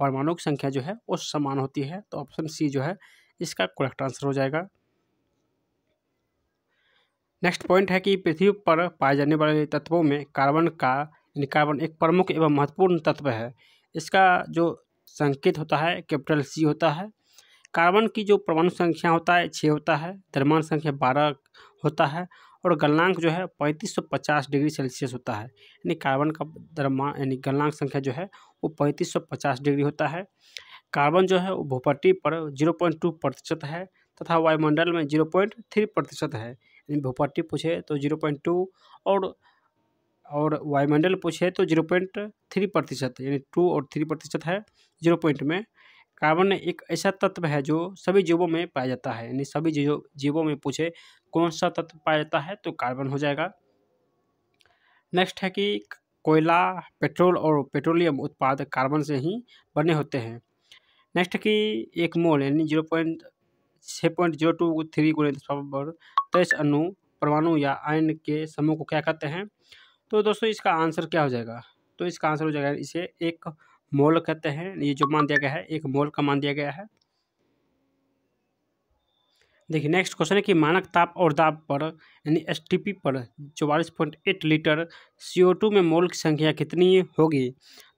परमाणु की संख्या जो है वो समान होती है तो ऑप्शन सी जो है इसका करेक्ट आंसर हो जाएगा नेक्स्ट पॉइंट है कि पृथ्वी पर पाए जाने वाले तत्वों में कार्बन का यानी कार्बन एक प्रमुख एवं महत्वपूर्ण तत्व है इसका जो संकेत होता है कैपिटल सी होता है कार्बन की जो परमाणु संख्या होता है छः होता है द्रव्यमान संख्या बारह होता है और गलनांक जो है पैंतीस सौ पचास डिग्री सेल्सियस होता है यानी कार्बन का द्रव्यमान यानी गलनांक संख्या जो है वो पैंतीस सौ पचास डिग्री होता है कार्बन जो है वो भूपट्टी पर जीरो पॉइंट टू प्रतिशत है तथा वायुमंडल में जीरो पॉइंट थ्री प्रतिशत है यानी भूपट्टी पूछे तो जीरो पॉइंट टू और और वायुमंडल पूछे तो जीरो पॉइंट थ्री प्रतिशत यानी टू और थ्री प्रतिशत है जीरो पॉइंट में कार्बन एक ऐसा तत्व है जो सभी जीवों में पाया जाता है यानी सभी जीवों जीवों में पूछे कौन सा तत्व पाया जाता है तो कार्बन हो जाएगा नेक्स्ट है कि कोयला पेट्रोल और पेट्रोलियम उत्पाद कार्बन से ही बने होते हैं नेक्स्ट कि एक मोल यानी जीरो पॉइंट छः पॉइंट जीरो टू थ्री गुणे दस तेईस अनु परमाणु या आयन के समूह को क्या कहते हैं तो दोस्तों इसका आंसर क्या हो जाएगा तो इसका आंसर हो जाएगा इसे एक मोल कहते हैं ये जो मान दिया गया है एक मोल का मान दिया गया है देखिए नेक्स्ट क्वेश्चन है कि मानक ताप और दाब पर यानी एस पर चौवालीस point eight litre C O two में मोल की संख्या कितनी होगी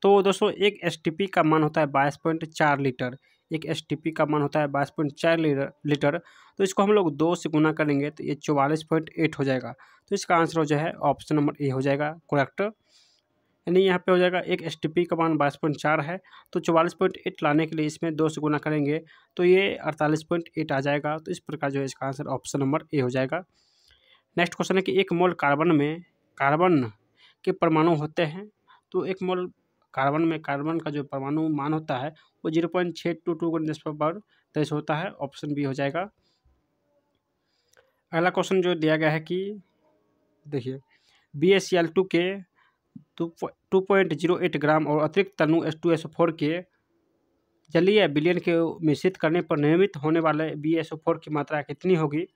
तो दोस्तों एक एस का मान होता है बाईस पॉइंट चार लीटर एक एस का मान होता है बाईस पॉइंट चार लीटर तो इसको हम लोग दो से गुना करेंगे तो ये चौवालीस पॉइंट एट हो जाएगा तो इसका आंसर हो जो है ऑप्शन नंबर ए हो जाएगा करेक्ट यानी यहाँ पे हो जाएगा एक एस टी पी का मान बाईस पॉइंट चार है तो चौवालीस पॉइंट एट लाने के लिए इसमें दो से गुना करेंगे तो ये अड़तालीस पॉइंट एट आ जाएगा तो इस प्रकार जो है इसका आंसर ऑप्शन नंबर ए हो जाएगा नेक्स्ट क्वेश्चन है कि एक मोल कार्बन में कार्बन के परमाणु होते हैं तो एक मोल कार्बन में कार्बन का जो परमाणु मान होता है वो जीरो पॉइंट छः टू टू पर तेईस होता है ऑप्शन बी हो जाएगा अगला क्वेश्चन जो दिया गया है कि देखिए B S C L two के two point zero eight gram और अतिरिक्त तनु एस टू एस फोर के जलीय विलियन के मिश्रित करने पर निर्मित होने वाले बी एस ओ फोर की मात्रा कितनी होगी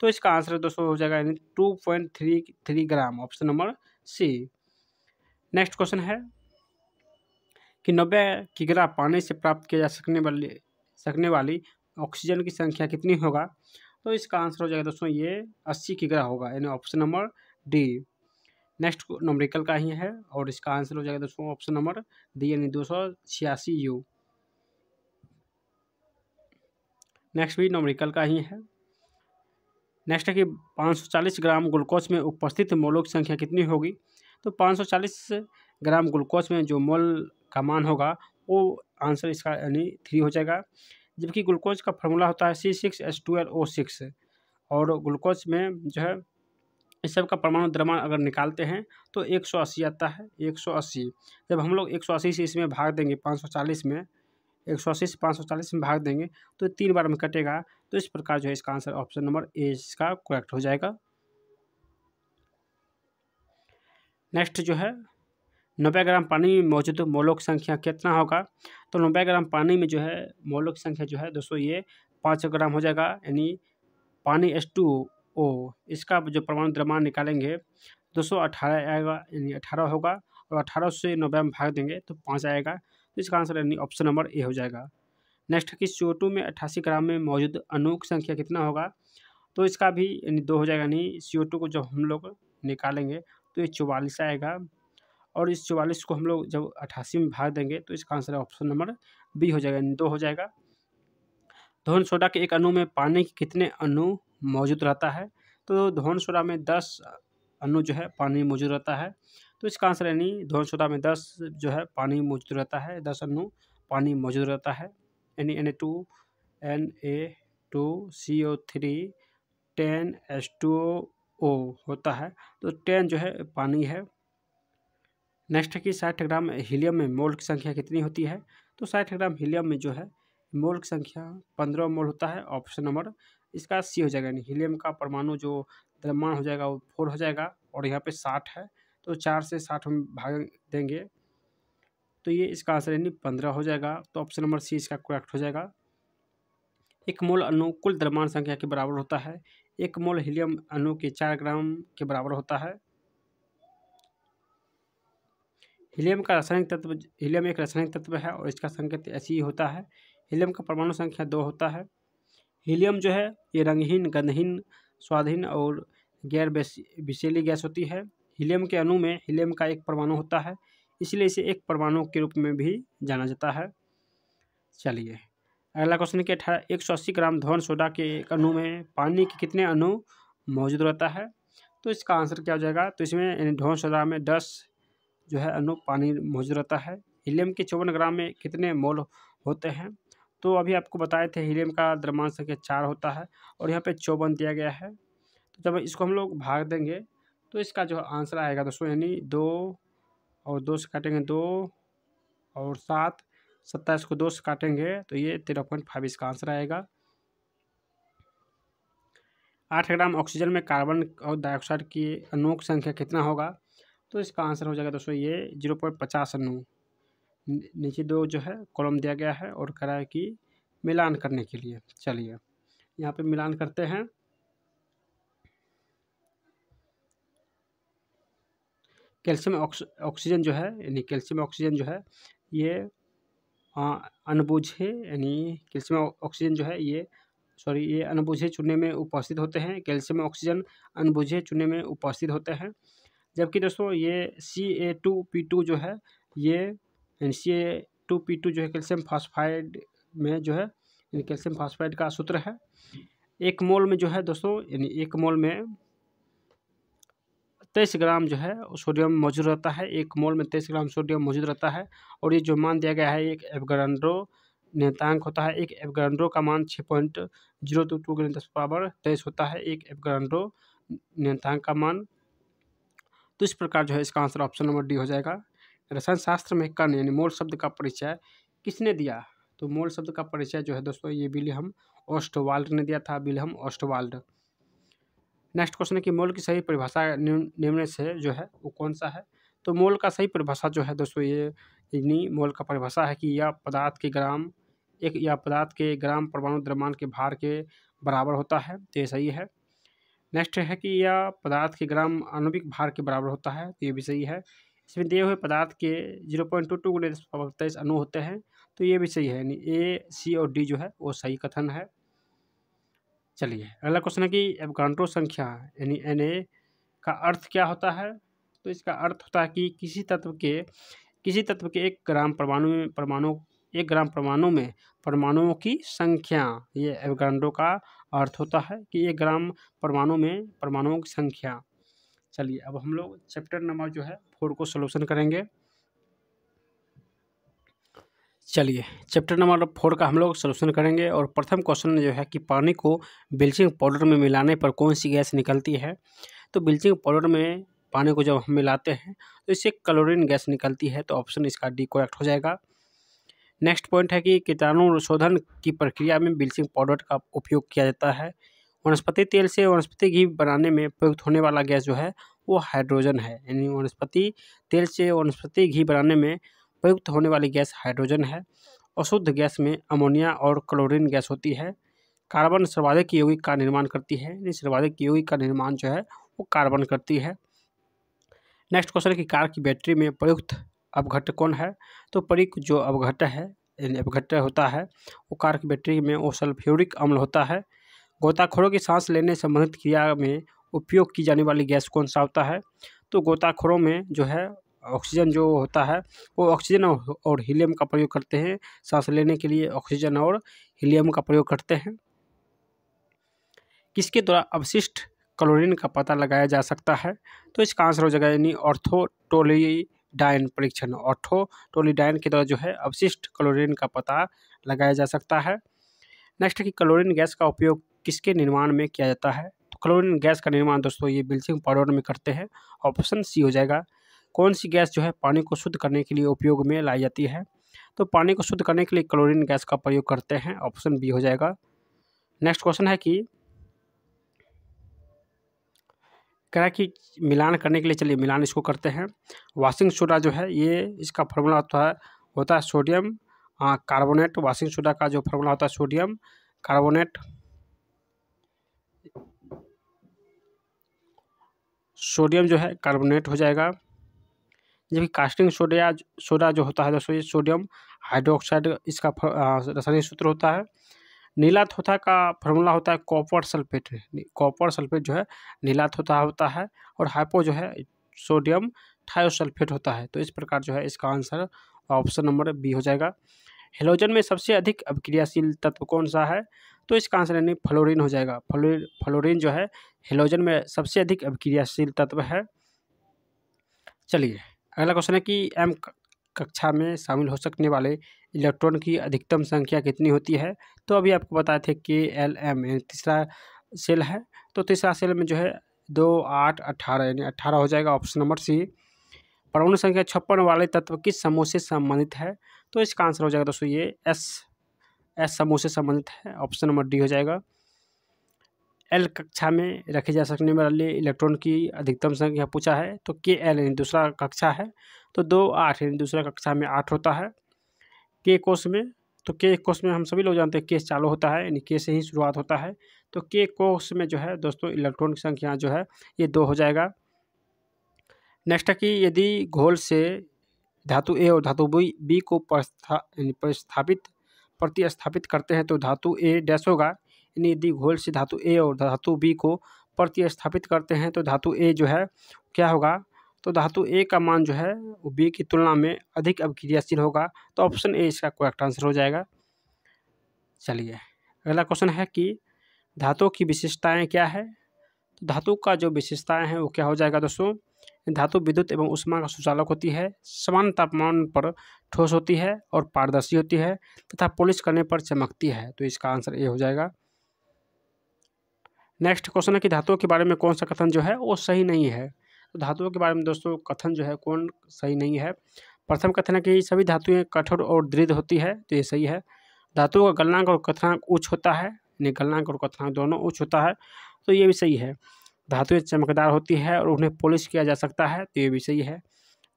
तो इसका आंसर दोस्तों हो जाएगा यानी two point three three gram option number C next question है कि नब्बे किग्रा पानी से प्राप्त किया जा सकने वाली सकने वाली ऑक्सीजन की संख्या कितनी होगा तो इसका आंसर हो जाएगा दोस्तों ये अस्सी किग्रा होगा यानी option number D next numerical का ही है और इसका आंसर हो जाएगा दोस्तों ऑप्शन नंबर डी यानी दो सौ छियासी यू नेक्स्ट भी नोमरिकल का ही है नेक्स्ट है कि 540 ग्राम ग्लूकोज में उपस्थित मोलों की संख्या कितनी होगी तो 540 ग्राम ग्लूकोज में जो मोल का मान होगा वो आंसर इसका यानी थ्री हो जाएगा जबकि ग्लूकोज का फॉर्मूला होता है C six S L O six और ग्लूकोज में जो है इस सब का परमाणु द्रव्यमान अगर निकालते हैं तो 180 आता है 180 जब हम लोग 180 से इसमें भाग देंगे 540 में 180 से 540 में भाग देंगे तो तीन बार में कटेगा तो इस प्रकार जो है इसका आंसर ऑप्शन नंबर ए इसका करेक्ट हो जाएगा नेक्स्ट जो है नब्बे ग्राम पानी में मौजूद मोलों की संख्या कितना होगा तो नब्बे ग्राम पानी में जो है मोलों की संख्या जो है दोस्तों ये पाँच ग्राम हो जाएगा यानी पानी एस टू ओ इसका जो परमाणु द्रव्यमान निकालेंगे दो सौ अठारह आएगा यानी अठारह होगा और अठारह से नब्बे में भाग देंगे तो पाँच आएगा तो इसका आंसर यानी ऑप्शन नंबर ए हो जाएगा नेक्स्ट कि सी में अट्ठासी ग्राम में मौजूद अणु की संख्या कितना होगा तो इसका भी यानी दो हो जाएगा यानी सी को जब हम लोग निकालेंगे तो ये चौवालीस आएगा और इस चौवालीस को हम लोग जब अट्ठासी में भाग देंगे तो इसका आंसर ऑप्शन नंबर बी हो जाएगा यानी दो हो जाएगा धोन सोडा के एक अणु में पानी के कितने अणु मौजूद रहता है तो धोनसुरा में दस अनु जो है पानी मौजूद रहता है तो इसका आंसर यानी धोनसुरा में दस जो है पानी मौजूद रहता है दस अनु पानी मौजूद रहता है यानी N A two N A two C O three ten S two O होता है तो टेन जो है पानी है नेक्स्ट है कि साठ ग्राम हीलियम में मोल की संख्या कितनी होती है तो साठ ग्राम हीलियम में जो है मोल की संख्या पंद्रह मोल होता है ऑप्शन नंबर इसका सी हो जाएगा यानी हीलियम का परमाणु जो द्रव्यमान हो जाएगा वो फोर हो जाएगा और यहाँ पे साठ है तो चार से साठ हम भाग देंगे तो ये इसका आंसर यानी पंद्रह हो जाएगा तो ऑप्शन नंबर सी इसका करेक्ट हो जाएगा एक मोल अनु कुल द्रव्यमान संख्या के बराबर होता है एक मोल हीलियम अनु के चार ग्राम के बराबर होता है हीलियम का रासायनिक तत्व हीलियम एक रासायनिक तत्व है और इसका संकेत ऐसी ही होता है हीलियम का परमाणु संख्या दो होता है हीलियम जो है ये रंगहीन गंधहीन स्वादहीन और गैर विषैली गैस होती है हीलियम के अणु में हीलियम का एक परमाणु होता है इसलिए इसे एक परमाणु के रूप में भी जाना जाता है चलिए अगला क्वेश्चन के अठारह एक सौ अस्सी ग्राम धोन सोडा के एक अणु में पानी के कितने अणु मौजूद रहता है तो इसका आंसर क्या हो जाएगा तो इसमें यानी सोडा में दस जो है अणु पानी मौजूद रहता है हीलियम के चौवन ग्राम में कितने मोल होते हैं तो अभी आपको बताए थे हीलियम का द्रमान संख्या चार होता है और यहाँ पे चौवन दिया गया है तो जब इसको हम लोग भाग देंगे तो इसका जो आंसर आएगा दोस्तों यानी दो और दो से काटेंगे दो और सात सत्ताईस को दो से काटेंगे तो ये तेरह पॉइंट फाइव इसका आंसर आएगा आठ ग्राम ऑक्सीजन में कार्बन और डाइऑक्साइड की अणुओं की संख्या कितना होगा तो इसका आंसर हो जाएगा दोस्तों ये जीरो पॉइंट पचास अणु नीचे दो जो है कॉलम दिया गया है और कह की है कि मिलान करने के लिए चलिए यहाँ पे मिलान करते हैं कैल्शियम ऑक्सीजन जो है यानी कैल्शियम ऑक्सीजन जो है ये अनबूझे यानी कैल्शियम ऑक्सीजन जो है ये सॉरी ये अनबूझे चूने में उपस्थित होते हैं कैल्शियम ऑक्सीजन अनबूझे चूने में उपस्थित होते हैं जबकि दोस्तों ये C A two P two जो है ये N C A two P two जो है कैल्शियम फास्फाइड में जो है कैल्शियम फास्फाइड का सूत्र है एक मोल में जो है दोस्तों यानी एक मोल में तेईस ग्राम जो है सोडियम मौजूद रहता है एक मोल में तेईस ग्राम सोडियम मौजूद रहता है और ये जो मान दिया गया है एक एवगरेंड्रो नियतांक होता है एक एवगरेंड्रो का मान छः point zero two two gram दस पावर तेईस होता है एक एवगरेंड्रो नियतांक का मान तो इस प्रकार जो है इसका आंसर ऑप्शन नंबर डी हो जाएगा रसायन शास्त्र में कण यानी मोल शब्द का परिचय किसने दिया तो मोल शब्द का परिचय जो है दोस्तों ये विलियम ऑस्टवाल्ड ने दिया था विलियम ऑस्टवाल्ड नेक्स्ट क्वेश्चन है कि मोल की सही परिभाषा निम्न से जो है वो कौन सा है तो मोल का सही परिभाषा जो है दोस्तों ये इग्नी मोल का परिभाषा है कि यह पदार्थ के ग्राम एक या पदार्थ के ग्राम परमाणु द्रव्यमान के भार के बराबर होता है तो ये सही है नेक्स्ट है कि यह पदार्थ के ग्राम आणविक भार के बराबर होता है तो ये भी सही है इसमें दिए हुए पदार्थ के जीरो पॉइंट टू टू गुने पावर तेईस अणु होते हैं तो ये भी सही है यानी ए सी और डी जो है वो सही कथन है चलिए अगला क्वेश्चन है कि एवगांड्रो संख्या यानी एन ए का अर्थ क्या होता है तो इसका अर्थ होता है कि किसी तत्व के किसी तत्व के एक ग्राम परमाणु में परमाणु एक ग्राम परमाणु में परमाणुओं की संख्या ये एवगांडो का अर्थ होता है कि एक ग्राम परमाणु में परमाणुओं की संख्या चलिए अब हम लोग चैप्टर नंबर जो है फोर को सोल्यूशन करेंगे चलिए चैप्टर नंबर फोर का हम लोग सोल्यूशन करेंगे और प्रथम क्वेश्चन जो है कि पानी को ब्लीचिंग पाउडर में मिलाने पर कौन सी गैस निकलती है तो ब्लीचिंग पाउडर में पानी को जब हम मिलाते हैं तो इससे क्लोरीन गैस निकलती है तो ऑप्शन इसका डी करेक्ट हो जाएगा नेक्स्ट पॉइंट है कि कीटाणु शोधन की प्रक्रिया में ब्लीचिंग पाउडर का उपयोग किया जाता है वनस्पति तेल से वनस्पति घी बनाने में प्रयुक्त होने वाला गैस जो है वो हाइड्रोजन है यानी वनस्पति तेल से वनस्पति घी बनाने में प्रयुक्त होने वाली गैस हाइड्रोजन है अशुद्ध गैस में अमोनिया और क्लोरीन गैस होती है कार्बन सर्वाधिक यौगिक का निर्माण करती है यानी सर्वाधिक यौगिक का निर्माण जो है वो कार्बन करती है नेक्स्ट क्वेश्चन की कार की बैटरी में प्रयुक्त अवघट कौन है तो परिक जो अवघट है यानी अवघट होता है वो कार की बैटरी में वो सल्फ्यूरिक अम्ल होता है गोताखोरों की सांस लेने संबंधित क्रिया में उपयोग की जाने वाली गैस कौन सा होता है तो गोताखोरों में जो है ऑक्सीजन जो होता है वो ऑक्सीजन और हीलियम का प्रयोग करते हैं सांस लेने के लिए ऑक्सीजन और हीलियम का प्रयोग करते हैं किसके द्वारा अवशिष्ट क्लोरीन का पता लगाया जा सकता है तो इसका आंसर हो जाएगा यानी ऑर्थोटोलीडाइन परीक्षण ऑर्थोटोलीडाइन के द्वारा जो है अवशिष्ट क्लोरीन का पता लगाया जा सकता है नेक्स्ट है कि क्लोरीन गैस का उपयोग किसके निर्माण में किया जाता है तो क्लोरीन गैस का निर्माण दोस्तों ये ब्लीचिंग पाउडर में करते हैं ऑप्शन सी हो जाएगा कौन सी गैस जो है पानी को शुद्ध करने के लिए उपयोग में लाई जाती है तो पानी को शुद्ध करने के लिए क्लोरीन गैस का प्रयोग करते हैं ऑप्शन बी हो जाएगा नेक्स्ट क्वेश्चन है कि क्या कि मिलान करने के लिए चलिए मिलान इसको करते हैं वाशिंग सोडा जो है ये इसका फॉर्मूला होता है होता है सोडियम कार्बोनेट वाशिंग सोडा का जो फॉर्मूला होता है सोडियम कार्बोनेट सोडियम जो है कार्बोनेट हो जाएगा जबकि कास्टिंग सोडिया सोडा जो होता है दोस्तों ये सोडियम हाइड्रोक्साइड इसका रासायनिक सूत्र होता है नीला थोथा का फॉर्मूला होता है कॉपर सल्फेट कॉपर सल्फेट जो है नीला थोथा होता है और हाइपो जो है सोडियम थायोसल्फेट होता है तो इस प्रकार जो है इसका आंसर ऑप्शन नंबर बी हो जाएगा हेलोजन में सबसे अधिक अभिक्रियाशील तत्व कौन सा है तो इसका आंसर यानी फ्लोरिन हो जाएगा फ्लोरिन फ्लोरिन जो है हेलोजन में सबसे अधिक अभिक्रियाशील तत्व है चलिए अगला क्वेश्चन है कि एम कक्षा में शामिल हो सकने वाले इलेक्ट्रॉन की अधिकतम संख्या कितनी होती है तो अभी आपको बताए थे के एल एम यानी तीसरा सेल है तो तीसरा सेल में जो है दो आठ अट्ठारह यानी अट्ठारह हो जाएगा ऑप्शन नंबर सी परमाणु संख्या छप्पन वाले तत्व किस समूह से संबंधित है तो इसका आंसर हो जाएगा दोस्तों ये एस एस समूह से संबंधित है ऑप्शन नंबर डी हो जाएगा एल कक्षा में रखे जा सकने वाले इलेक्ट्रॉन की अधिकतम संख्या पूछा है तो के एल यानी दूसरा कक्षा है तो दो आठ यानी दूसरा कक्षा में आठ होता है के कोष में तो के कोष में हम सभी लोग जानते हैं केस चालू होता है यानी के से ही शुरुआत होता है तो के कोष में जो है दोस्तों इलेक्ट्रॉन की संख्या जो है ये दो हो जाएगा नेक्स्ट है कि यदि घोल से धातु ए और धातु बी बी को प्रस्था यानी प्रस्थापित प्रतिस्थापित करते हैं तो धातु ए डैश होगा यानी यदि घोल से धातु ए और धातु बी को प्रतिस्थापित करते हैं तो धातु ए जो है क्या होगा तो धातु ए का मान जो है वो बी की तुलना में अधिक अभिक्रियाशील होगा तो ऑप्शन ए इसका करेक्ट आंसर हो जाएगा चलिए अगला क्वेश्चन है कि धातु की विशेषताएं क्या है तो धातु का जो विशेषताएं हैं वो क्या हो जाएगा दोस्तों धातु विद्युत एवं उष्मा का सुचालक होती है समान तापमान पर ठोस होती है और पारदर्शी होती है तथा पॉलिश करने पर चमकती है तो इसका आंसर ए हो जाएगा नेक्स्ट क्वेश्चन है कि धातुओं के बारे में कौन सा कथन जो है वो सही नहीं है तो धातुओं के बारे में दोस्तों कथन जो है कौन सही नहीं है प्रथम कथन है कि सभी धातुएं कठोर और दृढ़ होती है तो ये सही है धातुओं का गलनांक और कथनांक उच्च होता है यानी गलनांक और कथनांक दोनों उच्च होता है तो ये भी सही है धातुएँ चमकदार होती है और उन्हें पॉलिश किया जा सकता है तो ये भी सही है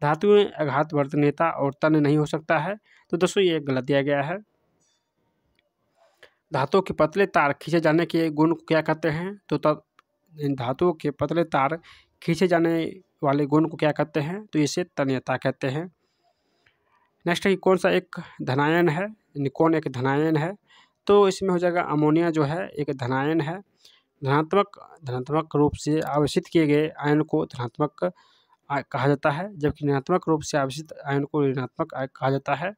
धातुएँ आघात वर्तनीयता और तन्य नहीं हो सकता है तो दोस्तों ये गलत दिया गया है धातुओं के पतले तार खींचे जाने के गुण को क्या कहते हैं तो धातुओं के पतले तार खींचे जाने वाले गुण को क्या कहते हैं तो इसे तन्यता कहते हैं नेक्स्ट है कौन सा एक धनायन है कौन एक धनायन है तो इसमें हो जाएगा अमोनिया जो है एक धनायन है धनात्मक धनात्मक रूप से आवेशित किए गए आयन को धनात्मक कहा जाता है जबकि ऋणात्मक रूप से आवेशित आयन को ऋणात्मक कहा जाता है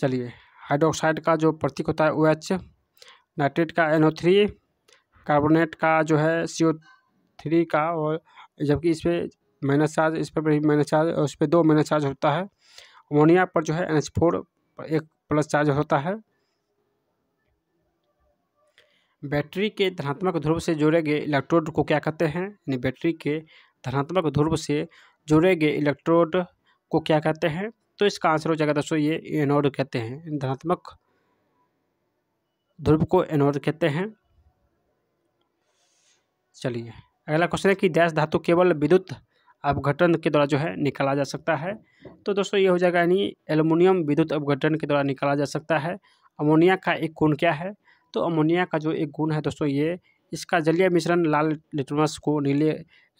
चलिए हाइड्रोक्साइड का जो प्रतीक होता है ओ एच नाइट्रेट का एन ओ थ्री कार्बोनेट का जो है सी ओ थ्री का और जबकि इस पर माइनस चार्ज इस पर भी माइनस चार्ज और इस पर दो माइनस चार्ज होता है अमोनिया पर जो है एन एच फोर एक प्लस चार्ज होता है बैटरी के धनात्मक ध्रुव से जुड़े गए इलेक्ट्रोड को क्या कहते हैं यानी बैटरी के धनात्मक ध्रुव से जुड़े गए इलेक्ट्रोड को क्या कहते हैं तो इसका आंसर हो जाएगा दोस्तों ये एनोड कहते हैं धनात्मक ध्रुव को एनोड कहते हैं चलिए अगला क्वेश्चन है कि डैश धातु केवल विद्युत अपघटन के द्वारा जो है निकाला जा सकता है तो दोस्तों ये हो जाएगा यानी एलुमिनियम विद्युत अपघटन के द्वारा निकाला जा सकता है अमोनिया का एक कोण क्या है तो अमोनिया का जो एक गुण है दोस्तों ये इसका जलीय मिश्रण लाल लिटमस को नीले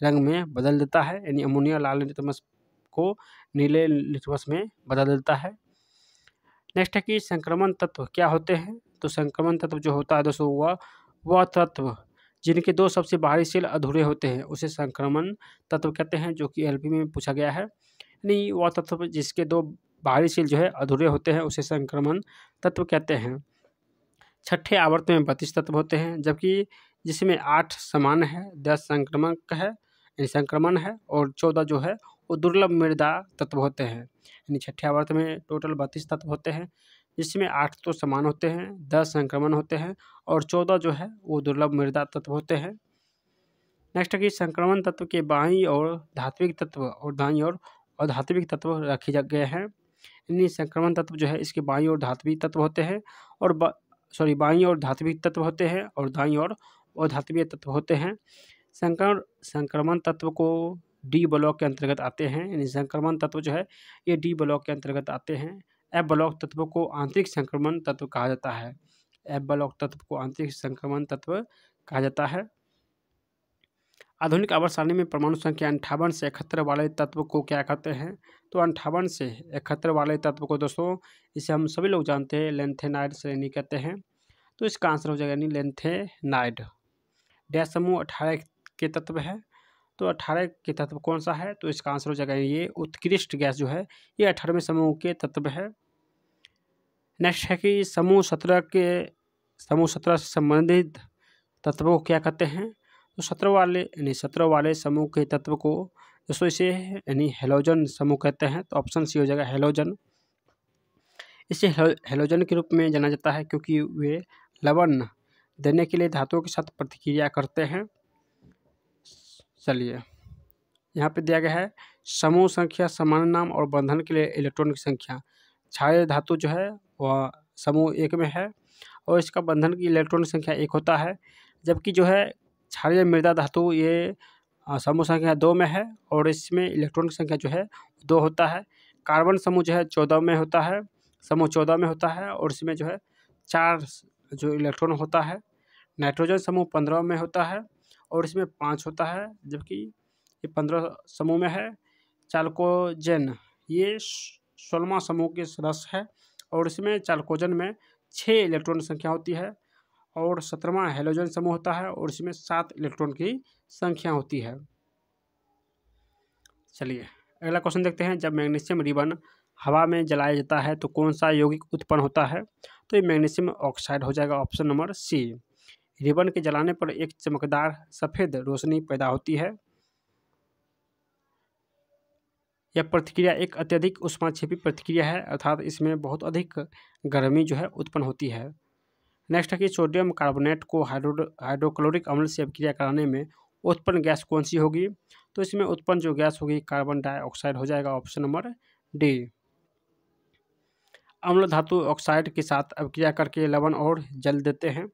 रंग में बदल देता है यानी अमोनिया लाल लिटमस को नीले लिटमस में बदल देता है नेक्स्ट है कि संक्रमण तत्व क्या होते हैं तो संक्रमण तत्व जो होता है दोस्तों वह वह तत्व जिनके दो सबसे बाहरी सेल अधूरे होते हैं उसे संक्रमण तत्व कहते हैं जो कि एल में पूछा गया है यानी वह तत्व जिसके दो बाहरी सेल जो है अधूरे होते हैं उसे संक्रमण तत्व कहते हैं छठे आवर्त में बत्तीस तत्व होते हैं जबकि जिसमें आठ समान है दस संक्रमक है यानी संक्रमण है और चौदह जो है वो दुर्लभ मृदा तत्व होते हैं यानी छठे आवर्त में टोटल बत्तीस तत्व होते हैं जिसमें आठ तो समान होते हैं दस संक्रमण होते हैं और चौदह जो है वो दुर्लभ मृदा तत्व होते हैं नेक्स्ट है कि संक्रमण तत्व के बाई और धात्विक तत्व और दाई और अधात्विक तत्व रखे गए हैं यानी संक्रमण तत्व जो है इसके बाई और धात्विक तत्व होते हैं और सॉरी बाई और धात्विक तत्व होते हैं और दाई और अधात्वीय तत्व होते हैं संक्रमण संक्रमण तत्व को डी ब्लॉक के अंतर्गत आते हैं यानी संक्रमण तत्व जो है ये डी ब्लॉक के अंतर्गत आते हैं एफ ब्लॉक तत्व को आंतरिक संक्रमण तत्व कहा जाता है एफ ब्लॉक तत्व को आंतरिक संक्रमण तत्व कहा जाता है आधुनिक आवर्त सारणी में परमाणु संख्या अंठावन से इकहत्तर वाले तत्व को क्या कहते हैं तो अंठावन से इकहत्तर वाले तत्व को दोस्तों इसे हम सभी लोग जानते हैं लेंथेनाइड श्रेणी कहते हैं तो इसका आंसर हो जाएगा यानी लेंथेनाइड डैश समूह अठारह के तत्व है तो अठारह के तत्व कौन सा है तो इसका आंसर हो जाएगा ये उत्कृष्ट गैस जो है ये अठारहवें समूह के तत्व है नेक्स्ट है कि समूह सत्रह के समूह सत्रह से संबंधित तत्वों को क्या कहते हैं तो सत्रह वाले यानी सत्र वाले समूह के तत्व को दोस्तों इसे यानी हेलोजन समूह कहते हैं तो ऑप्शन सी हो जाएगा हेलोजन इसे हेलोजन के रूप में जाना जाता है क्योंकि वे लवण देने के लिए धातुओं के साथ प्रतिक्रिया करते हैं चलिए यहाँ पे दिया गया है समूह संख्या समान नाम और बंधन के लिए इलेक्ट्रॉन की संख्या छाय धातु जो है वह समूह एक में है और इसका बंधन की इलेक्ट्रॉन संख्या एक होता है जबकि जो है क्षारीय मृदा धातु ये समूह संख्या दो में है और इसमें इलेक्ट्रॉन की संख्या जो है दो होता है कार्बन समूह जो है चौदह में होता है समूह चौदह में होता है और इसमें जो है चार जो इलेक्ट्रॉन होता है नाइट्रोजन समूह पंद्रह में होता है और इसमें पाँच होता है जबकि ये पंद्रह समूह में है चालकोजन ये सोलवा समूह के सदस्य है और इसमें चालकोजन में छः इलेक्ट्रॉन संख्या होती है और सत्रहवा हेलोजन समूह होता है और इसमें सात इलेक्ट्रॉन की संख्या होती है चलिए अगला क्वेश्चन देखते हैं जब मैग्नीशियम रिबन हवा में जलाया जाता है तो कौन सा यौगिक उत्पन्न होता है तो ये मैग्नीशियम ऑक्साइड हो जाएगा ऑप्शन नंबर सी रिबन के जलाने पर एक चमकदार सफ़ेद रोशनी पैदा होती है यह प्रतिक्रिया एक अत्यधिक उष्माक्षेपी प्रतिक्रिया है अर्थात इसमें बहुत अधिक गर्मी जो है उत्पन्न होती है नेक्स्ट है कि सोडियम कार्बोनेट को हाइड्रो हाइड्रोक्लोरिक अम्ल से अभिक्रिया कराने में उत्पन्न गैस कौन सी होगी तो इसमें उत्पन्न जो गैस होगी कार्बन डाइऑक्साइड हो जाएगा ऑप्शन नंबर डी अम्ल धातु ऑक्साइड के साथ अभिक्रिया करके लवण और जल देते हैं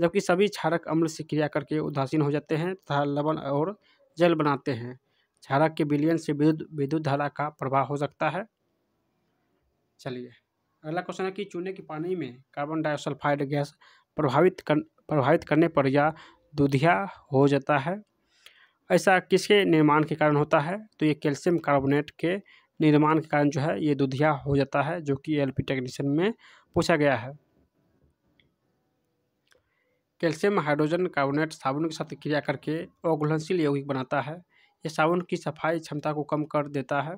जबकि सभी क्षारक अम्ल से क्रिया करके उदासीन हो जाते हैं तथा लवण और जल बनाते हैं क्षारक के विलियन से विद्युत विद्युत धारा का प्रभाव हो सकता है चलिए अगला क्वेश्चन है कि चूने के पानी में कार्बन डाइऑक्साइड गैस प्रभावित कर प्रभावित करने पर यह दुधिया हो जाता है ऐसा किसके निर्माण के कारण होता है तो ये कैल्शियम कार्बोनेट के निर्माण के कारण जो है ये दुधिया हो जाता है जो कि एलपी टेक्नीशियन में पूछा गया है कैल्शियम हाइड्रोजन कार्बोनेट साबुन के साथ क्रिया करके अघुलनशील यौगिक बनाता है यह साबुन की सफाई क्षमता को कम कर देता है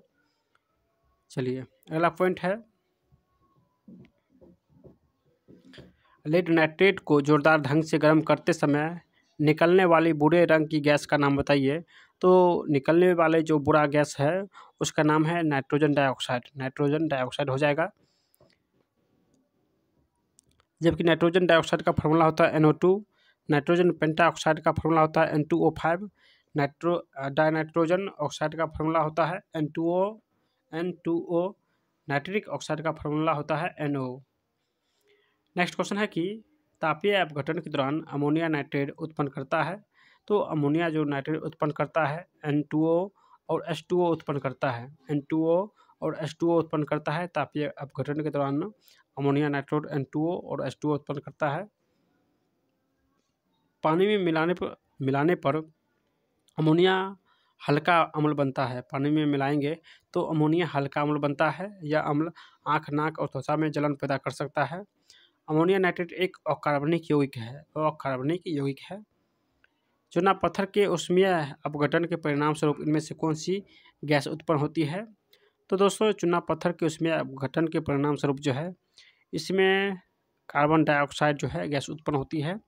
चलिए अगला पॉइंट है लेड नाइट्रेट को जोरदार ढंग से गर्म करते समय निकलने वाली बुरे रंग की गैस का नाम बताइए तो निकलने वाले जो बुरा गैस है उसका नाम है नाइट्रोजन डाइऑक्साइड नाइट्रोजन डाइऑक्साइड हो जाएगा जबकि नाइट्रोजन डाइऑक्साइड का फॉर्मूला होता है NO2 नाइट्रोजन पेंटाऑक्साइड का फॉर्मूला होता है N2O5 नाइट्रो डाइनाइट्रोजन ऑक्साइड का फॉर्मूला होता है N2O N2O नाइट्रिक ऑक्साइड का फॉर्मूला होता है NO नेक्स्ट क्वेश्चन है कि तापीय अपघटन के दौरान अमोनिया नाइट्रेट उत्पन्न करता है तो अमोनिया जो नाइट्रेट उत्पन्न करता है एन और एस उत्पन्न करता है एन और एस उत्पन्न करता है तापीय अपघटन के दौरान अमोनिया नाइट्रोट एन और एस उत्पन्न करता है पानी में मिलाने पर मिलाने पर अमोनिया हल्का अम्ल बनता है पानी में मिलाएंगे तो अमोनिया हल्का अम्ल बनता है यह अम्ल आँख नाक और त्वचा में जलन पैदा कर सकता है अमोनिया नाइट्रेट एक अकार्बनिक यौगिक है और अकार्बनिक यौगिक है चूना पत्थर के उष्मीय अपघटन के परिणाम स्वरूप इनमें से कौन सी गैस उत्पन्न होती है तो दोस्तों चूना पत्थर के उष्मीय अपघटन के परिणाम स्वरूप जो है इसमें कार्बन डाइऑक्साइड जो है गैस उत्पन्न होती है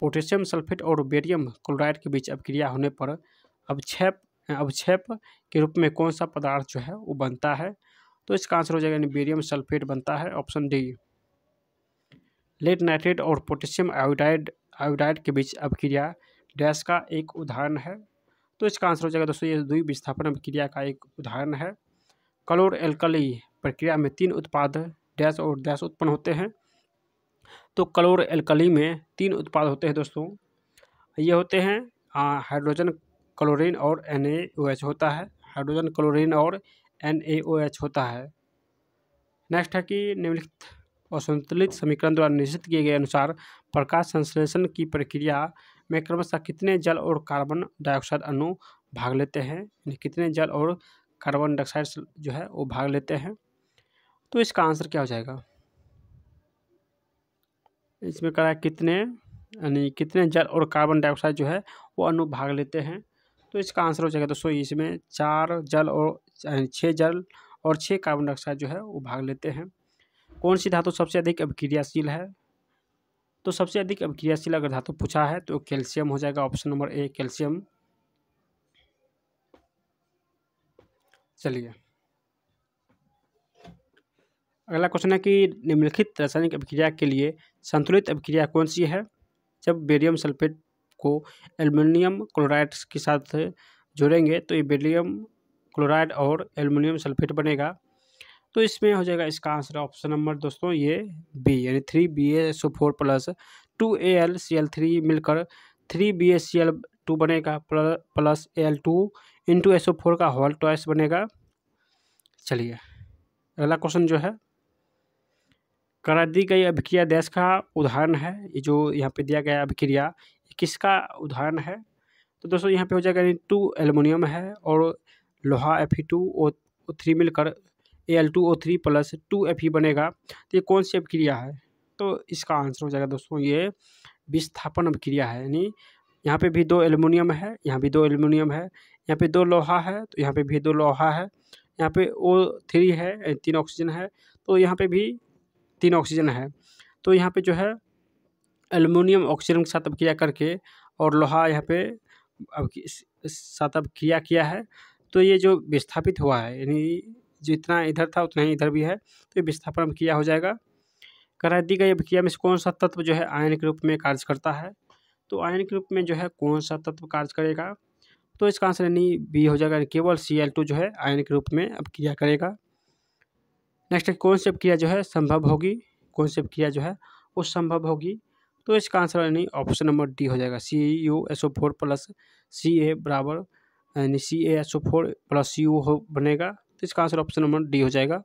पोटेशियम सल्फेट और बेरियम क्लोराइड के बीच अपक्रिया होने पर अवक्षेप अवक्षेप के रूप में कौन सा पदार्थ जो है वो बनता है तो इसका आंसर हो जाएगा यानी बेरियम सल्फेट बनता है ऑप्शन डी लेड नाइट्रेट और पोटेशियम आयोडाइड आयोडाइड के बीच अभिक्रिया डैश का एक उदाहरण है तो इसका आंसर हो जाएगा दोस्तों ये दुई विस्थापन अभिक्रिया का एक उदाहरण है क्लोर एल्कली प्रक्रिया में तीन उत्पाद डैश और डैश उत्पन्न होते हैं तो क्लोर एल्कली में तीन उत्पाद होते हैं दोस्तों ये होते हैं हाइड्रोजन क्लोरीन और एन होता है हाइड्रोजन क्लोरीन और एन होता है नेक्स्ट है कि निम्नलिखित और संतुलित समीकरण द्वारा निश्चित किए गए अनुसार प्रकाश संश्लेषण की प्रक्रिया में क्रमशः कितने जल और कार्बन डाइऑक्साइड अणु भाग लेते हैं कितने जल और कार्बन डाइऑक्साइड जो है वो भाग लेते हैं तो इसका आंसर क्या हो जाएगा इसमें कह है कितने यानी कितने जल और कार्बन डाइऑक्साइड जो है वो अणु भाग लेते हैं तो इसका आंसर हो जाएगा दोस्तों इसमें चार जल और छः जल और छः कार्बन डाइऑक्साइड जो है वो भाग लेते हैं कौन सी धातु सबसे अधिक अभिक्रियाशील है तो सबसे अधिक अभिक्रियाशील अगर धातु पूछा है तो कैल्शियम हो जाएगा ऑप्शन नंबर ए कैल्शियम चलिए अगला क्वेश्चन है कि निम्नलिखित रासायनिक अभिक्रिया के लिए संतुलित अभिक्रिया कौन सी है जब बेरियम सल्फेट को एल्युमिनियम क्लोराइड के साथ जोड़ेंगे तो ये बेरियम क्लोराइड और एल्युमिनियम सल्फेट बनेगा तो इसमें हो जाएगा इसका आंसर ऑप्शन नंबर दोस्तों ये बी यानी three B S O four plus two A L C L three मिलकर three B S C L two बनेगा plus A L two into S O four का होल ट्वाइस बनेगा चलिए अगला क्वेश्चन जो है करा दी गई अभिक्रिया देश का उदाहरण है ये जो यहाँ पे दिया गया अभिक्रिया किसका उदाहरण है तो दोस्तों यहाँ पे हो जाएगा टू एलुमिनियम है और लोहा एफ टू ओ थ्री मिलकर L two O three plus two F E बनेगा तो ये कौन सी अभिक्रिया है तो इसका आंसर हो जाएगा दोस्तों ये विस्थापन अभिक्रिया है यानी यहाँ पे भी दो एल्युमिनियम है यहाँ भी दो एल्युमिनियम है यहाँ पे दो लोहा है तो यहाँ पे भी दो लोहा है यहाँ पे ओ थ्री है तीन ऑक्सीजन है तो यहाँ पे भी तीन ऑक्सीजन है तो यहाँ पे जो है एल्युमिनियम ऑक्सीजन के साथ अभिक्रिया करके और लोहा यहाँ पे साथ क्रिया किया है तो ये जो विस्थापित हुआ है यानी जितना इधर था उतना ही इधर भी है तो ये विस्थापन अभिक्रिया हो जाएगा कह दी गई अभिक्रिया में से कौन सा तत्व जो है आयन के रूप में कार्य करता है तो आयन के रूप में जो है कौन सा तत्व कार्य करेगा तो इसका आंसर यानी बी हो जाएगा केवल सी एल टू जो है आयन के रूप में अभिक्रिया करेगा नेक्स्ट कौन सी अभिक्रिया जो है संभव होगी कौन सी अभिक्रिया जो है वो संभव होगी तो इसका आंसर यानी ऑप्शन नंबर डी हो जाएगा C U S O four plus C A बराबर यानी C A S O four plus C U हो बनेगा तो इसका आंसर ऑप्शन नंबर डी हो जाएगा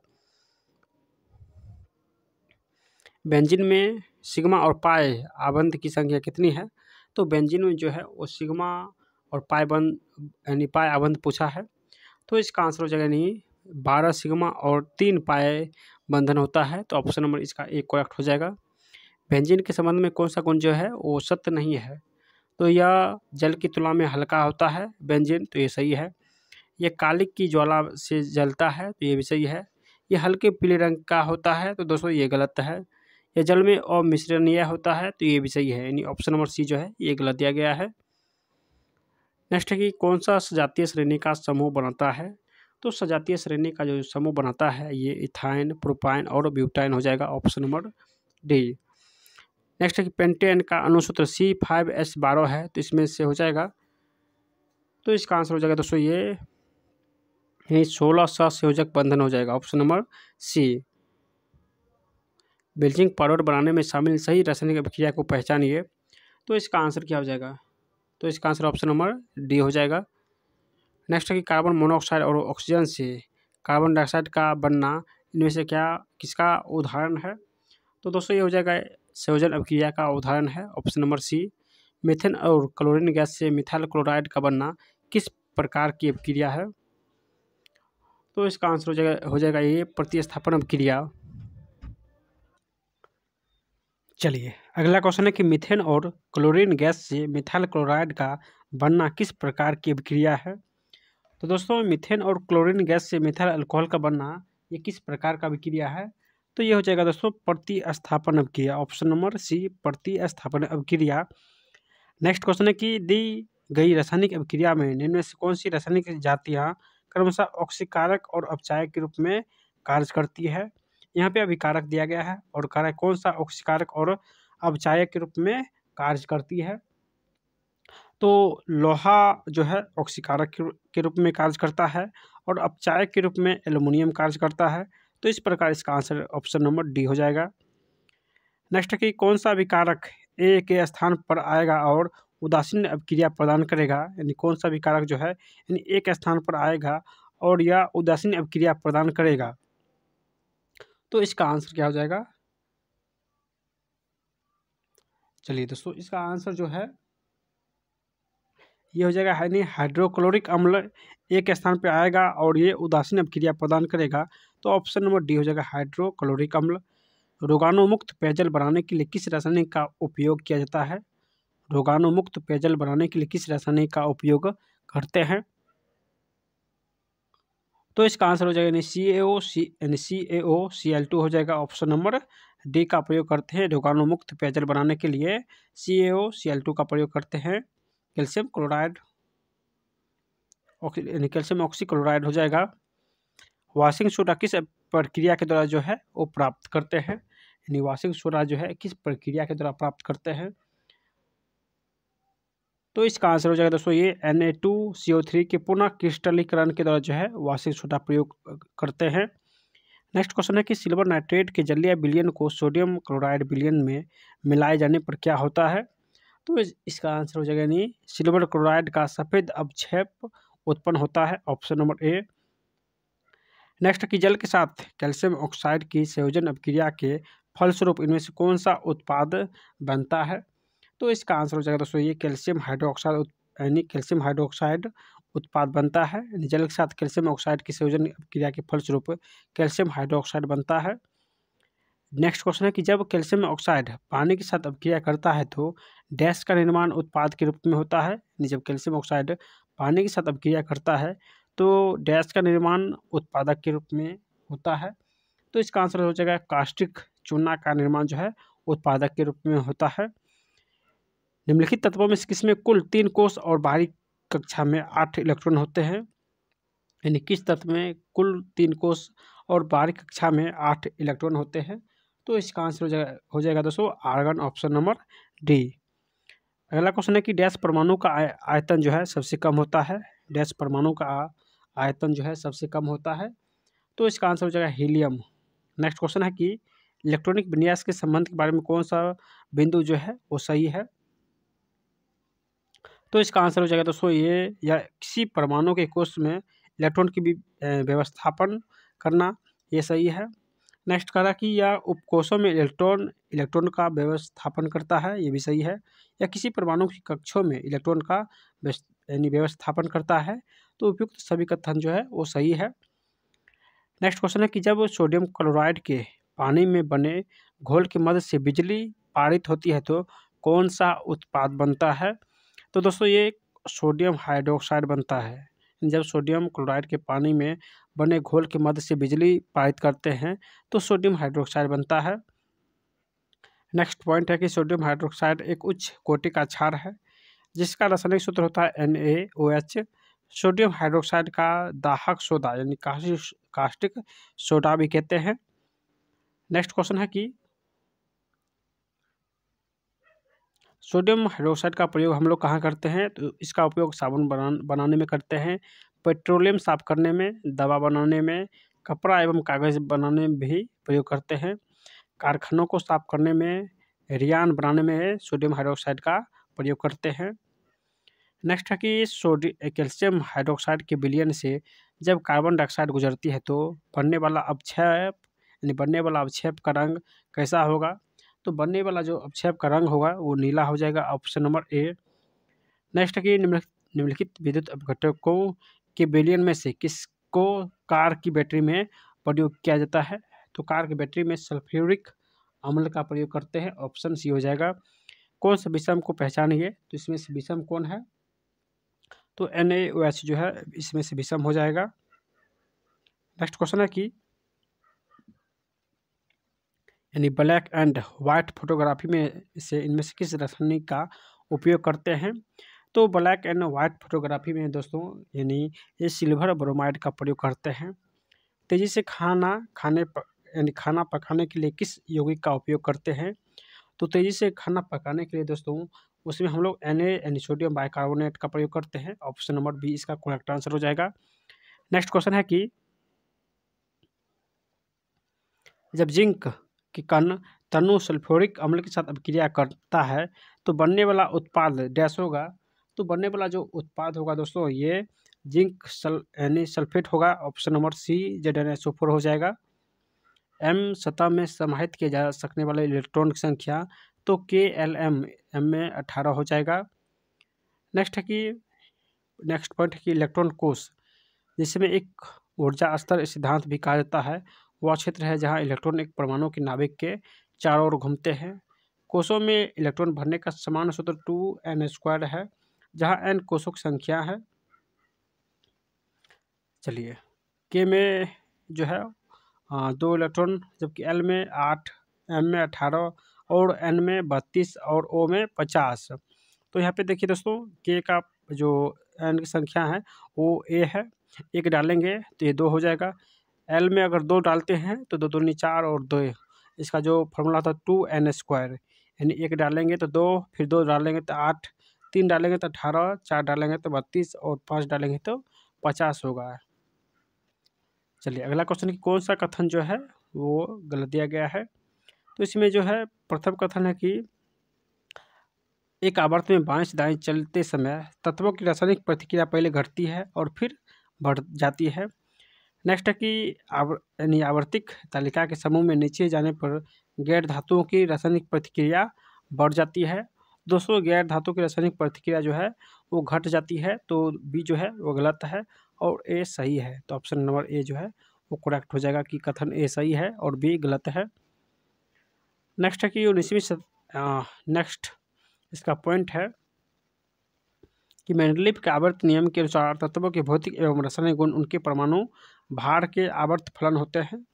बेंजिन में सिग्मा और पाए आबंध की संख्या कितनी है तो बेंजिन में जो है वो सिग्मा और पाए बंद यानी पाए आबंध पूछा है तो इसका आंसर हो जाएगा नहीं बारह सिग्मा और तीन पाए बंधन होता है तो ऑप्शन नंबर इसका एक करेक्ट हो जाएगा बेंजिन के संबंध में कौन सा गुण जो है वो सत्य नहीं है तो यह जल की तुलना में हल्का होता है बेंजिन तो ये सही है यह कालिक की ज्वाला से जलता है तो ये भी सही है ये हल्के पीले रंग का होता है तो दोस्तों ये गलत है यह जल में अमिश्रणीय होता है तो ये भी सही है यानी ऑप्शन नंबर सी जो है ये गलत दिया गया है नेक्स्ट है कि कौन सा सजातीय श्रेणी का समूह बनाता है तो सजातीय श्रेणी का जो समूह बनाता है ये इथाइन प्रोपाइन और ब्यूटाइन हो जाएगा ऑप्शन नंबर डी नेक्स्ट है कि पेंटेन का अनुसूत्र सी फाइव एस बारह है तो इसमें से हो जाएगा तो इसका आंसर हो जाएगा दोस्तों ये यानी सोलह सा संयोजक बंधन हो जाएगा option number C bleaching powder बनाने में शामिल सही रासायनिक अभिक्रिया को पहचानिए तो इसका आंसर क्या हो जाएगा तो इसका आंसर ऑप्शन नंबर डी हो जाएगा नेक्स्ट है कि कार्बन मोनोऑक्साइड और ऑक्सीजन से कार्बन डाइऑक्साइड का बनना इनमें से क्या किसका उदाहरण है तो दोस्तों ये हो जाएगा संयोजन अभिक्रिया का उदाहरण है ऑप्शन नंबर सी मिथेन और क्लोरीन गैस से मिथाइल क्लोराइड का बनना किस प्रकार की अभिक्रिया है तो इसका आंसर हो जाएगा हो जाएगा ये प्रतिस्थापन क्रिया चलिए अगला क्वेश्चन है कि मिथेन और क्लोरीन गैस से मिथाइल क्लोराइड का बनना किस प्रकार की अभिक्रिया है तो दोस्तों मिथेन और क्लोरीन गैस से मिथाइल अल्कोहल का बनना ये किस प्रकार का अभिक्रिया है तो ये हो जाएगा दोस्तों प्रतिस्थापन अभिक्रिया ऑप्शन नंबर सी प्रतिस्थापन अभिक्रिया नेक्स्ट क्वेश्चन है कि दी गई रासायनिक अभिक्रिया में निम्न से कौन सी रासायनिक जातियाँ क्रमशः ऑक्सीकारक और अपचायक के रूप में कार्य करती है यहाँ पे अभिकारक दिया गया है और कारक कौन सा ऑक्सीकारक और अपचायक के रूप में कार्य करती है तो लोहा जो है ऑक्सीकारक के रूप में कार्य करता है और अपचायक के रूप में एल्युमिनियम कार्य करता है तो इस प्रकार इसका आंसर ऑप्शन नंबर डी हो जाएगा नेक्स्ट है कि कौन सा अभिकारक ए के स्थान पर आएगा और उदासीन अभिक्रिया प्रदान करेगा यानी कौन सा भी कारक जो है यानी एक स्थान पर आएगा और यह उदासीन अभिक्रिया प्रदान करेगा तो इसका आंसर क्या हो जाएगा चलिए दोस्तों इसका आंसर जो है ये हो जाएगा यानी हाइड्रोक्लोरिक अम्ल एक स्थान पर आएगा और ये उदासीन अभिक्रिया प्रदान करेगा तो ऑप्शन नंबर डी हो जाएगा हाइड्रोक्लोरिक अम्ल रोगाणुमुक्त पेयजल बनाने के लिए किस रासायनिक का उपयोग किया जाता है मुक्त पेयजल बनाने के लिए किस रासायनिक का उपयोग करते हैं तो इसका आंसर हो जाएगा यानी सी ए ओ सी यानी C A O C L to हो जाएगा ऑप्शन नंबर डी का प्रयोग करते हैं मुक्त पेयजल बनाने के लिए सी ए ओ सी एल टू का प्रयोग करते हैं कैल्शियम क्लोराइड यानी कैल्शियम ऑक्सी क्लोराइड हो जाएगा वाशिंग सोडा किस प्रक्रिया के द्वारा जो है वो प्राप्त करते हैं यानी वाशिंग सोडा जो है किस प्रक्रिया के द्वारा प्राप्त करते हैं तो इसका आंसर हो जाएगा दोस्तों ये N A two C O three के पुनः क्रिस्टलीकरण के द्वारा जो है वार्षिक सोडा प्रयोग करते हैं नेक्स्ट क्वेश्चन है कि सिल्वर नाइट्रेट के जलीय बिलियन को सोडियम क्लोराइड बिलियन में मिलाए जाने पर क्या होता है तो इसका आंसर हो जाएगा यानी सिल्वर क्लोराइड का सफ़ेद अवक्षेप उत्पन्न होता है ऑप्शन नंबर ए नेक्स्ट कि जल के साथ कैल्शियम ऑक्साइड की संयोजन अभिक्रिया के फलस्वरूप इनमें से कौन सा उत्पाद बनता है तो इसका आंसर हो जाएगा दोस्तों ये कैल्शियम हाइड्रोक्साइड यानी कैल्शियम हाइड्रोक्साइड उत्पाद बनता है जल के साथ कैल्शियम ऑक्साइड की संयोजन क्रिया के फलस्वरूप कैल्शियम हाइड्रोक्साइड बनता है नेक्स्ट क्वेश्चन है कि जब कैल्शियम ऑक्साइड पानी के साथ अपक्रिया करता है तो डैश का निर्माण उत्पाद के रूप में होता है जब कैल्शियम ऑक्साइड पानी के साथ अपक्रिया करता है तो डैश का निर्माण उत्पादक के रूप में होता है तो इसका आंसर हो जाएगा कास्टिक चूना का निर्माण जो है उत्पादक के रूप में होता है निम्नलिखित तत्वों में किसमें कुल तीन कोष और बाहरी कक्षा में आठ इलेक्ट्रॉन होते हैं यानी किस तत्व में कुल तीन कोष और बाहरी कक्षा में आठ इलेक्ट्रॉन होते हैं तो इसका आंसर हो जाएगा हो जाएगा दोस्तों आर्गन ऑप्शन नंबर डी अगला क्वेश्चन है कि डैश परमाणु का आयतन जो है सबसे कम होता है डैश परमाणु का आयतन जो है सबसे कम होता है तो इसका आंसर हो जाएगा हीलियम नेक्स्ट क्वेश्चन है कि इलेक्ट्रॉनिक विन्यास के संबंध के बारे में कौन सा बिंदु जो है वो सही है तो इसका आंसर हो जाएगा दोस्तों ये या किसी परमाणु के कोष में इलेक्ट्रॉन की व्यवस्थापन करना ये सही है नेक्स्ट कह रहा कि यह उपकोषों में इलेक्ट्रॉन इलेक्ट्रॉन का व्यवस्थापन करता है ये भी सही है या किसी परमाणु की कक्षों में इलेक्ट्रॉन का यानी व्यवस्थापन करता है तो उपयुक्त सभी कथन जो है वो सही है नेक्स्ट क्वेश्चन है कि जब सोडियम क्लोराइड के पानी में बने घोल की मदद से बिजली पारित होती है तो कौन सा उत्पाद बनता है तो दोस्तों ये सोडियम हाइड्रोक्साइड बनता है जब सोडियम क्लोराइड के पानी में बने घोल की मदद से बिजली पारित करते हैं तो सोडियम हाइड्रोक्साइड बनता है नेक्स्ट पॉइंट है कि सोडियम हाइड्रोक्साइड एक उच्च कोटि का क्षार है जिसका रासायनिक सूत्र होता है एन सोडियम हाइड्रोक्साइड का दाहक सोडा यानी कास्टिक सोडा भी कहते हैं नेक्स्ट क्वेश्चन है कि सोडियम हाइड्रोक्साइड का प्रयोग हम लोग कहाँ करते हैं तो इसका उपयोग साबुन बना बनाने में करते हैं पेट्रोलियम साफ करने में दवा बनाने में कपड़ा एवं कागज़ बनाने में भी प्रयोग करते हैं कारखानों को साफ करने में रियान बनाने में सोडियम हाइड्रोक्साइड का प्रयोग करते हैं नेक्स्ट है कि सोडियम कैल्शियम हाइड्रोक्साइड के विलियन से जब कार्बन डाइऑक्साइड गुजरती है तो बनने वाला अवक्षेप यानी बनने वाला अवक्षेप का रंग कैसा होगा तो बनने वाला जो अपक्षेप का रंग होगा वो नीला हो जाएगा ऑप्शन नंबर ए नेक्स्ट की निम्नलिखित विद्युत अपघटकों के बेलियन में से किसको कार की बैटरी में प्रयोग किया जाता है तो कार की बैटरी में सल्फ्यूरिक अम्ल का प्रयोग करते हैं ऑप्शन सी हो जाएगा कौन सा विषम को पहचानिए तो इसमें से विषम कौन है तो एन जो है इसमें से विषम हो जाएगा नेक्स्ट क्वेश्चन है कि यानी ब्लैक एंड वाइट फोटोग्राफी में से इनमें से किस रासायनिक का उपयोग करते हैं तो ब्लैक एंड वाइट फोटोग्राफी में दोस्तों यानी ये सिल्वर ब्रोमाइड का प्रयोग करते हैं तेज़ी से खाना खाने यानी खाना पकाने के लिए किस यौगिक का उपयोग करते हैं तो तेज़ी से खाना पकाने के लिए दोस्तों उसमें हम लोग एन यानी सोडियम बाइकार्बोनेट का प्रयोग करते हैं ऑप्शन नंबर बी इसका करेक्ट आंसर हो जाएगा नेक्स्ट क्वेश्चन है कि जब जिंक के कण तनु सल्फोरिक अम्ल के साथ अभिक्रिया करता है तो बनने वाला उत्पाद डैश होगा तो बनने वाला जो उत्पाद होगा दोस्तों ये जिंक सल यानी सल्फेट होगा option number C Z N हो जाएगा एम सतह में समाहित किए जा सकने वाले इलेक्ट्रॉन की संख्या तो के एल एम एम में अठारह हो जाएगा नेक्स्ट है कि नेक्स्ट पॉइंट है कि इलेक्ट्रॉन कोष जिसमें एक ऊर्जा स्तर सिद्धांत भी कहा जाता है वह क्षेत्र है जहाँ इलेक्ट्रॉन एक परमाणु के नाभिक के चारों ओर घूमते हैं कोषों में इलेक्ट्रॉन भरने का समान सूत्र टू एन स्क्वायर है जहाँ एन कोषों की संख्या है चलिए के में जो है दो इलेक्ट्रॉन जबकि एल में आठ एम में अठारह और एन में बत्तीस और ओ में पचास तो यहाँ पे देखिए दोस्तों के का जो एन की संख्या है वो ए है एक डालेंगे तो ये दो हो जाएगा एल में अगर दो डालते हैं तो दो दो चार और दो इसका जो फॉर्मूला था टू एन स्क्वायर यानी एक डालेंगे तो दो फिर दो डालेंगे तो आठ तीन डालेंगे तो अठारह चार डालेंगे तो बत्तीस और पाँच डालेंगे तो पचास होगा चलिए अगला क्वेश्चन कि कौन सा कथन जो है वो गलत दिया गया है तो इसमें जो है प्रथम कथन है कि एक आवर्त में बाँस दाएँ चलते समय तत्वों की रासायनिक प्रतिक्रिया पहले घटती है और फिर बढ़ जाती है नेक्स्ट है कि यानी आवर्तिक तालिका के समूह में नीचे जाने पर गैर धातुओं की रासायनिक प्रतिक्रिया बढ़ जाती है दोस्तों गैर धातु की रासायनिक प्रतिक्रिया जो है वो घट जाती है तो बी जो है वो गलत है और ए सही है तो ऑप्शन नंबर ए जो है वो करेक्ट हो जाएगा कि कथन ए सही है और बी गलत है नेक्स्ट है कि उन्नीसवीं नेक्स्ट इसका पॉइंट है कि मैंडलिप के आवर्त नियम के अनुसार तत्वों के भौतिक एवं रासायनिक गुण उनके परमाणु भार के आवर्त फलन होते हैं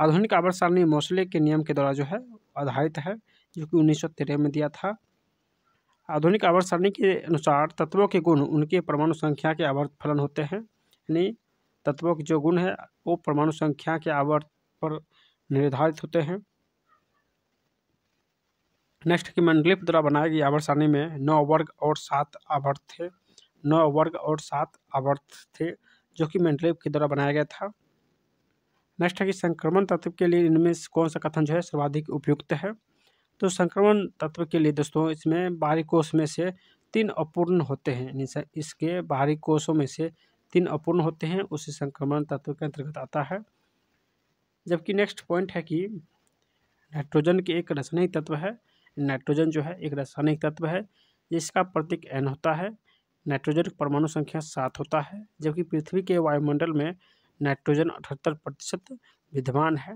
आधुनिक आवर्त सारणी मौसले के नियम के द्वारा जो है आधारित है जो कि उन्नीस में दिया था आधुनिक आवर्त सारणी के अनुसार तत्वों के गुण उनके परमाणु संख्या के आवर्त फलन होते हैं यानी तत्वों के जो गुण है वो परमाणु संख्या के आवर्त पर निर्धारित होते हैं नेक्स्ट की मंडलिप द्वारा बनाई गई आवर्त सारणी में नौ वर्ग और सात आवर्त थे नौ वर्ग और सात आवर्त थे जो कि मेंटलेव के द्वारा बनाया गया था नेक्स्ट है कि संक्रमण तत्व के लिए इनमें कौन सा कथन जो है सर्वाधिक उपयुक्त है तो संक्रमण तत्व के लिए दोस्तों इसमें बाहरी कोष में से तीन अपूर्ण होते हैं इसके बाहरी कोषों में से तीन अपूर्ण होते हैं उसे संक्रमण तत्व के अंतर्गत आता है जबकि नेक्स्ट पॉइंट है कि नाइट्रोजन के एक रासायनिक तत्व है नाइट्रोजन जो है एक रासायनिक तत्व है जिसका प्रतीक एन होता है नाइट्रोजन की परमाणु संख्या सात होता है जबकि पृथ्वी के वायुमंडल में नाइट्रोजन अठहत्तर प्रतिशत विद्यमान है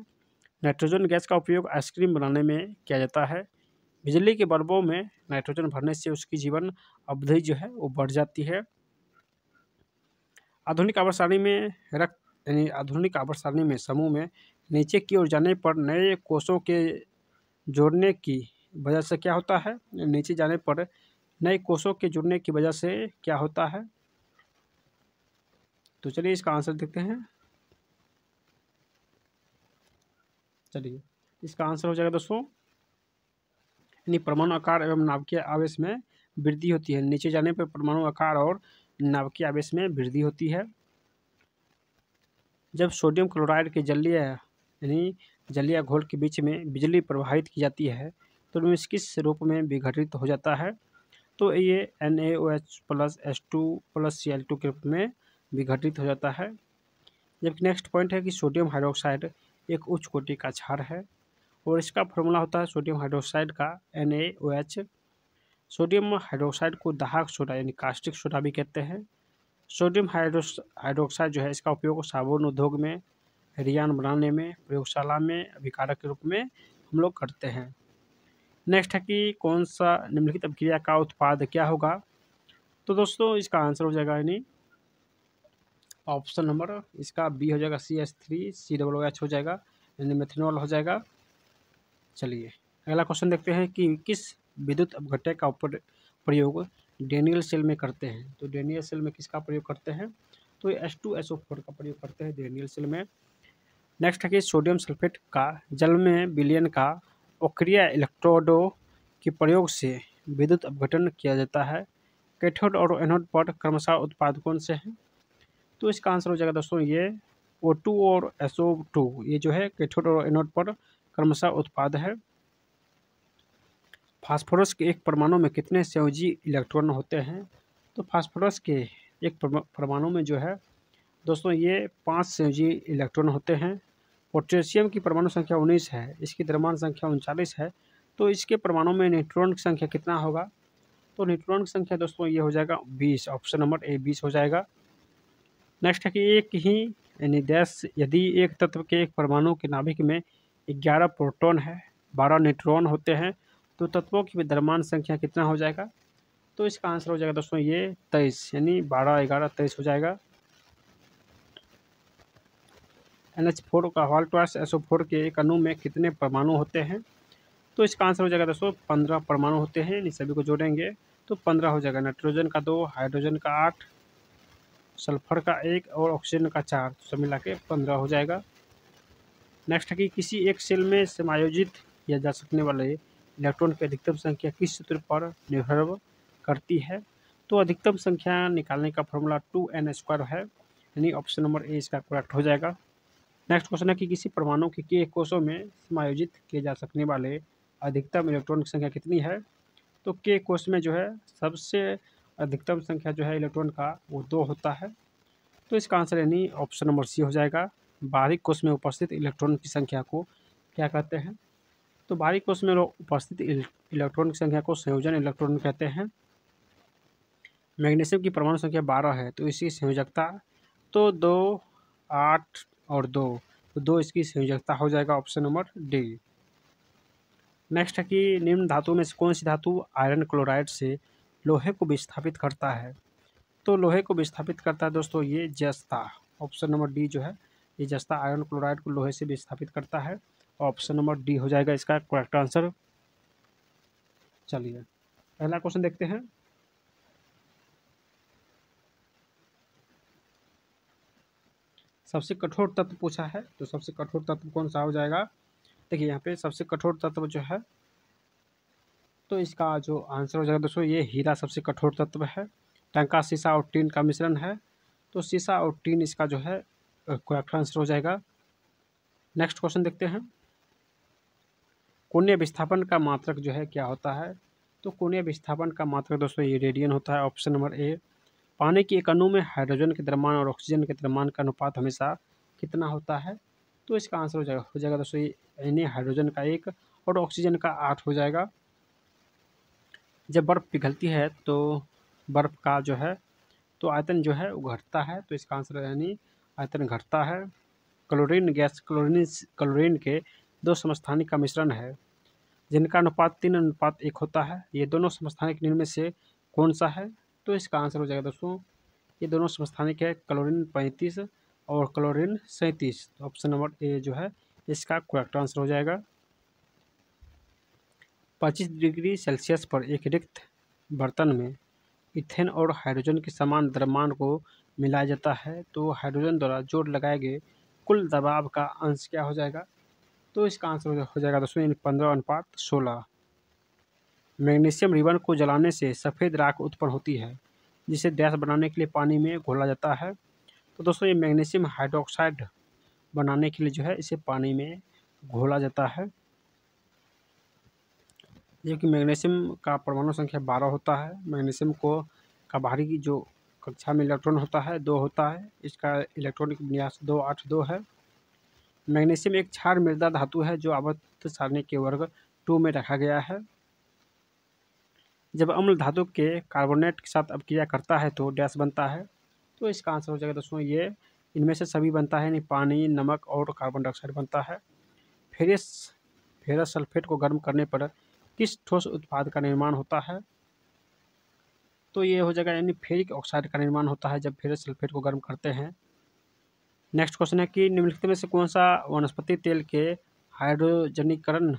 नाइट्रोजन गैस का उपयोग आइसक्रीम बनाने में किया जाता है बिजली के बल्बों में नाइट्रोजन भरने से उसकी जीवन अवधि जो है वो बढ़ जाती है आधुनिक आवर में रक्त यानी आधुनिक आवर में समूह में नीचे की ओर जाने पर नए कोषों के जोड़ने की वजह से क्या होता है नीचे जाने पर नए कोषों के जुड़ने की वजह से क्या होता है तो चलिए इसका आंसर देखते हैं चलिए इसका आंसर हो जाएगा दोस्तों यानी परमाणु आकार एवं नाभिकीय आवेश में वृद्धि होती है नीचे जाने पर परमाणु आकार और नाभिकीय आवेश में वृद्धि होती है जब सोडियम क्लोराइड के जलीय यानी जलीय घोल के बीच में बिजली प्रवाहित की जाती है तो किस रूप में विघटित हो जाता है तो ये N A O H plus H two plus C L two के रूप में विघटित हो जाता है जबकि नेक्स्ट पॉइंट है कि सोडियम हाइड्रोक्साइड एक उच्च कोटि का क्षार है और इसका फॉर्मूला होता है सोडियम हाइड्रोक्साइड का N A O H sodium hydroxide को दाहक सोडा यानी कास्टिक सोडा भी कहते हैं सोडियम हाइड्रो हाइड्रोक्साइड जो है इसका उपयोग साबुन उद्योग में रियान बनाने में प्रयोगशाला में अभिकारक के रूप में हम लोग करते हैं नेक्स्ट है कि कौन सा निम्नलिखित अभिक्रिया का उत्पाद क्या होगा तो दोस्तों इसका आंसर हो जाएगा यानी ऑप्शन नंबर इसका बी हो जाएगा C S three C double H हो जाएगा यानी मेथेनॉल हो जाएगा चलिए अगला क्वेश्चन देखते हैं कि किस विद्युत अपघटक का प्रयोग डेनियल सेल में करते हैं तो डेनियल सेल में किसका प्रयोग करते हैं तो S two S O four का प्रयोग करते हैं डेनियल सेल में नेक्स्ट है कि सोडियम सल्फेट का जल में विलयन का वक्रीय इलेक्ट्रोडो के प्रयोग से विद्युत अपघटन किया जाता है कैथोड और एनोड पर क्रमशः उत्पाद कौन से हैं तो इसका आंसर हो जाएगा दोस्तों ये ओ टू और एस ओ टू ये जो है कैथोड और एनोड पर क्रमशः उत्पाद है फास्फोरस के एक परमाणु में कितने संयोजी इलेक्ट्रॉन होते हैं तो फास्फोरस के एक परमाणु में जो है दोस्तों ये पाँच संयोजी इलेक्ट्रॉन होते हैं पोटेशियम की परमाणु संख्या उन्नीस है इसकी द्रव्यमान संख्या उनचालीस है तो इसके परमाणु में न्यूट्रॉन की संख्या कितना होगा तो न्यूट्रॉन की संख्या दोस्तों ये हो जाएगा बीस ऑप्शन नंबर ए बीस हो जाएगा नेक्स्ट है कि एक ही यानी दस यदि एक तत्व के एक परमाणु के नाभिक में ग्यारह प्रोटॉन है बारह न्यूट्रॉन होते हैं तो तत्वों की विद्यमान संख्या कितना हो जाएगा तो इसका आंसर हो जाएगा दोस्तों ये तेईस यानी बारह ग्यारह तेईस हो जाएगा एन एच फोर का एस ओ फोर के एक अणु में कितने परमाणु होते हैं तो इसका आंसर हो जाएगा दोस्तों पंद्रह परमाणु होते हैं इन सभी को जोड़ेंगे तो पंद्रह हो जाएगा नाइट्रोजन का दो हाइड्रोजन का आठ सल्फर का एक और ऑक्सीजन का चार तो सब मिला के पंद्रह हो जाएगा नेक्स्ट है कि किसी एक सेल में समायोजित किया जा सकने वाले इलेक्ट्रॉन की अधिकतम संख्या किस सूत्र पर निर्भर करती है तो अधिकतम संख्या निकालने का फॉर्मूला टू एन स्क्वायर है यानी ऑप्शन नंबर ए इसका करेक्ट हो जाएगा नेक्स्ट क्वेश्चन है कि किसी परमाणु के के कोषों में समायोजित किए जा सकने वाले अधिकतम इलेक्ट्रॉन की संख्या कितनी है तो के कोष में जो है सबसे अधिकतम संख्या जो है इलेक्ट्रॉन का वो दो होता है तो इसका आंसर यानी ऑप्शन नंबर सी हो जाएगा बाहरी कोष में उपस्थित इलेक्ट्रॉन की संख्या को क्या कहते हैं तो बाहरी कोष में उपस्थित इलेक्ट्रॉन की संख्या को संयोजन इलेक्ट्रॉन कहते हैं मैग्नीशियम की परमाणु संख्या बारह है तो इसकी संयोजकता तो दो आठ और दो तो दो इसकी संयोजकता हो जाएगा ऑप्शन नंबर डी नेक्स्ट है कि निम्न धातु में से कौन सी धातु आयरन क्लोराइड से लोहे को विस्थापित करता है तो लोहे को विस्थापित करता है दोस्तों ये जस्ता ऑप्शन नंबर डी जो है ये जस्ता आयरन क्लोराइड को लोहे से विस्थापित करता है ऑप्शन नंबर डी हो जाएगा इसका करेक्ट आंसर चलिए पहला क्वेश्चन देखते हैं सबसे कठोर तत्व पूछा है तो सबसे कठोर तत्व कौन सा हो जाएगा देखिए यहाँ पे सबसे कठोर तत्व जो है तो इसका जो आंसर हो जाएगा दोस्तों ये हीरा सबसे कठोर तत्व है टंका शीशा और टीन का मिश्रण है तो शीशा और टीन इसका जो है करेक्ट आंसर हो जाएगा नेक्स्ट क्वेश्चन देखते हैं कोणीय विस्थापन का मात्रक जो है क्या होता है तो कोणीय विस्थापन का मात्रक दोस्तों ये रेडियन होता है ऑप्शन नंबर ए पानी के एक अणु में हाइड्रोजन के दरमान और ऑक्सीजन के दरमान का अनुपात हमेशा कितना होता है तो इसका आंसर हो जाएगा हो जाएगा दोस्तों यानी हाइड्रोजन का एक और ऑक्सीजन का आठ हो जाएगा जब बर्फ़ पिघलती है तो बर्फ़ का जो है तो आयतन जो है वो घटता है तो इसका आंसर यानी आयतन घटता है क्लोरीन गैस क्लोरीन क्लोरीन के दो समस्थानिक का मिश्रण है जिनका अनुपात तीन अनुपात एक होता है ये दोनों समस्थानिक निर्णय से कौन सा है तो इसका आंसर हो जाएगा दोस्तों ये दोनों समस्थानिक है क्लोरीन पैंतीस और क्लोरीन सैंतीस तो ऑप्शन नंबर ए जो है इसका करेक्ट आंसर हो जाएगा पच्चीस डिग्री सेल्सियस पर एक रिक्त बर्तन में इथेन और हाइड्रोजन के समान द्रव्यमान को मिलाया जाता है तो हाइड्रोजन द्वारा जोड़ लगाए गए कुल दबाव का अंश क्या हो जाएगा तो इसका आंसर हो जाएगा दोस्तों पंद्रह अनुपात सोलह मैग्नीशियम रिबन को जलाने से सफ़ेद राख उत्पन्न होती है जिसे गैस बनाने के लिए पानी में घोला जाता है तो दोस्तों ये मैग्नीशियम हाइड्रोक्साइड बनाने के लिए जो है इसे पानी में घोला जाता है जो कि मैग्नीशियम का परमाणु संख्या बारह होता है मैग्नीशियम को का बाहरी जो कक्षा में इलेक्ट्रॉन होता है दो होता है इसका इलेक्ट्रॉनिक विन्यास दो आठ दो है मैग्नीशियम एक क्षार मृदा धातु है जो आवर्त सारणी के वर्ग टू में रखा गया है जब अम्ल धातु के कार्बोनेट के साथ अपक्रिया करता है तो डैश बनता है तो इसका आंसर हो जाएगा दोस्तों ये इनमें से सभी बनता है यानी पानी नमक और कार्बन डाइऑक्साइड बनता है फेरस फेरस सल्फेट को गर्म करने पर किस ठोस उत्पाद का निर्माण होता है तो ये हो जाएगा यानी फेरिक ऑक्साइड का निर्माण होता है जब फेरस सल्फेट को गर्म करते हैं नेक्स्ट क्वेश्चन है कि निम्नलिखित में से कौन सा वनस्पति तेल के हाइड्रोजनीकरण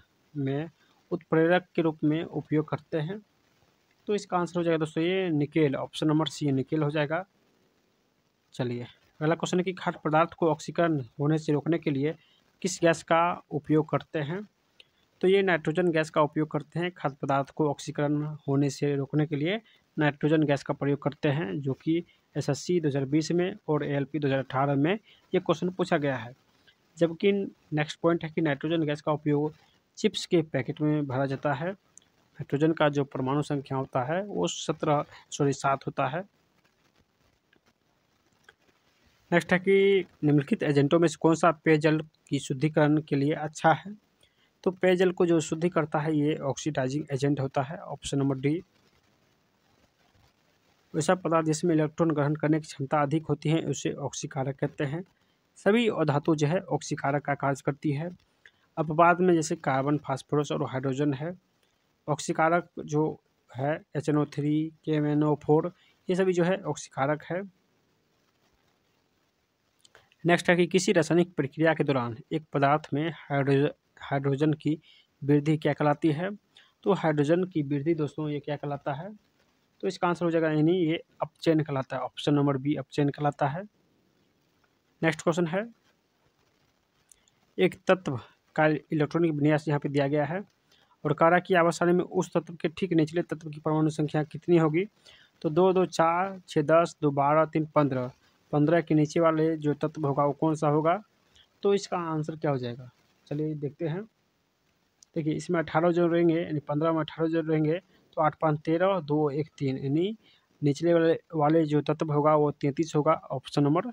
में उत्प्रेरक के रूप में उपयोग करते हैं तो इसका आंसर हो जाएगा दोस्तों ये nickel option number C nickel हो जाएगा चलिए अगला क्वेश्चन है कि खाद्य पदार्थ को ऑक्सीकरण होने से रोकने के लिए किस गैस का उपयोग करते हैं तो ये नाइट्रोजन गैस का उपयोग करते हैं खाद्य पदार्थ को ऑक्सीकरण होने से रोकने के लिए नाइट्रोजन गैस का प्रयोग करते हैं जो कि एसएससी 2020 में और एएलपी 2018 में ये क्वेश्चन पूछा गया है जबकि नेक्स्ट पॉइंट है कि नाइट्रोजन गैस का उपयोग चिप्स के पैकेट में भरा जाता है नाइट्रोजन का जो परमाणु संख्या होता है वो सत्रह सॉरी सात होता है नेक्स्ट है कि निम्नलिखित एजेंटों में से कौन सा पेयजल की शुद्धिकरण के लिए अच्छा है तो पेयजल को जो शुद्धि करता है ये ऑक्सीडाइजिंग एजेंट होता है ऑप्शन नंबर डी वैसा पदार्थ जिसमें इलेक्ट्रॉन ग्रहण करने की क्षमता अधिक होती है उसे ऑक्सीकारक कहते हैं सभी अधातु जो है ऑक्सीकारक का कार्य करती है अपवाद में जैसे कार्बन फास्फोरस और हाइड्रोजन है ऑक्सीकारक जो है एच एन ओ थ्री के एम एन ओ फोर ये सभी जो है ऑक्सीकारक है नेक्स्ट है कि किसी रासायनिक प्रक्रिया के दौरान एक पदार्थ में हाइड्रोजन हाइड्रोजन की वृद्धि क्या कहलाती है तो हाइड्रोजन की वृद्धि दोस्तों ये क्या कहलाता है तो इसका आंसर हो जाएगा यानी ये अपचैन कहलाता है ऑप्शन नंबर बी अपचैन कहलाता है नेक्स्ट क्वेश्चन है एक तत्व का इलेक्ट्रॉनिक विन्यास यहाँ पे दिया गया है और कारा की आवासारी में उस तत्व के ठीक निचले तत्व की परमाणु संख्या कितनी होगी तो दो दो चार छः दस दो बारह तीन पंद्रह पंद्रह के नीचे वाले जो तत्व होगा वो कौन सा होगा तो इसका आंसर क्या हो जाएगा चलिए देखते हैं देखिए इसमें अठारह जो रहेंगे यानी पंद्रह में अठारह जो रहेंगे तो आठ पाँच तेरह दो एक तीन यानी निचले वाले वाले जो तत्व होगा वो तैंतीस होगा ऑप्शन नंबर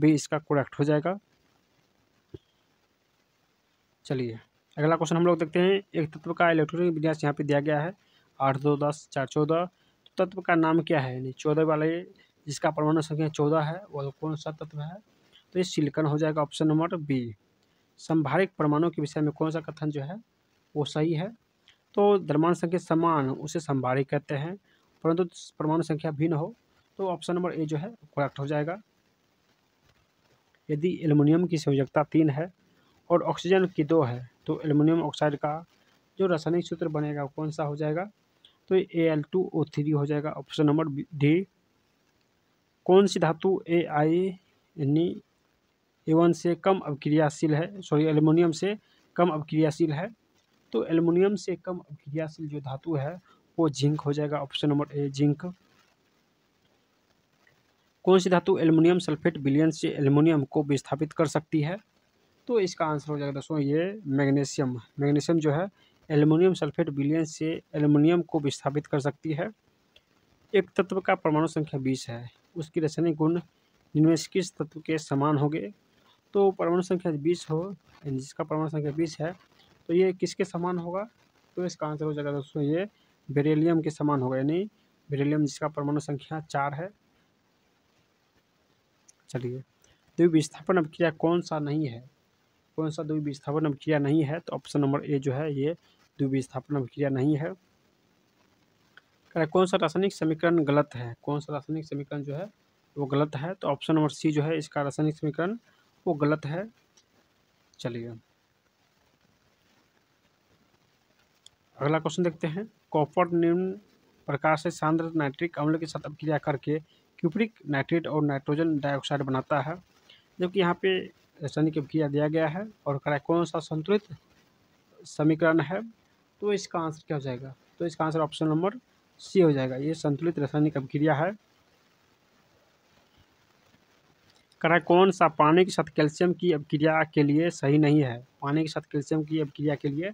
बी इसका करेक्ट हो जाएगा चलिए अगला क्वेश्चन हम लोग देखते हैं एक तत्व का इलेक्ट्रॉनिक विन्यास यहाँ पे दिया गया है आठ दो दस चार चौदह तो तत्व का नाम क्या है यानी चौदह वाले जिसका परमाणु संख्या चौदह है वह कौन सा तत्व है तो ये सिलिकन हो जाएगा ऑप्शन नंबर बी संभारिक परमाणु के विषय में कौन सा कथन जो है वो सही है तो द्रमान संख्या समान उसे संभारिक कहते हैं परंतु परमाणु संख्या भिन्न हो तो ऑप्शन नंबर ए जो है करेक्ट हो जाएगा यदि एल्युमिनियम की संयोजकता तीन है और ऑक्सीजन की दो है तो एल्युमिनियम ऑक्साइड का जो रासायनिक सूत्र बनेगा कौन सा हो जाएगा तो A L two O three हो जाएगा ऑप्शन नंबर डी कौन सी धातु ए आई यानी ए वन से कम अभिक्रियाशील है सॉरी एल्युमिनियम से कम अभिक्रियाशील है तो एल्युमिनियम से कम अभिक्रियाशील जो धातु है वो जिंक हो जाएगा ऑप्शन नंबर ए जिंक कौन सी धातु एल्युमिनियम सल्फेट बिलियन से एल्युमिनियम को विस्थापित कर सकती है तो इसका आंसर हो जाएगा दोस्तों ये मैग्नीशियम मैग्नीशियम जो है एल्युमिनियम सल्फेट विलियन से एल्युमिनियम को विस्थापित कर सकती है एक तत्व का परमाणु संख्या बीस है उसकी रासायनिक गुण निवेश किस तत्व के समान होंगे तो परमाणु संख्या बीस हो जिसका परमाणु संख्या बीस है तो ये किसके समान होगा तो इसका आंसर हो जाएगा दोस्तों ये बेरेलियम के समान होगा यानी बेरेलियम जिसका परमाणु संख्या चार है चलिए द्विविस्थापन तो अभिक्रिया कौन सा नहीं है कौन सा द्वि विस्थापन अभिक्रिया नहीं है तो ऑप्शन नंबर ए जो है ये द्वि विस्थापन अभिक्रिया नहीं है कौन सा रासायनिक समीकरण गलत है कौन सा रासायनिक समीकरण जो है वो गलत है तो ऑप्शन नंबर सी जो है इसका रासायनिक समीकरण वो गलत है चलिए अगला क्वेश्चन देखते हैं कॉपर निम्न प्रकार से सांद्र नाइट्रिक अम्ल के साथ अभिक्रिया करके क्यूपरिक नाइट्रेट और नाइट्रोजन डाइऑक्साइड बनाता है जबकि यहाँ पे रासायनिक किया दिया गया है और करा कौन सा संतुलित समीकरण है तो इसका आंसर क्या हो जाएगा तो इसका आंसर ऑप्शन नंबर सी हो जाएगा ये संतुलित रासायनिक अभिक्रिया है करा कौन सा पानी के साथ कैल्शियम की अभिक्रिया के लिए सही नहीं है पानी के साथ कैल्शियम की अभिक्रिया के लिए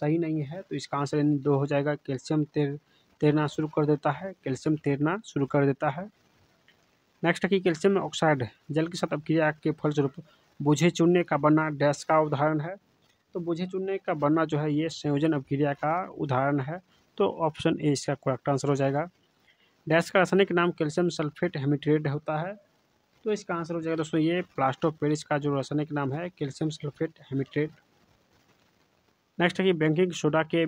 सही नहीं है तो इसका आंसर दो हो जाएगा कैल्शियम तैर तैरना शुरू कर देता है कैल्शियम तैरना शुरू कर देता है नेक्स्ट है कि कैल्शियम ऑक्साइड जल के साथ अभिक्रिया के फलस्वरूप बुझे चुनने का बनना डैश का उदाहरण है तो बुझे चुनने का बनना जो है ये संयोजन अभिक्रिया का उदाहरण है तो ऑप्शन ए इसका करेक्ट आंसर हो जाएगा डैश का रासायनिक नाम कैल्शियम सल्फेट हेमिट्रेट होता है तो इसका आंसर हो जाएगा दोस्तों ये प्लास्टो पेरिस का जो रासायनिक नाम है कैल्शियम सल्फेट हेमिट्रेट नेक्स्ट है कि बैंकिंग सोडा के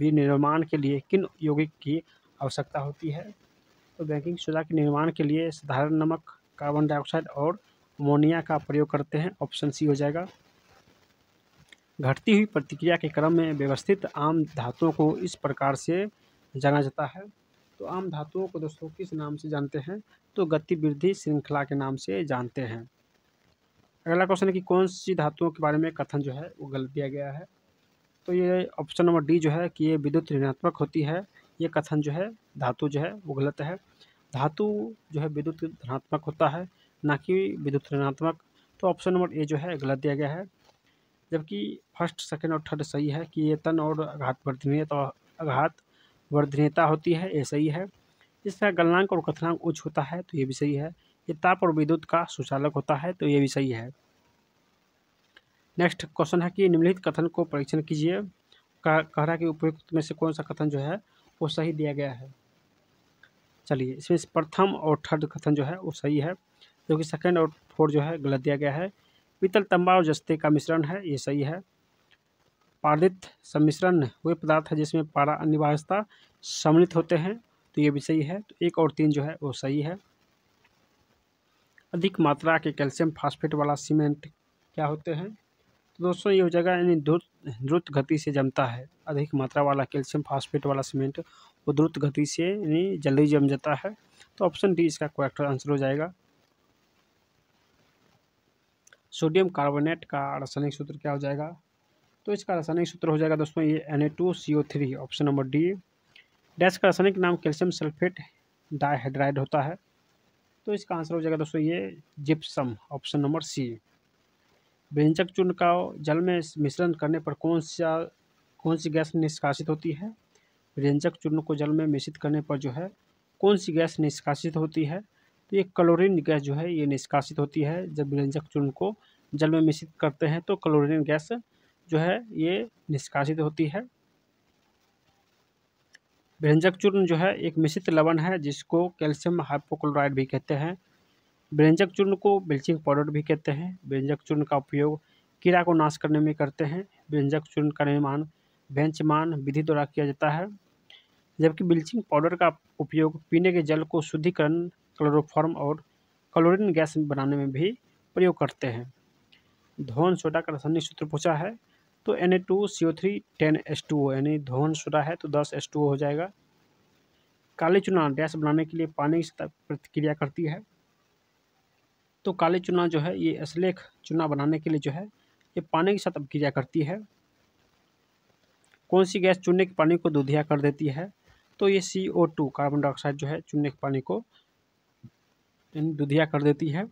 विनिर्माण के लिए किन यौगिक की आवश्यकता होती है तो बैंकिंग सोडा के निर्माण के लिए साधारण नमक कार्बन डाइऑक्साइड और अमोनिया का प्रयोग करते हैं ऑप्शन सी हो जाएगा घटती हुई प्रतिक्रिया के क्रम में व्यवस्थित आम धातुओं को इस प्रकार से जाना जाता है तो आम धातुओं को दोस्तों किस नाम से जानते हैं तो गतिविधि श्रृंखला के नाम से जानते हैं अगला क्वेश्चन है कि कौन सी धातुओं के बारे में कथन जो है वो गलत दिया गया है तो ये ऑप्शन नंबर डी जो है कि ये विद्युत ऋणात्मक होती है ये कथन जो है धातु जो है वो गलत है धातु जो है विद्युत धनात्मक होता है ना कि विद्युत ऋणात्मक तो ऑप्शन नंबर ए जो है गलत दिया गया है जबकि फर्स्ट सेकेंड और थर्ड सही है कि ये तन और आघात वर्धनीयता तो आघात वर्धनीयता होती है ये सही है इसका गलनांक और कथनांक उच्च होता है तो ये भी सही है ये ताप और विद्युत का सुचालक होता है तो ये भी सही है नेक्स्ट क्वेश्चन है कि निम्नलिखित कथन को परीक्षण कीजिए कह रहा है कि उपयुक्त में से कौन सा कथन जो है वो सही दिया गया है चलिए इसमें प्रथम और थर्ड कथन जो है वो सही है जो कि सेकेंड और फोर्थ जो है गलत दिया गया है पीतल तंबा और जस्ते का मिश्रण है ये सही है पारित सम्मिश्रण वे पदार्थ है जिसमें पारा अनिवार्यता सम्मिलित होते हैं तो ये भी सही है तो एक और तीन जो है वो सही है अधिक मात्रा के कैल्शियम फास्फेट वाला सीमेंट क्या होते हैं तो दोस्तों ये हो जाएगा यानी द्रुत द्रुत गति से जमता है अधिक मात्रा वाला कैल्शियम फास्फेट वाला सीमेंट वो द्रुत गति से यानी जल्दी जम जाता है तो ऑप्शन डी इसका करेक्ट आंसर हो जाएगा सोडियम कार्बोनेट का रासायनिक सूत्र क्या हो जाएगा तो इसका रासायनिक सूत्र हो जाएगा दोस्तों ये N A two C O three option number D dash का रासायनिक नाम कैल्शियम सल्फेट डाइहाइड्राइड होता है तो इसका आंसर हो जाएगा दोस्तों ये जिप्सम ऑप्शन नंबर सी व्यंजक चूर्ण का जल में मिश्रण करने पर कौन सा कौन सी गैस निष्कासित होती है व्यंजक चूर्ण को जल में मिश्रित करने पर जो है कौन सी गैस निष्कासित होती है तो ये क्लोरीन गैस जो है ये निष्कासित होती है जब व्यंजक चूर्ण को जल में मिश्रित करते हैं तो क्लोरीन गैस जो है ये निष्कासित होती है व्यंजक चूर्ण जो है एक मिश्रित लवण है जिसको कैल्शियम हाइपोक्लोराइड भी कहते हैं व्यंजक चूर्ण को ब्लीचिंग पाउडर भी कहते हैं व्यंजक चूर्ण का उपयोग कीड़ा को नाश करने में करते हैं व्यंजक चूर्ण का निर्माण बेंचमान विधि द्वारा किया जाता है जबकि ब्लीचिंग पाउडर का उपयोग पीने के जल को शुद्धिकरण क्लोरोफॉर्म और क्लोरीन गैस बनाने में भी प्रयोग करते हैं धोन सोडा का रासायनिक सूत्र पूछा है तो N A two C O three ten S two O यानी धोन सोडा है तो दस एस टू ओ हो जाएगा काली चूना गैस बनाने के लिए पानी की प्रतिक्रिया करती है तो काली चूना जो है ये अश्लेख चूना बनाने के लिए जो है ये पानी की साथ क्रिया करती है कौन सी गैस चूने के पानी को दुधिया कर देती है तो ये C O two carbon dioxide जो है चूने के पानी को दुधिया कर देती है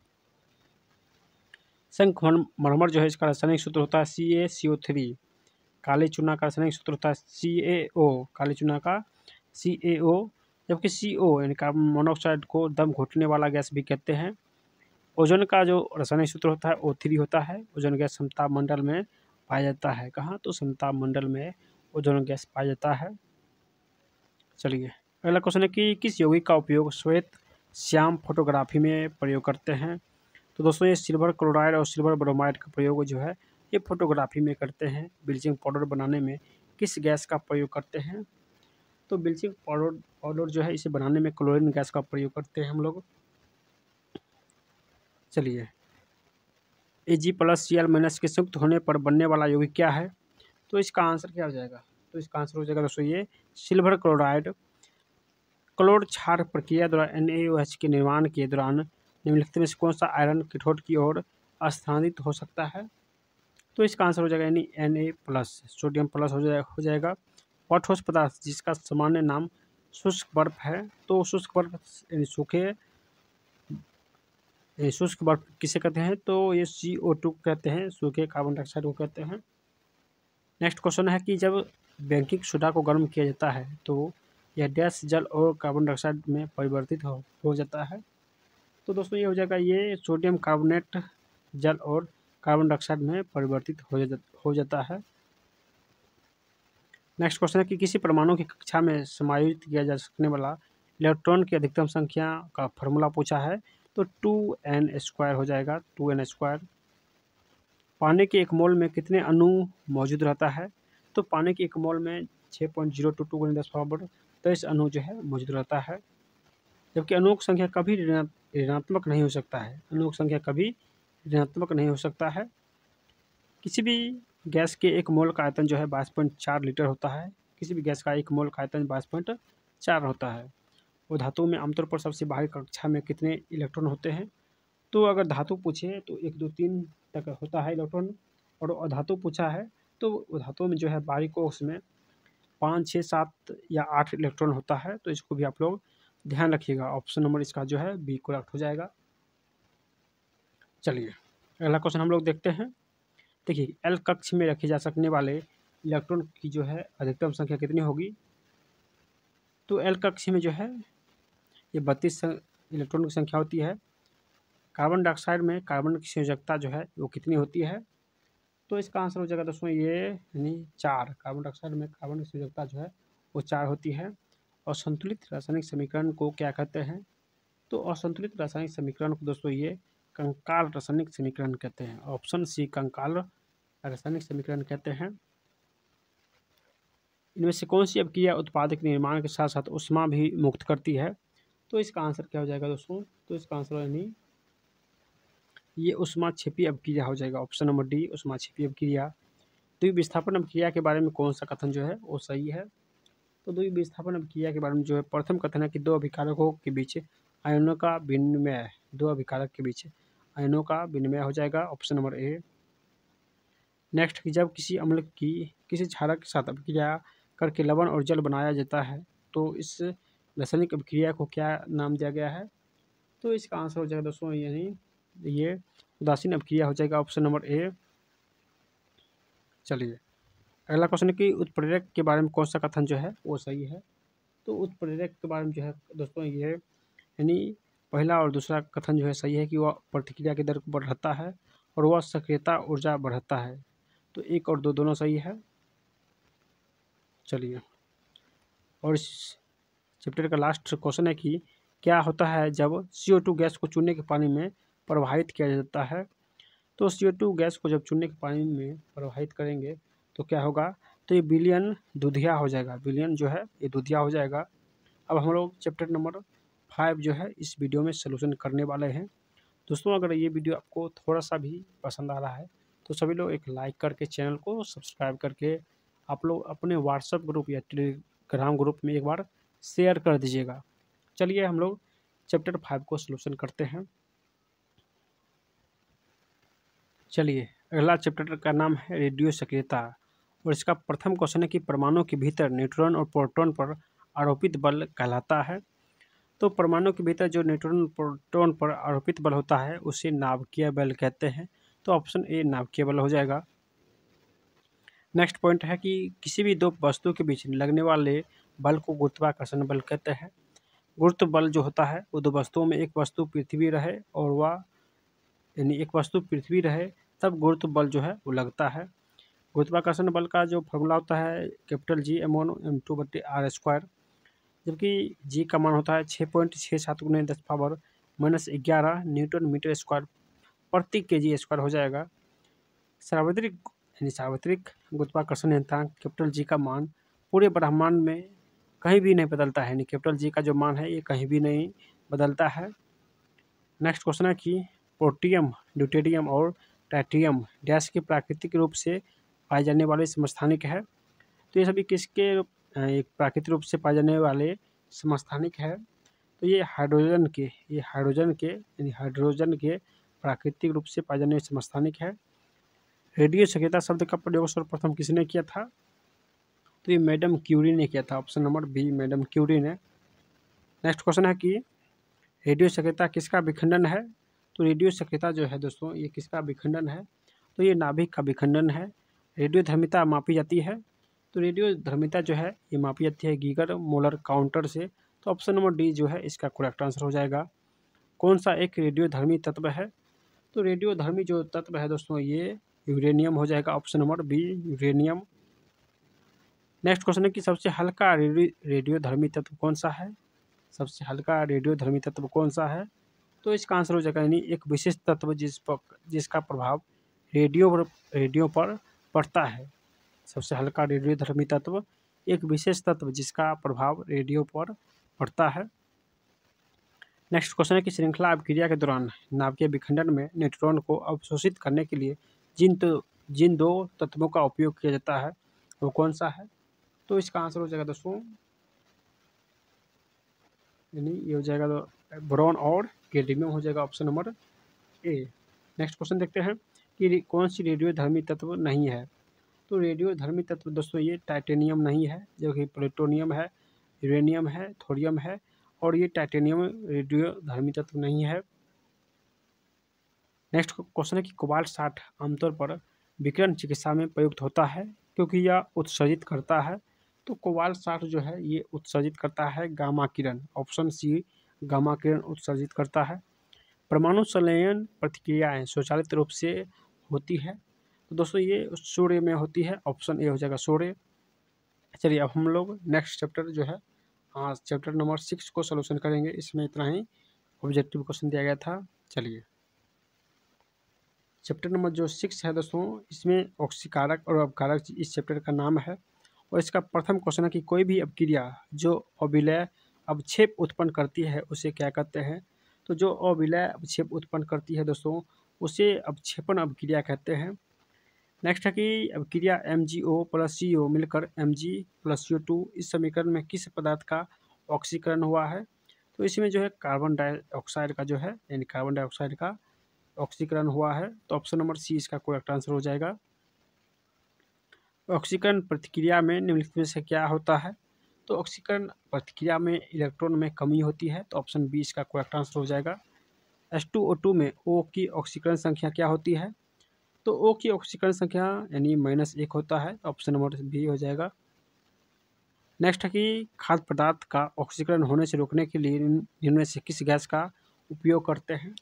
शंख मरमर जो है इसका रासायनिक सूत्र होता है सी ए सी ओ थ्री काले चूना का रासायनिक सूत्र होता है सी ए ओ काले चूना का सी ए ओ जबकि सी ओ यानी कार्बन मोनोऑक्साइड को दम घोटने वाला गैस भी कहते हैं ओजोन का जो रासायनिक सूत्र होता है ओ थ्री होता है ओजोन गैस समताप मंडल में पाया जाता है कहाँ तो समताप मंडल में ओजोन गैस पाया जाता है चलिए अगला क्वेश्चन है कि किस यौगिक का उपयोग श्वेत श्याम फोटोग्राफी में प्रयोग करते हैं तो दोस्तों ये सिल्वर क्लोराइड और सिल्वर ब्रोमाइड का प्रयोग जो है ये फोटोग्राफी में करते हैं ब्लीचिंग पाउडर बनाने में किस गैस का प्रयोग करते हैं तो ब्लीचिंग पाउडर पाउडर जो है इसे बनाने में क्लोरीन गैस का प्रयोग करते हैं हम लोग चलिए A G plus C L minus के संयुक्त होने पर बनने वाला यौगिक क्या है तो इसका आंसर क्या हो जाएगा तो इसका आंसर हो जाएगा दोस्तों ये सिल्वर क्लोराइड क्लोर क्षार प्रक्रिया द्वारा एन के निर्माण के दौरान निम्नलिखित में से कौन सा आयरन किठोट की ओर स्थानित हो सकता है तो इसका आंसर हो जाएगा यानी N A plus sodium plus हो जाए हो जाएगा वह ठोस पदार्थ जिसका सामान्य नाम शुष्क बर्फ है तो शुष्क बर्फ यानी सूखे शुष्क बर्फ किसे कहते हैं तो ये सी ओ टू कहते हैं सूखे कार्बन डाइऑक्साइड को कहते हैं नेक्स्ट क्वेश्चन है कि जब बैंकिंग सोडा को गर्म किया जाता है तो यह डैश जल और कार्बन डाइऑक्साइड में परिवर्तित हो हो जाता है तो दोस्तों ये हो जाएगा ये सोडियम कार्बोनेट जल और कार्बन डाइऑक्साइड में परिवर्तित हो जा हो जाता है नेक्स्ट क्वेश्चन है कि किसी परमाणु की कक्षा में समायोजित किया जा सकने वाला इलेक्ट्रॉन की अधिकतम संख्या का फॉर्मूला पूछा है तो टू एन स्क्वायर हो जाएगा टू एन स्क्वायर पानी के एक मोल में कितने अणु मौजूद रहता है तो पानी के एक मोल में छः पॉइंट जीरो टू टू गुना दस पावर तो इस अणु जो है मौजूद रहता है जबकि अणुओं की संख्या कभी ऋणात्मक नहीं हो सकता है अणुओं की संख्या कभी ऋणात्मक नहीं हो सकता है किसी भी गैस के एक मोल का आयतन जो है बाईस पॉइंट चार लीटर होता है किसी भी गैस का एक मोल का आयतन बाईस पॉइंट चार होता है वो धातु में आमतौर पर सबसे बाहरी कक्षा में कितने इलेक्ट्रॉन होते हैं तो अगर धातु पूछे तो एक दो तीन तक होता है इलेक्ट्रॉन और अधातु पूछा है तो धातु में जो है बाहरी कोष में पाँच छः सात या आठ इलेक्ट्रॉन होता है तो इसको भी आप लोग ध्यान रखिएगा ऑप्शन नंबर इसका जो है बी करेक्ट हो जाएगा चलिए अगला क्वेश्चन हम लोग देखते हैं देखिए एल कक्ष में रखे जा सकने वाले इलेक्ट्रॉन की जो है अधिकतम संख्या कितनी होगी तो एल कक्ष में जो है ये बत्तीस इलेक्ट्रॉन की संख्या होती है कार्बन डाइऑक्साइड में कार्बन की संयोजकता जो है वो कितनी होती है तो इसका आंसर हो जाएगा दोस्तों ये यानी चार कार्बन डाइऑक्साइड में कार्बन की संयोजकता जो है वो चार होती है और संतुलित रासायनिक समीकरण को क्या कहते हैं तो असंतुलित रासायनिक समीकरण को दोस्तों ये कंकाल रासायनिक समीकरण कहते हैं ऑप्शन सी कंकाल रासायनिक समीकरण कहते हैं इनमें से कौन सी अब उत्पाद के निर्माण के साथ साथ उष्मा भी मुक्त करती है तो इसका आंसर क्या हो जाएगा दोस्तों तो इसका आंसर यानी ये उष्मा छिपी अभिक्रिया हो जाएगा ऑप्शन नंबर डी उष्मा छिपी अभिक्रिया दुई तो विस्थापन अपक्रिया के बारे में कौन सा कथन जो है वो सही है तो दुई विस्थापन अपक्रिया के बारे में जो है प्रथम कथन है कि दो अभिकारकों के बीच आयनों का विनिमय दो अभिकारक के बीच आयनों का विनिमय हो जाएगा ऑप्शन नंबर ए नेक्स्ट कि जब किसी अम्ल की किसी क्षारक के साथ अभिक्रिया करके लवण और जल बनाया जाता है तो इस रासायनिक अभिक्रिया को क्या नाम दिया गया है तो इसका आंसर हो जाएगा दोस्तों यही ये उदासीन अभिक्रिया हो जाएगा ऑप्शन नंबर ए चलिए अगला क्वेश्चन है कि उत्प्रेरक के बारे में कौन सा कथन जो है वो सही है तो उत्प्रेरक के बारे में जो है दोस्तों ये यानी पहला और दूसरा कथन जो है सही है कि वह प्रतिक्रिया की दर बढ़ाता है और वह सक्रियता ऊर्जा बढ़ाता है तो एक और दो दोनों सही है चलिए और इस चैप्टर का लास्ट क्वेश्चन है कि क्या होता है जब सी ओ टू गैस को चूने के पानी में प्रवाहित किया जाता है तो सी गैस को जब चूने के पानी में प्रवाहित करेंगे तो क्या होगा तो ये बिलियन दुधिया हो जाएगा बिलियन जो है ये दुधिया हो जाएगा अब हम लोग चैप्टर नंबर फाइव जो है इस वीडियो में सोल्यूशन करने वाले हैं दोस्तों अगर ये वीडियो आपको थोड़ा सा भी पसंद आ रहा है तो सभी लोग एक लाइक करके चैनल को सब्सक्राइब करके आप लोग अपने व्हाट्सएप ग्रुप या टेलीग्राम ग्रुप में एक बार शेयर कर दीजिएगा चलिए हम लोग चैप्टर फाइव को सोल्यूशन करते हैं चलिए अगला चैप्टर का नाम है रेडियो सक्रियता और इसका प्रथम क्वेश्चन है कि परमाणु के भीतर न्यूट्रॉन और प्रोटॉन पर आरोपित बल कहलाता है तो परमाणु के भीतर जो न्यूट्रॉन प्रोटॉन पर आरोपित बल होता है उसे नाभिकीय बल कहते हैं तो ऑप्शन ए नाभिकीय बल हो जाएगा नेक्स्ट पॉइंट है कि किसी भी दो वस्तु के बीच लगने वाले बल को गुरुत्वाकर्षण बल कहते हैं गुरुत्व बल जो होता है वो दो वस्तुओं में एक वस्तु पृथ्वी रहे और वह यानी एक वस्तु पृथ्वी रहे तब गुरुत्व बल जो है वो लगता है गुरुत्वाकर्षण बल का जो फॉर्मूला होता है capital G M one M two बटे आर स्क्वायर जबकि जी का मान होता है छः पॉइंट छः सात गुने दस पावर माइनस ग्यारह न्यूटन मीटर स्क्वायर प्रति के जी स्क्वायर हो जाएगा सार्वत्रिक यानी सार्वत्रिक गुरुत्वाकर्षण यंत्रांक कैपिटल जी का मान पूरे ब्रह्मांड में कहीं भी नहीं बदलता है यानी कैपिटल जी का जो मान है ये कहीं भी नहीं बदलता है नेक्स्ट क्वेश्चन है कि प्रोटियम ड्यूटेरियम और टैट्रियम डैस के प्राकृतिक रूप से पाए जाने वाले समस्थानिक है तो ये सभी किसके प्राकृतिक रूप से पाए जाने वाले समस्थानिक है तो ये हाइड्रोजन के ये हाइड्रोजन के यानी हाइड्रोजन के प्राकृतिक रूप से पाए जाने वाले समस्थानिक है रेडियो सक्रियता शब्द का प्रयोग सर्वप्रथम किसने किया था तो ये मैडम क्यूरी ने किया था option number B madam Curie ने नेक्स्ट क्वेश्चन है कि रेडियो सक्रियता किसका विखंडन है तो रेडियो सक्रियता जो है दोस्तों ये किसका विखंडन है तो ये नाभिक का विखंडन है रेडियो धर्मिता मापी जाती है तो रेडियो धर्मिता जो है ये मापी जाती है गीगर मोलर काउंटर से तो ऑप्शन नंबर डी जो है इसका करेक्ट आंसर हो जाएगा कौन सा एक रेडियो धर्मी तत्व है तो रेडियो धर्मी जो तत्व है दोस्तों ये यूरेनियम हो जाएगा option number B uranium next question है कि सबसे हल्का रेडियो धर्मी तत्व कौन सा है सबसे हल्का रेडियो धर्मी तत्व कौन सा है तो इसका आंसर हो जाएगा यानी एक विशेष तत्व जिस पर जिसका प्रभाव रेडियो पर रेडियो पर पड़ता है सबसे हल्का रेडियो धर्मी तत्व एक विशेष तत्व जिसका प्रभाव रेडियो पर पड़ता है नेक्स्ट क्वेश्चन है कि श्रृंखला अभिक्रिया के दौरान नाभिकीय विखंडन में न्यूट्रॉन को अवशोषित करने के लिए जिन तो, जिन दो तत्वों का उपयोग किया जाता है वो कौन सा है तो इसका आंसर हो जाएगा दोस्तों यानी ये हो जाएगा ब्राउन और के डी में हो जाएगा option number A next question देखते हैं कि कौन सी रेडियो धर्मी तत्व नहीं है तो रेडियो धर्मी तत्व दोस्तों ये टाइटेनियम नहीं है जो कि प्लेटोनियम है यूरेनियम है थोरियम है और ये टाइटेनियम रेडियो धर्मी तत्व नहीं है नेक्स्ट क्वेश्चन है कि कोबाल्ट साठ आमतौर पर विकिरण चिकित्सा में प्रयुक्त होता है क्योंकि यह उत्सर्जित करता है तो कोबाल्ट साठ जो है ये उत्सर्जित करता है गामा किरण ऑप्शन सी गामा किरण उत्सर्जित करता है परमाणु संलयन प्रतिक्रियाएं स्वचालित रूप से होती है तो दोस्तों ये सूर्य में होती है ऑप्शन ए हो जाएगा सूर्य चलिए अब हम लोग नेक्स्ट चैप्टर जो है हाँ चैप्टर नंबर सिक्स को सोल्यूशन करेंगे इसमें इतना ही ऑब्जेक्टिव क्वेश्चन दिया गया था चलिए चैप्टर नंबर जो सिक्स है दोस्तों इसमें ऑक्सीकारक और अवकारक इस चैप्टर का नाम है और इसका प्रथम क्वेश्चन है कि कोई भी अपक्रिया जो अभिलय अवक्षेप उत्पन्न करती है उसे क्या कहते हैं तो जो अविलय अवक्षेप उत्पन्न करती है दोस्तों उसे अवक्षेपण अभिक्रिया कहते हैं नेक्स्ट है कि अभिक्रिया एम जी ओ प्लस सी ओ मिलकर M G plus C O two इस समीकरण में किस पदार्थ का ऑक्सीकरण हुआ है तो इसमें जो है कार्बन डाइऑक्साइड का जो है यानी कार्बन डाइऑक्साइड का ऑक्सीकरण हुआ है तो ऑप्शन नंबर सी इसका करेक्ट आंसर हो जाएगा ऑक्सीकरण प्रतिक्रिया में निम्नलिखित में से क्या होता है तो ऑक्सीकरण प्रतिक्रिया में इलेक्ट्रॉन में कमी होती है तो ऑप्शन बी इसका करेक्ट आंसर हो जाएगा एस टू ओ टू में ओ की ऑक्सीकरण संख्या क्या होती है तो ओ की ऑक्सीकरण संख्या यानी माइनस एक होता है ऑप्शन नंबर बी हो जाएगा नेक्स्ट है कि खाद्य पदार्थ का ऑक्सीकरण होने से रोकने के लिए इनमें से किस गैस का उपयोग करते हैं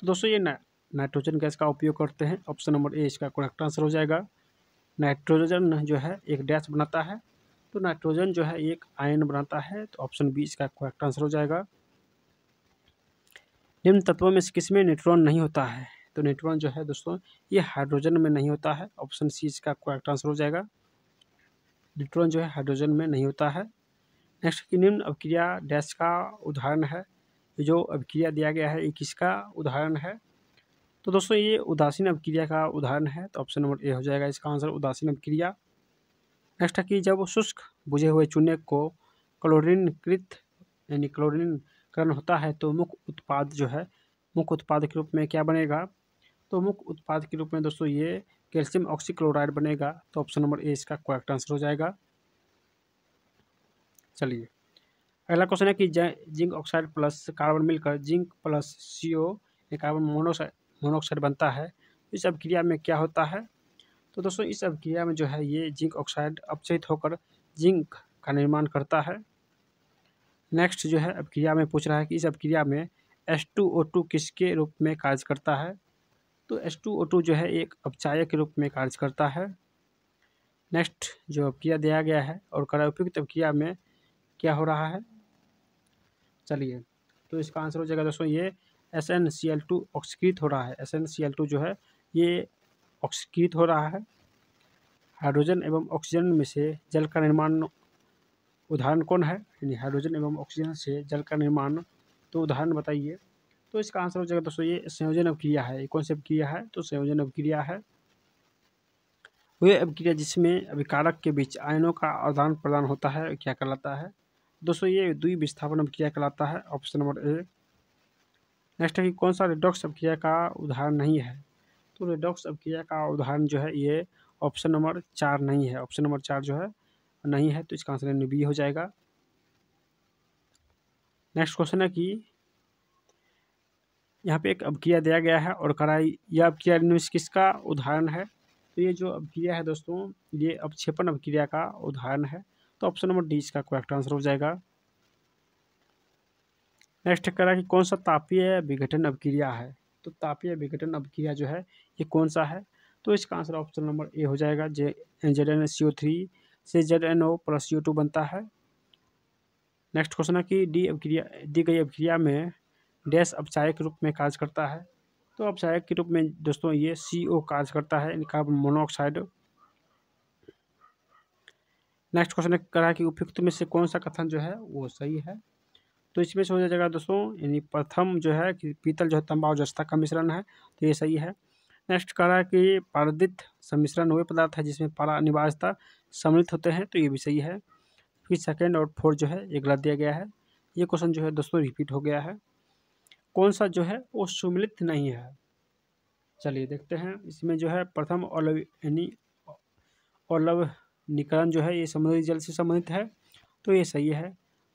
तो दोस्तों ये नाइट्रोजन गैस का उपयोग करते हैं ऑप्शन नंबर ए इसका करेक्ट आंसर हो जाएगा नाइट्रोजन जो है एक डैश बनाता है तो नाइट्रोजन जो है एक आयन बनाता है तो ऑप्शन बी इसका करेक्ट आंसर हो जाएगा निम्न तत्वों में से किसमें न्यूट्रॉन नहीं होता है तो न्यूट्रॉन जो है दोस्तों ये हाइड्रोजन में नहीं होता है ऑप्शन सी इसका करेक्ट आंसर हो जाएगा न्यूट्रॉन जो है हाइड्रोजन में नहीं होता है नेक्स्ट की निम्न अभिक्रिया डैश का उदाहरण है जो अभिक्रिया दिया गया है ये किसका उदाहरण है तो दोस्तों ये उदासीन अभिक्रिया का उदाहरण है तो ऑप्शन नंबर ए हो जाएगा इसका आंसर उदासीन अभिक्रिया नेक्स्ट है कि जब शुष्क बुझे हुए चूने को क्लोरीनकृत यानी क्लोरीनकरण होता है तो मुख्य उत्पाद जो है मुख्य उत्पाद के रूप में क्या बनेगा तो मुख्य उत्पाद के रूप में दोस्तों ये कैल्शियम ऑक्सीक्लोराइड बनेगा तो ऑप्शन नंबर ए इसका करेक्ट आंसर हो जाएगा चलिए अगला क्वेश्चन है कि जिंक ऑक्साइड प्लस कार्बन मिलकर zinc plus C O carbon monoxide monoxide बनता है इस अभिक्रिया में क्या होता है तो दोस्तों इस अभिक्रिया में जो है ये जिंक ऑक्साइड अपचयित होकर जिंक का निर्माण करता है नेक्स्ट जो है अभिक्रिया में पूछ रहा है कि इस अभिक्रिया में एस किसके रूप में कार्य करता है तो एस जो है एक अपचायक के रूप में कार्य करता है नेक्स्ट जो अभिक्रिया दिया गया है और कड़ा उपयुक्त अभिक्रिया में क्या हो रहा है चलिए तो इसका आंसर हो जाएगा दोस्तों ये S N C L two ऑक्सीकृत हो रहा है S N C L two जो है ये ऑक्सीकृत हो रहा है हाइड्रोजन एवं ऑक्सीजन में से जल का निर्माण उदाहरण कौन है यानी हाइड्रोजन एवं ऑक्सीजन से जल का निर्माण तो उदाहरण बताइए तो इसका आंसर हो जाएगा दोस्तों ये संयोजन अवक्रिया है ये कौन सी अभिक्रिया है तो संयोजन अभिक्रिया है वह अभिक्रिया जिसमें अभिकारक के बीच आयनों का आदान प्रदान होता है क्या कहलाता है दोस्तों ये दुई विस्थापन अभिक्रिया कहलाता है ऑप्शन नंबर ए नेक्स्ट है कि कौन सा रिडॉक्स अवक्रिया का उदाहरण नहीं है तो रेडॉक्स अभिक्रिया का उदाहरण जो है ये ऑप्शन नंबर चार नहीं है ऑप्शन नंबर चार जो है नहीं है तो इसका आंसर यानी बी हो जाएगा नेक्स्ट क्वेश्चन है कि यहाँ पे एक अभिक्रिया दिया गया है और कराई यह अभिक्रिया किसका उदाहरण है तो ये जो अभिक्रिया है दोस्तों ये अपक्षेपण अभिक्रिया का उदाहरण है तो ऑप्शन नंबर डी इसका करेक्ट आंसर हो जाएगा नेक्स्ट करा कि कौन सा तापीय विघटन अभिक्रिया है तो तापीय विघटन अभिक्रिया जो है ये कौन सा है तो इसका आंसर ऑप्शन नंबर ए हो जाएगा जे Z N C O three से Z N O plus C O two बनता है नेक्स्ट क्वेश्चन है कि डी अभिक्रिया दी गई अभिक्रिया में डैश औपचारिक के रूप में कार्य करता है तो अपचायक के रूप में दोस्तों ये सी ओ कार्य करता है कार्बन मोनोऑक्साइड नेक्स्ट क्वेश्चन कर है कि उपयुक्त में से कौन सा कथन जो है वो सही है तो इसमें से हो जाएगा दोस्तों यानी प्रथम जो है कि पीतल जो है तंबाव जस्ता का मिश्रण है तो ये सही है नेक्स्ट कह रहा है कि पारदित सम्मिश्रण हुए पदार्थ है जिसमें पारा अनिवार्यता सम्मिलित होते हैं तो ये भी सही है फिर सेकेंड और फोर्थ जो है ये गलत दिया गया है ये क्वेश्चन जो है दोस्तों रिपीट हो गया है कौन सा जो है वो सुमिलित नहीं है चलिए देखते हैं इसमें जो है प्रथम अलव यानी निकरण जो है ये समुद्री जल से संबंधित है तो ये सही है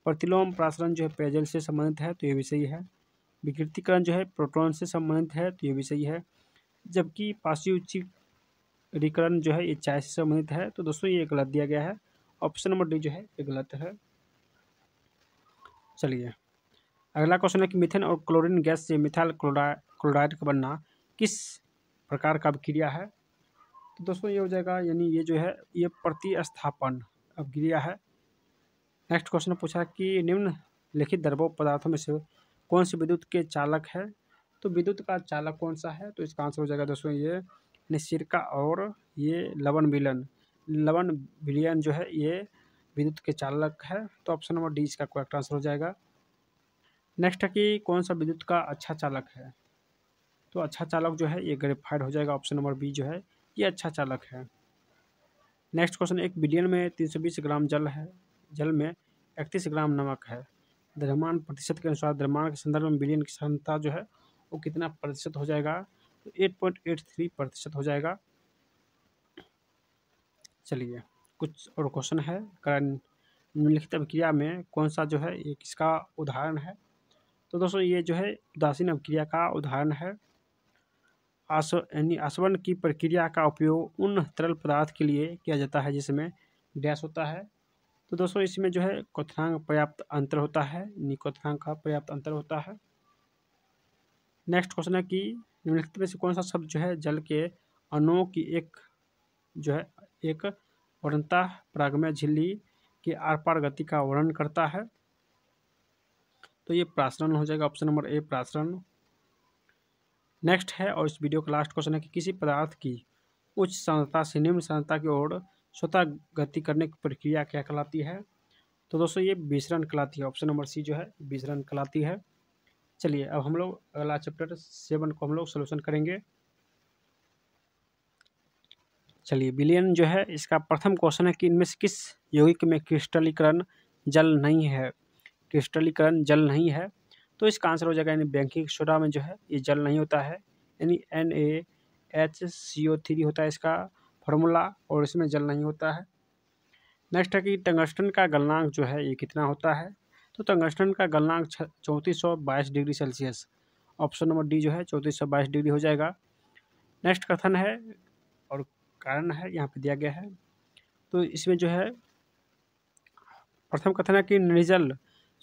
प्रतिलोम प्रासरण जो है पेयजल से संबंधित है तो ये भी सही है विकृतिकरण जो है प्रोटॉन से संबंधित है तो ये भी सही है जबकि पासी चिक रिकरण जो है ये चाय से संबंधित है तो दोस्तों ये गलत दिया गया है ऑप्शन नंबर डी जो है ये गलत है चलिए अगला क्वेश्चन है कि मिथेन और क्लोरीन गैस से मिथाइल क्लोराइड का बनना किस प्रकार का अभिक्रिया है तो दोस्तों ये हो जाएगा यानी ये जो है ये प्रतिस्थापन अभिक्रिया है नेक्स्ट क्वेश्चन पूछा कि निम्न लिखित द्रवों पदार्थों में से कौन से विद्युत के चालक है तो विद्युत का चालक कौन सा है तो इसका आंसर हो जाएगा दोस्तों ये निशिरका और ये लवन विलन लवन विलियन जो है ये विद्युत के चालक है तो ऑप्शन नंबर डी इसका करेक्ट आंसर हो जाएगा नेक्स्ट है कि कौन सा विद्युत का अच्छा चालक है तो अच्छा चालक जो है ये ग्रेफाइड हो जाएगा ऑप्शन नंबर बी जो है ये अच्छा चालक है नेक्स्ट क्वेश्चन एक बिलियन में तीन सौ बीस ग्राम जल है जल में इकतीस ग्राम नमक है द्रव्यमान प्रतिशत के अनुसार द्रव्यमान के संदर्भ में बिलियन की क्षमता जो है वो कितना प्रतिशत हो जाएगा तो एट पॉइंट एट थ्री प्रतिशत हो जाएगा चलिए कुछ और क्वेश्चन है करंट निम्नलिखित अभिक्रिया में कौन सा जो है ये किसका उदाहरण है तो दोस्तों ये जो है उदासीन अभिक्रिया का उदाहरण है आस यानी आसवन की प्रक्रिया का उपयोग उन तरल पदार्थ के लिए किया जाता है जिसमें गैस होता है तो दोस्तों इसमें जो है कथनांग पर्याप्त अंतर होता है निकोथनांग का पर्याप्त अंतर होता है नेक्स्ट क्वेश्चन है कि निम्नलिखित में से कौन सा शब्द जो है जल के अणुओं की एक जो है एक वर्णता प्रागमय झिल्ली के आर पार गति का वर्णन करता है तो ये प्रासरण हो जाएगा ऑप्शन नंबर ए प्रासरण नेक्स्ट है और इस वीडियो का लास्ट क्वेश्चन है कि किसी पदार्थ की उच्च सांद्रता से निम्न सांद्रता की ओर स्वतः गति करने की प्रक्रिया क्या कहलाती है तो दोस्तों ये विसरण कहलाती है ऑप्शन नंबर सी जो है विसरण कहलाती है चलिए अब हम लोग अगला चैप्टर सेवन को हम लोग सोल्यूशन करेंगे चलिए बिलियन जो है इसका प्रथम क्वेश्चन है कि इनमें से किस यौगिक में क्रिस्टलीकरण जल नहीं है क्रिस्टलीकरण जल नहीं है तो इसका आंसर हो जाएगा यानी बैंकिंग सोडा में जो है ये जल नहीं होता है यानी N A H C O three होता है इसका फॉर्मूला और इसमें जल नहीं होता है नेक्स्ट है कि टंगस्टन का गलनांक जो है ये कितना होता है तो टंगस्टन का गलनांक चौंतीस सौ बाईस degree Celsius option number D जो है चौंतीस सौ बाईस डिग्री हो जाएगा नेक्स्ट कथन है और कारण है यहाँ पे दिया गया है तो इसमें जो है प्रथम कथन है कि निर्जल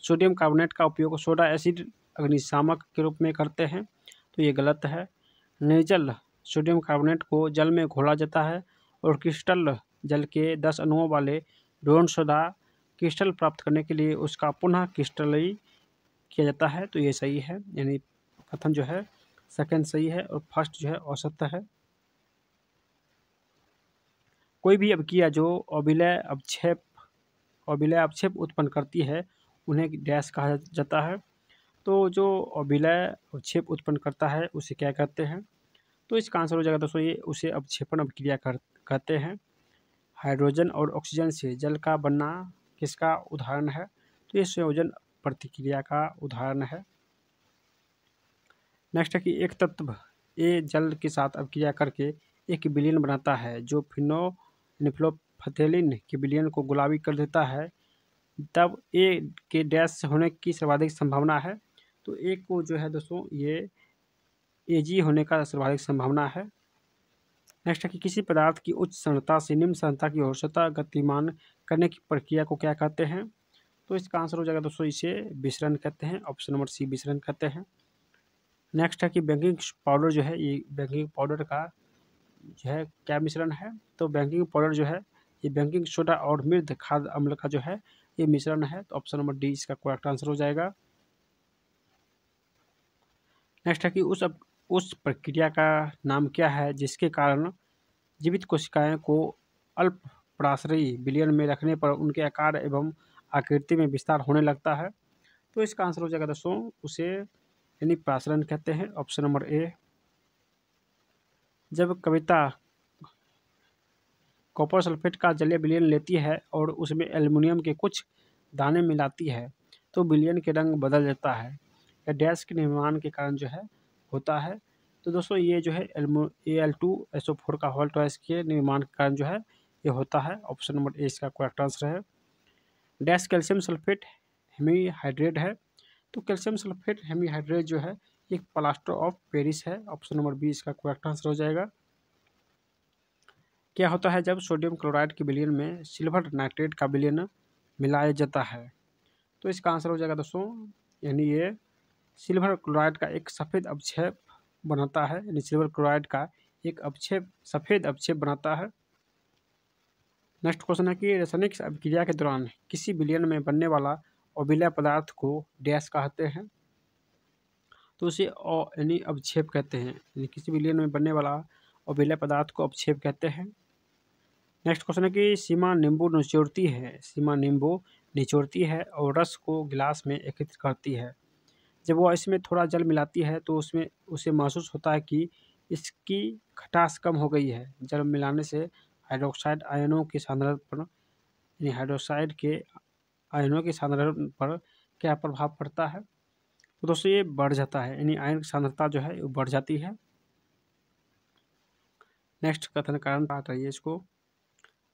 सोडियम कार्बोनेट का उपयोग सोडा एसिड अग्निशामक के रूप में करते हैं तो ये गलत है निर्जल सोडियम कार्बोनेट को जल में घोला जाता है और क्रिस्टल जल के दस अणुओं वाले डोन सोडा क्रिस्टल प्राप्त करने के लिए उसका पुनः क्रिस्टलई किया जाता है तो ये सही है यानी प्रथम जो है सेकंड सही है और फर्स्ट जो है औसत है कोई भी अवक्रिया जो अबिलय अवक्षेप अविलय अवक्षेप उत्पन्न करती है उन्हें डैश कहा जाता है तो जो अविलय अवक्षेप उत्पन्न करता है उसे क्या कहते हैं तो इसका आंसर हो जाएगा दोस्तों ये उसे अवक्षेपण अभिक्रिया कर कहते हैं हाइड्रोजन और ऑक्सीजन से जल का बनना किसका उदाहरण है तो ये संयोजन प्रतिक्रिया का उदाहरण है नेक्स्ट है कि एक तत्व ए जल के साथ अभिक्रिया करके एक बिलियन बनाता है जो फिनो निफ्लोफथेलिन के बिलियन को गुलाबी कर देता है तब ए के डैश होने की सर्वाधिक संभावना है तो ए को जो है दोस्तों ये एजी होने का सर्वाधिक संभावना है नेक्स्ट है कि किसी पदार्थ की उच्च सरणता से निम्न सरणता की औसता गतिमान करने की प्रक्रिया को क्या कहते हैं तो इसका आंसर हो जाएगा दोस्तों इसे विसरण कहते हैं ऑप्शन नंबर सी विसरण कहते हैं नेक्स्ट है कि बैंकिंग पाउडर जो है ये बैंकिंग पाउडर का जो है क्या मिश्रण है तो बैंकिंग पाउडर जो है ये बैंकिंग सोडा और मृद खाद्य अम्ल का जो है ये मिश्रण है तो ऑप्शन नंबर डी इसका करेक्ट आंसर हो जाएगा नेक्स्ट है कि उस उस प्रक्रिया का नाम क्या है जिसके कारण जीवित कोशिकाएं को अल्प पराश्रयी बिलियन में रखने पर उनके आकार एवं आकृति में विस्तार होने लगता है तो इसका आंसर हो जाएगा दोस्तों उसे यानी प्राशरण कहते हैं ऑप्शन नंबर ए जब कविता कॉपर सल्फेट का जलीय बिलियन लेती है और उसमें एल्युमिनियम के कुछ दाने मिलाती है तो बिलियन के रंग बदल जाता है या डैश के निर्माण के कारण जो है होता है तो दोस्तों ये जो है एलमो A L two S O four का हॉल टॉयस के निर्माण कारण जो है ये होता है ऑप्शन नंबर ए इसका करेक्ट आंसर है डैश कैल्शियम सल्फेट हेमीहाइड्रेट है तो कैल्शियम सल्फेट हेमीहाइड्रेट जो है एक प्लास्टर ऑफ पेरिस है ऑप्शन नंबर बी इसका करेक्ट आंसर हो जाएगा क्या होता है जब सोडियम क्लोराइड के बिलियन में सिल्वर नाइट्रेट का बिलियन मिलाया जाता है तो इसका आंसर हो जाएगा दोस्तों यानी ये सिल्वर क्लोराइड का एक सफ़ेद अवक्षेप बनाता है यानी सिल्वर क्लोराइड का एक अवक्षेप सफ़ेद अवक्षेप बनाता है नेक्स्ट क्वेश्चन है कि रासायनिक अभिक्रिया के दौरान किसी विलियन में बनने वाला अभिलय पदार्थ को डैश कहते हैं तो उसे यानी अवक्षेप कहते हैं यानी किसी विलियन में बनने वाला अभिलय पदार्थ को अवक्षेप कहते हैं नेक्स्ट क्वेश्चन है कि सीमा नींबू निचोड़ती है सीमा नींबू निचोड़ती है और रस को गिलास में एकत्र करती है जब वह इसमें थोड़ा जल मिलाती है तो उसमें उसे महसूस होता है कि इसकी खटास कम हो गई है जल मिलाने से हाइड्रोक्साइड आयनों की सांद्रण पर यानी हाइड्रोक्साइड के आयनों की सांद्रण पर क्या प्रभाव पड़ता है तो दोस्तों ये बढ़ जाता है यानी आयन की सांद्रता जो है वो बढ़ जाती है नेक्स्ट कथन कारण बात रही है इसको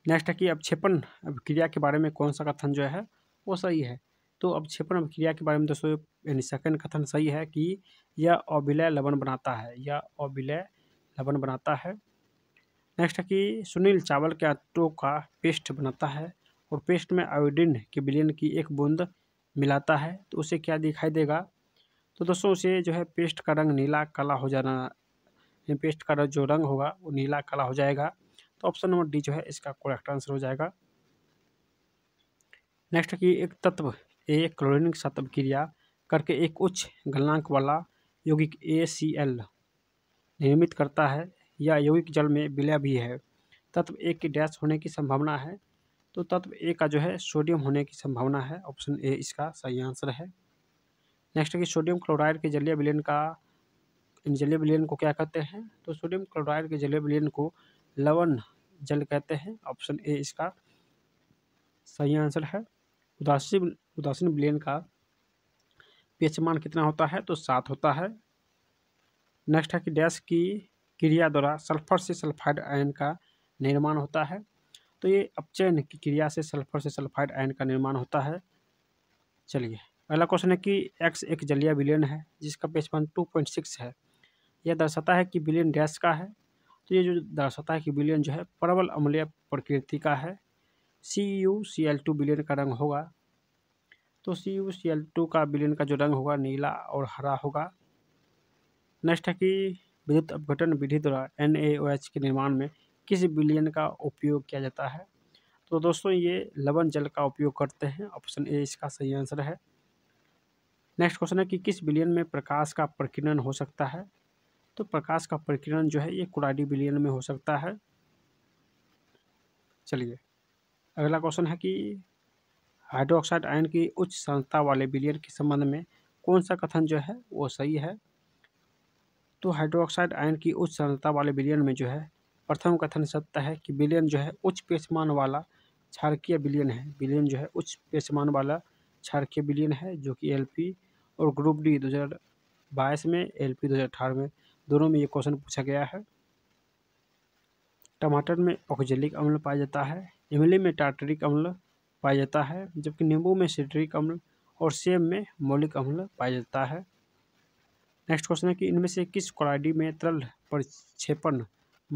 नेक्स्ट है कि अवक्षेपण अभिक्रिया के बारे में कौन सा कथन जो है वो सही है तो अवक्षेपण अभिक्रिया के बारे में दोस्तों सेकंड कथन सही है कि यह अविलय लवण बनाता है यह अविलय लवण बनाता है नेक्स्ट है कि सुनील चावल के आटो का पेस्ट बनाता है और पेस्ट में आयोडीन के बिलियन की एक बूंद मिलाता है तो उसे क्या दिखाई देगा तो दोस्तों उसे जो है पेस्ट का रंग नीला काला हो जाना पेस्ट का जो रंग होगा वो नीला काला हो जाएगा तो ऑप्शन नंबर डी जो है इसका करेक्ट आंसर हो जाएगा नेक्स्ट की एक तत्व ए क्लोरीन के साथ अभिक्रिया करके एक उच्च गलनांक वाला यौगिक ए सी एल निर्मित करता है या यौगिक जल में विलय भी है तत्व ए के डैश होने की संभावना है तो तत्व ए का जो है सोडियम होने की संभावना है ऑप्शन ए इसका सही आंसर है नेक्स्ट कि सोडियम क्लोराइड के जलीय विलयन का जलीय विलयन को क्या कहते हैं तो सोडियम क्लोराइड के जलीय विलयन को लवण जल कहते हैं ऑप्शन ए इसका सही आंसर है उदासीन उदासीन विलयन का पेच मान कितना होता है तो सात होता है नेक्स्ट है कि डैश की क्रिया द्वारा सल्फर से सल्फाइड आयन का निर्माण होता है तो ये अपचयन की क्रिया से सल्फर से सल्फाइड आयन का निर्माण होता है चलिए अगला क्वेश्चन है कि एक्स एक जलीय विलयन है जिसका पेच मान टू पॉइंट सिक्स है यह दर्शाता है कि विलयन डैश का है तो ये जो दर्शाता है कि विलयन जो है प्रबल अम्लीय प्रकृति का है C U C L two विलयन का रंग होगा तो C U C L two का विलयन का जो रंग होगा नीला और हरा होगा नेक्स्ट है कि विद्युत अपघटन विधि द्वारा एन के निर्माण में किस विलयन का उपयोग किया जाता है तो दोस्तों ये लवण जल का उपयोग करते हैं ऑप्शन ए इसका सही आंसर है नेक्स्ट क्वेश्चन है कि किस विलयन में प्रकाश का प्रकीर्णन हो सकता है तो प्रकाश का प्रकीर्णन जो है ये कुराडी विलयन में हो सकता है चलिए अगला क्वेश्चन है कि हाइड्रोक्साइड आयन की उच्च संस्था वाले बिलियन के संबंध में कौन सा कथन जो है वो सही है तो हाइड्रोक्साइड आयन की उच्च संस्था वाले बिलियन में जो है प्रथम कथन सत्य है कि बिलियन जो है उच्च पेशमान वाला क्षारकीय बिलियन है बिलियन जो है उच्च पेशमान वाला क्षारकीय बिलियन है जो कि एल और ग्रुप डी दो हज़ार बाईस में एल पी दो हज़ार अठारह में दोनों में ये क्वेश्चन पूछा गया है टमाटर में ऑक्जेलिक अम्ल पाया जाता है इमली में टार्टरिक अम्ल पाया जाता है जबकि नींबू में सिट्रिक अम्ल और सेब में मौलिक अम्ल पाया जाता है नेक्स्ट क्वेश्चन है कि इनमें से किस क्लाइडी में तरल प्रक्षेपण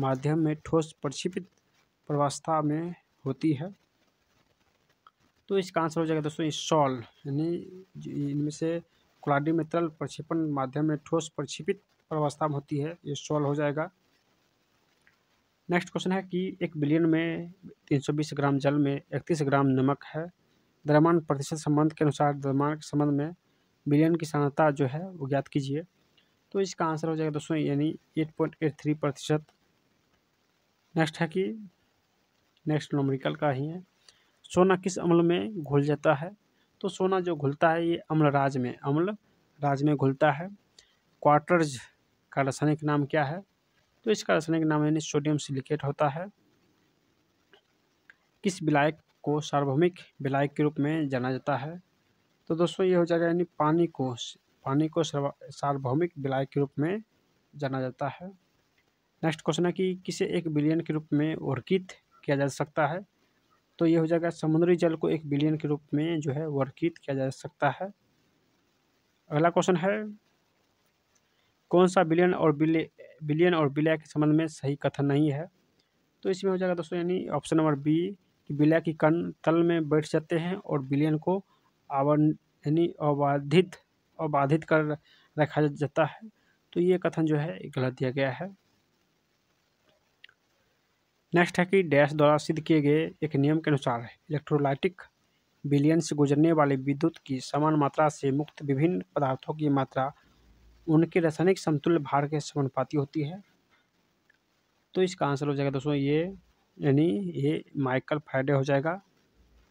माध्यम में ठोस प्रक्षेपित प्रवस्था में होती है तो इसका आंसर हो जाएगा दोस्तों सॉल यानी इनमें से क्लाडी में तरल प्रक्षेपण माध्यम में ठोस प्रक्षेपित प्रवस्था में होती है ये सॉल हो जाएगा नेक्स्ट क्वेश्चन है कि एक बिलियन में 320 ग्राम जल में 31 ग्राम नमक है द्रव्यमान प्रतिशत संबंध के अनुसार द्रव्यमान के संबंध में बिलियन की सांद्रता जो है वो ज्ञात कीजिए तो इसका आंसर हो जाएगा दोस्तों यानी 8.83 प्रतिशत नेक्स्ट है कि नेक्स्ट नोमरिकल का ही है सोना किस अम्ल में घुल जाता है तो सोना जो घुलता है ये अम्ल राज में अम्ल राज में घुलता है क्वार्टर्ज का रासायनिक नाम क्या है तो इसका रासायनिक नाम यानी सोडियम सिलिकेट होता है किस विलायक को सार्वभौमिक विलायक के रूप में जाना जाता है तो दोस्तों ये हो जाएगा यानी पानी को पानी को सार्वभौमिक विलायक के रूप में जाना जाता है नेक्स्ट क्वेश्चन है कि किसे एक बिलियन के रूप में वर्कित किया जा सकता है तो ये हो जाएगा समुद्री जल को एक बिलियन के रूप में जो है वर्कित किया जा सकता है अगला क्वेश्चन है कौन सा बिलियन और बिले बिलियन और बिलय के संबंध में सही कथन नहीं है तो इसमें हो जाएगा दोस्तों यानी ऑप्शन नंबर बी कि विलय की कण तल में बैठ जाते हैं और बिलियन को आवर यानी अबाधित अबाधित कर रखा जाता है तो ये कथन जो है गलत दिया गया है नेक्स्ट है कि डैश द्वारा सिद्ध किए गए एक नियम के अनुसार इलेक्ट्रोलाइटिक बिलियन से गुजरने वाले विद्युत की समान मात्रा से मुक्त विभिन्न पदार्थों की मात्रा उनके रासायनिक समतुल्य भार के समानुपाती होती है तो इसका आंसर हो जाएगा दोस्तों ये यानी ये माइकल फ्राइडे हो जाएगा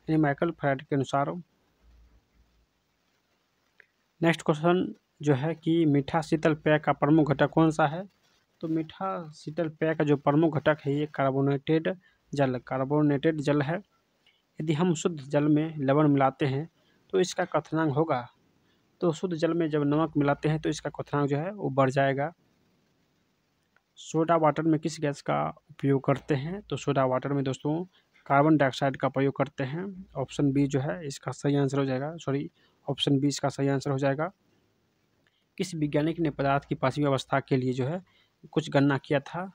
यानी माइकल फ्राइडे के अनुसार नेक्स्ट क्वेश्चन जो है कि मीठा शीतल पेय का प्रमुख घटक कौन सा है तो मीठा शीतल पेय का जो प्रमुख घटक है ये कार्बोनेटेड जल कार्बोनेटेड जल है यदि हम शुद्ध जल में लवण मिलाते हैं तो इसका कथनांग होगा तो शुद्ध जल में जब नमक मिलाते हैं तो इसका क्वथनांक जो है वो बढ़ जाएगा सोडा वाटर में किस गैस का उपयोग करते हैं तो सोडा वाटर में दोस्तों कार्बन डाइऑक्साइड का प्रयोग करते हैं ऑप्शन बी जो है इसका सही आंसर हो जाएगा सॉरी ऑप्शन बी इसका सही आंसर हो जाएगा किस वैज्ञानिक ने पदार्थ की पांचवी अवस्था के लिए जो है कुछ गणना किया था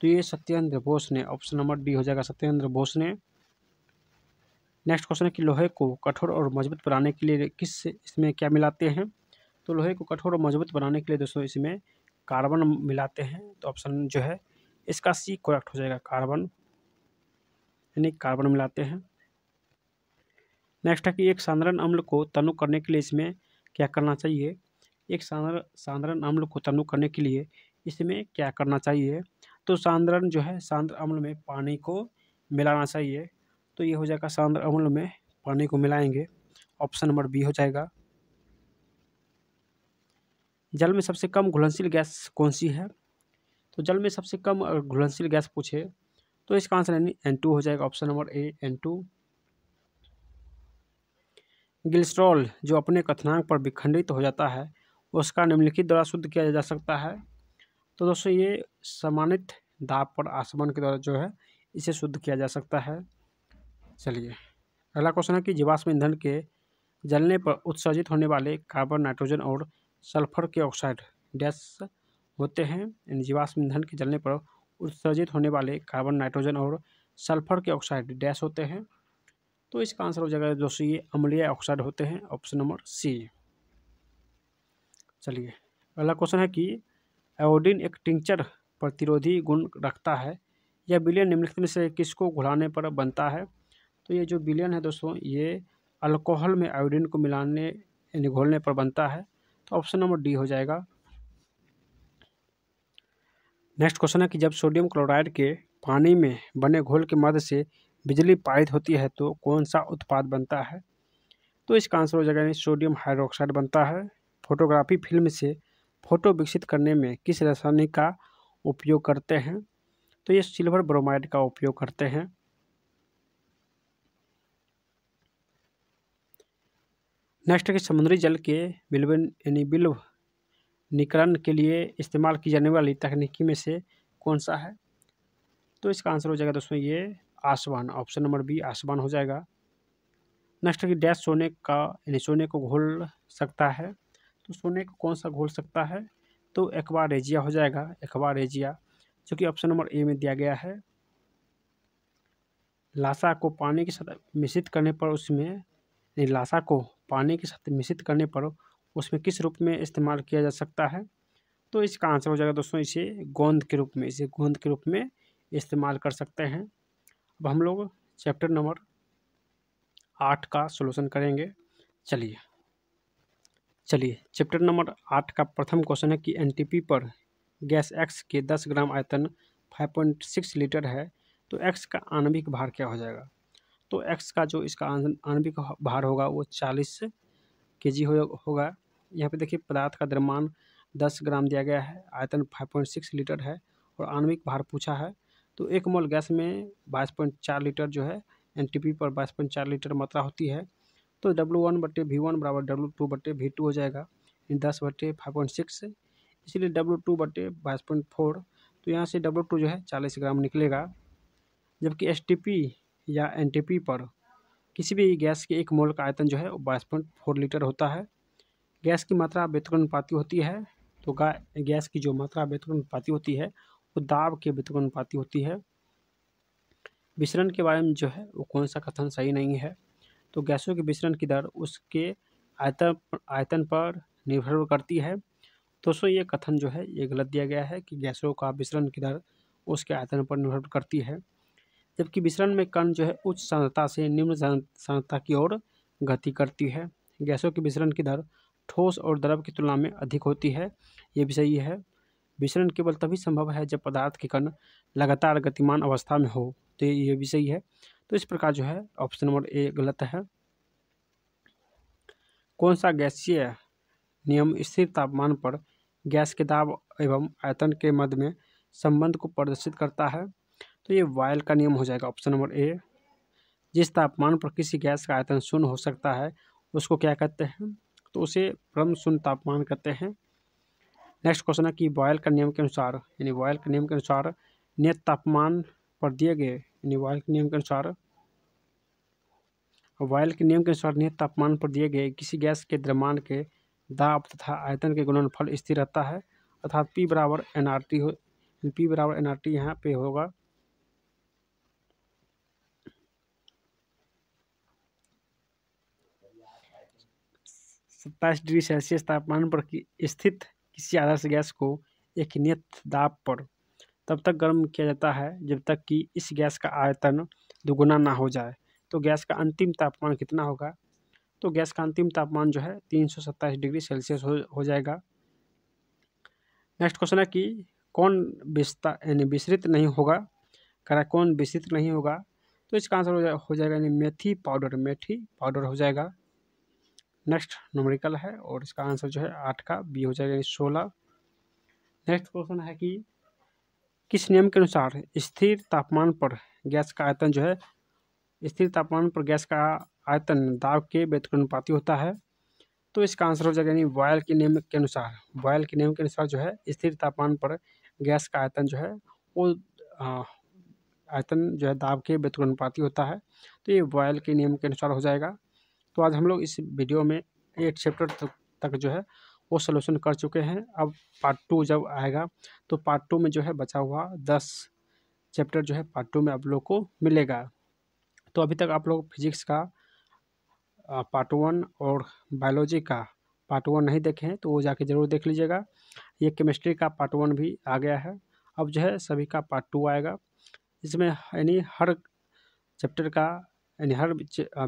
तो ये सत्येंद्र बोस ने ऑप्शन नंबर डी हो जाएगा सत्येंद्र बोस ने नेक्स्ट क्वेश्चन है कि लोहे को कठोर और मजबूत बनाने के लिए किस इसमें क्या मिलाते हैं तो लोहे को कठोर और मजबूत बनाने के लिए दोस्तों इसमें कार्बन मिलाते हैं तो ऑप्शन जो है इसका सी करेक्ट हो जाएगा कार्बन यानी कार्बन मिलाते हैं नेक्स्ट है कि एक साधारण अम्ल को तनु करने के लिए इसमें क्या करना चाहिए एक साधारण अम्ल को तनु करने के लिए इसमें क्या करना चाहिए तो साधारण जो है साधारण अम्ल में पानी को मिलाना चाहिए तो ये हो जाएगा सांद्र अम्ल में पानी को मिलाएंगे ऑप्शन नंबर बी हो जाएगा जल में सबसे कम घुलनशील गैस कौन सी है तो जल में सबसे कम घुलनशील गैस पूछे तो इसका आंसर यानी एन टू हो जाएगा option number A N two गिलस्ट्रॉल जो अपने कथनांक पर विखंडित हो जाता है उसका निम्नलिखित द्वारा शुद्ध किया जा सकता है तो दोस्तों ये समानित दाब पर आसमान के द्वारा जो है इसे शुद्ध किया जा सकता है चलिए अगला क्वेश्चन है कि जीवाश्म ईंधन के जलने पर उत्सर्जित होने वाले कार्बन नाइट्रोजन और सल्फर के ऑक्साइड डैश होते हैं जीवाश्म ईंधन के जलने पर उत्सर्जित होने वाले कार्बन नाइट्रोजन और सल्फर के ऑक्साइड डैश होते हैं तो इसका आंसर हो जाएगा दोस्तों ये अम्लीय ऑक्साइड होते हैं ऑप्शन नंबर सी चलिए अगला क्वेश्चन है कि एवोडिन एक टिंचर प्रतिरोधी गुण रखता है यह बिलियन निम्नलिखित में से किसको घुलाने पर बनता है तो ये जो बिलियन है दोस्तों ये अल्कोहल में आयोडीन को मिलाने यानी घोलने पर बनता है तो ऑप्शन नंबर डी हो जाएगा नेक्स्ट क्वेश्चन है कि जब सोडियम क्लोराइड के पानी में बने घोल के मध्य से बिजली पारित होती है तो कौन सा उत्पाद बनता है तो इसका आंसर हो जाएगा यानी सोडियम हाइड्रोक्साइड बनता है फोटोग्राफी फिल्म से फोटो विकसित करने में किस रासायनिक का उपयोग करते हैं तो ये सिल्वर ब्रोमाइड का उपयोग करते हैं नेक्स्ट के कि समुद्री जल के बिल्वन यानी बिल्व निकरण के लिए इस्तेमाल की जाने वाली तकनीकी में से कौन सा है तो इसका आंसर हो जाएगा दोस्तों ये आसमान ऑप्शन नंबर बी आसमान हो जाएगा नेक्स्ट की कि डैश सोने का यानी सोने को घोल सकता है तो सोने को कौन सा घोल सकता है तो बार एजिया हो जाएगा एक्वा एजिया जो कि ऑप्शन नंबर ए में दिया गया है लाशा को पानी के साथ मिश्रित करने पर उसमें लाशा को पानी के साथ मिश्रित करने पर उसमें किस रूप में इस्तेमाल किया जा सकता है तो इसका आंसर हो जाएगा दोस्तों इसे गोंद के रूप में इसे गोंद के रूप में इस्तेमाल कर सकते हैं अब हम लोग चैप्टर नंबर आठ का सोल्यूशन करेंगे चलिए चलिए चैप्टर नंबर आठ का प्रथम क्वेश्चन है कि एन पर गैस एक्स के दस ग्राम आयतन फाइव पॉइंट सिक्स लीटर है तो एक्स का आणविक भार क्या हो जाएगा तो एक्स का जो इसका आणविक भार होगा वो चालीस के जी हो, होगा यहाँ पे देखिए पदार्थ का द्रव्यमान दस ग्राम दिया गया है आयतन फाइव पॉइंट सिक्स लीटर है और आणविक भार पूछा है तो एक मोल गैस में बाईस पॉइंट चार लीटर जो है एन पर बाईस पॉइंट चार लीटर मात्रा होती है तो डब्लू वन बट्टे वी वन बराबर डब्लू टू बट्टे वी टू हो जाएगा दस बट्टे फाइव पॉइंट सिक्स इसीलिए डब्लू टू बटे बाईस पॉइंट फोर तो यहाँ से डब्लू टू जो है चालीस ग्राम निकलेगा जबकि एस टी पी या एन पर किसी भी गैस के एक मोल का आयतन जो है वो बाईस पॉइंट फोर लीटर होता है गैस की मात्रा पाती होती है तो गैस की जो मात्रा पाती होती है वो दाब के पाती होती है विसरण के बारे में जो है वो कौन सा कथन सही नहीं है तो गैसों के विसरण की दर उसके आयतन आयतन पर निर्भर करती है दोस्तों ये कथन जो है ये गलत दिया गया है कि गैसों का विसरण की दर उसके आयतन पर निर्भर करती है जबकि विसरण में कण जो है उच्च सांद्रता से निम्न सांद्रता की ओर गति करती है गैसों के विसरण की दर ठोस और द्रव की तुलना में अधिक होती है ये भी सही है विसरण केवल तभी संभव है जब पदार्थ के कण लगातार गतिमान अवस्था में हो तो ये भी सही है तो इस प्रकार जो है ऑप्शन नंबर ए गलत है कौन सा गैसीय नियम स्थिर तापमान पर गैस के दाब एवं आयतन के मध्य में संबंध को प्रदर्शित करता है तो ये वायल का नियम हो जाएगा ऑप्शन नंबर ए जिस तापमान पर किसी गैस का आयतन शून्य हो सकता है उसको क्या कहते हैं तो उसे परम शून्य तापमान कहते हैं नेक्स्ट क्वेश्चन है कि बॉयल का नियम के अनुसार यानी बॉयल के नियम के अनुसार नियत तापमान पर दिए गए यानी वायल के नियम के अनुसार वायल के नियम के अनुसार नियत तापमान पर दिए गए किसी गैस के द्रमान के दाब तथा आयतन के गुणनफल स्थिर रहता है अर्थात पी बराबर एन आर टी हो पी बराबर एन आर टी यहाँ पे होगा सत्ताईस डिग्री सेल्सियस तापमान पर स्थित किसी आदर्श गैस को एक नियत दाब पर तब तक गर्म किया जाता है जब तक कि इस गैस का आयतन दोगुना ना हो जाए तो गैस का अंतिम तापमान कितना होगा तो गैस का अंतिम तापमान जो है तीन सौ सत्ताईस डिग्री सेल्सियस हो, हो जाएगा नेक्स्ट क्वेश्चन है कि कौन विस्ता यानी विसरित नहीं होगा करा कौन विसरित नहीं होगा तो इसका आंसर हो जाएगा यानी मेथी पाउडर मेथी पाउडर हो जाएगा नेक्स्ट नोमरिकल है और इसका आंसर जो है आठ का बी हो जाएगा यानी सोलह नेक्स्ट क्वेश्चन है कि किस नियम के अनुसार स्थिर तापमान पर गैस का आयतन जो है स्थिर तापमान पर गैस का आयतन दाब के व्यतनुपाती होता है तो इसका आंसर हो जाएगा यानी बॉयल के नियम के अनुसार बॉयल के नियम के अनुसार जो है स्थिर तापमान पर गैस का आयतन जो है वो आयतन जो है दाब के व्यतनुपाती होता है तो ये बॉयल के नियम के अनुसार हो जाएगा तो आज हम लोग इस वीडियो में एट चैप्टर तक, तक जो है वो सोल्यूशन कर चुके हैं अब पार्ट टू जब आएगा तो पार्ट टू में जो है बचा हुआ दस चैप्टर जो है पार्ट टू में आप लोग को मिलेगा तो अभी तक आप लोग फिजिक्स का पार्ट वन और बायोलॉजी का पार्ट वन नहीं देखे हैं तो वो जाके ज़रूर देख लीजिएगा ये केमिस्ट्री का पार्ट वन भी आ गया है अब जो है सभी का पार्ट टू आएगा इसमें यानी हर चैप्टर का यानी हर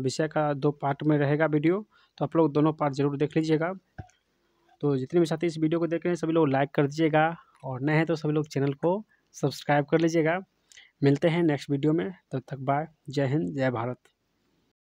विषय का दो पार्ट में रहेगा वीडियो तो आप लोग दोनों पार्ट ज़रूर देख लीजिएगा तो जितने भी साथी इस वीडियो को देख रहे हैं सभी लोग लाइक कर दीजिएगा और नए हैं तो सभी लोग चैनल को सब्सक्राइब कर लीजिएगा मिलते हैं नेक्स्ट वीडियो में तब तक बाय जय हिंद जय भारत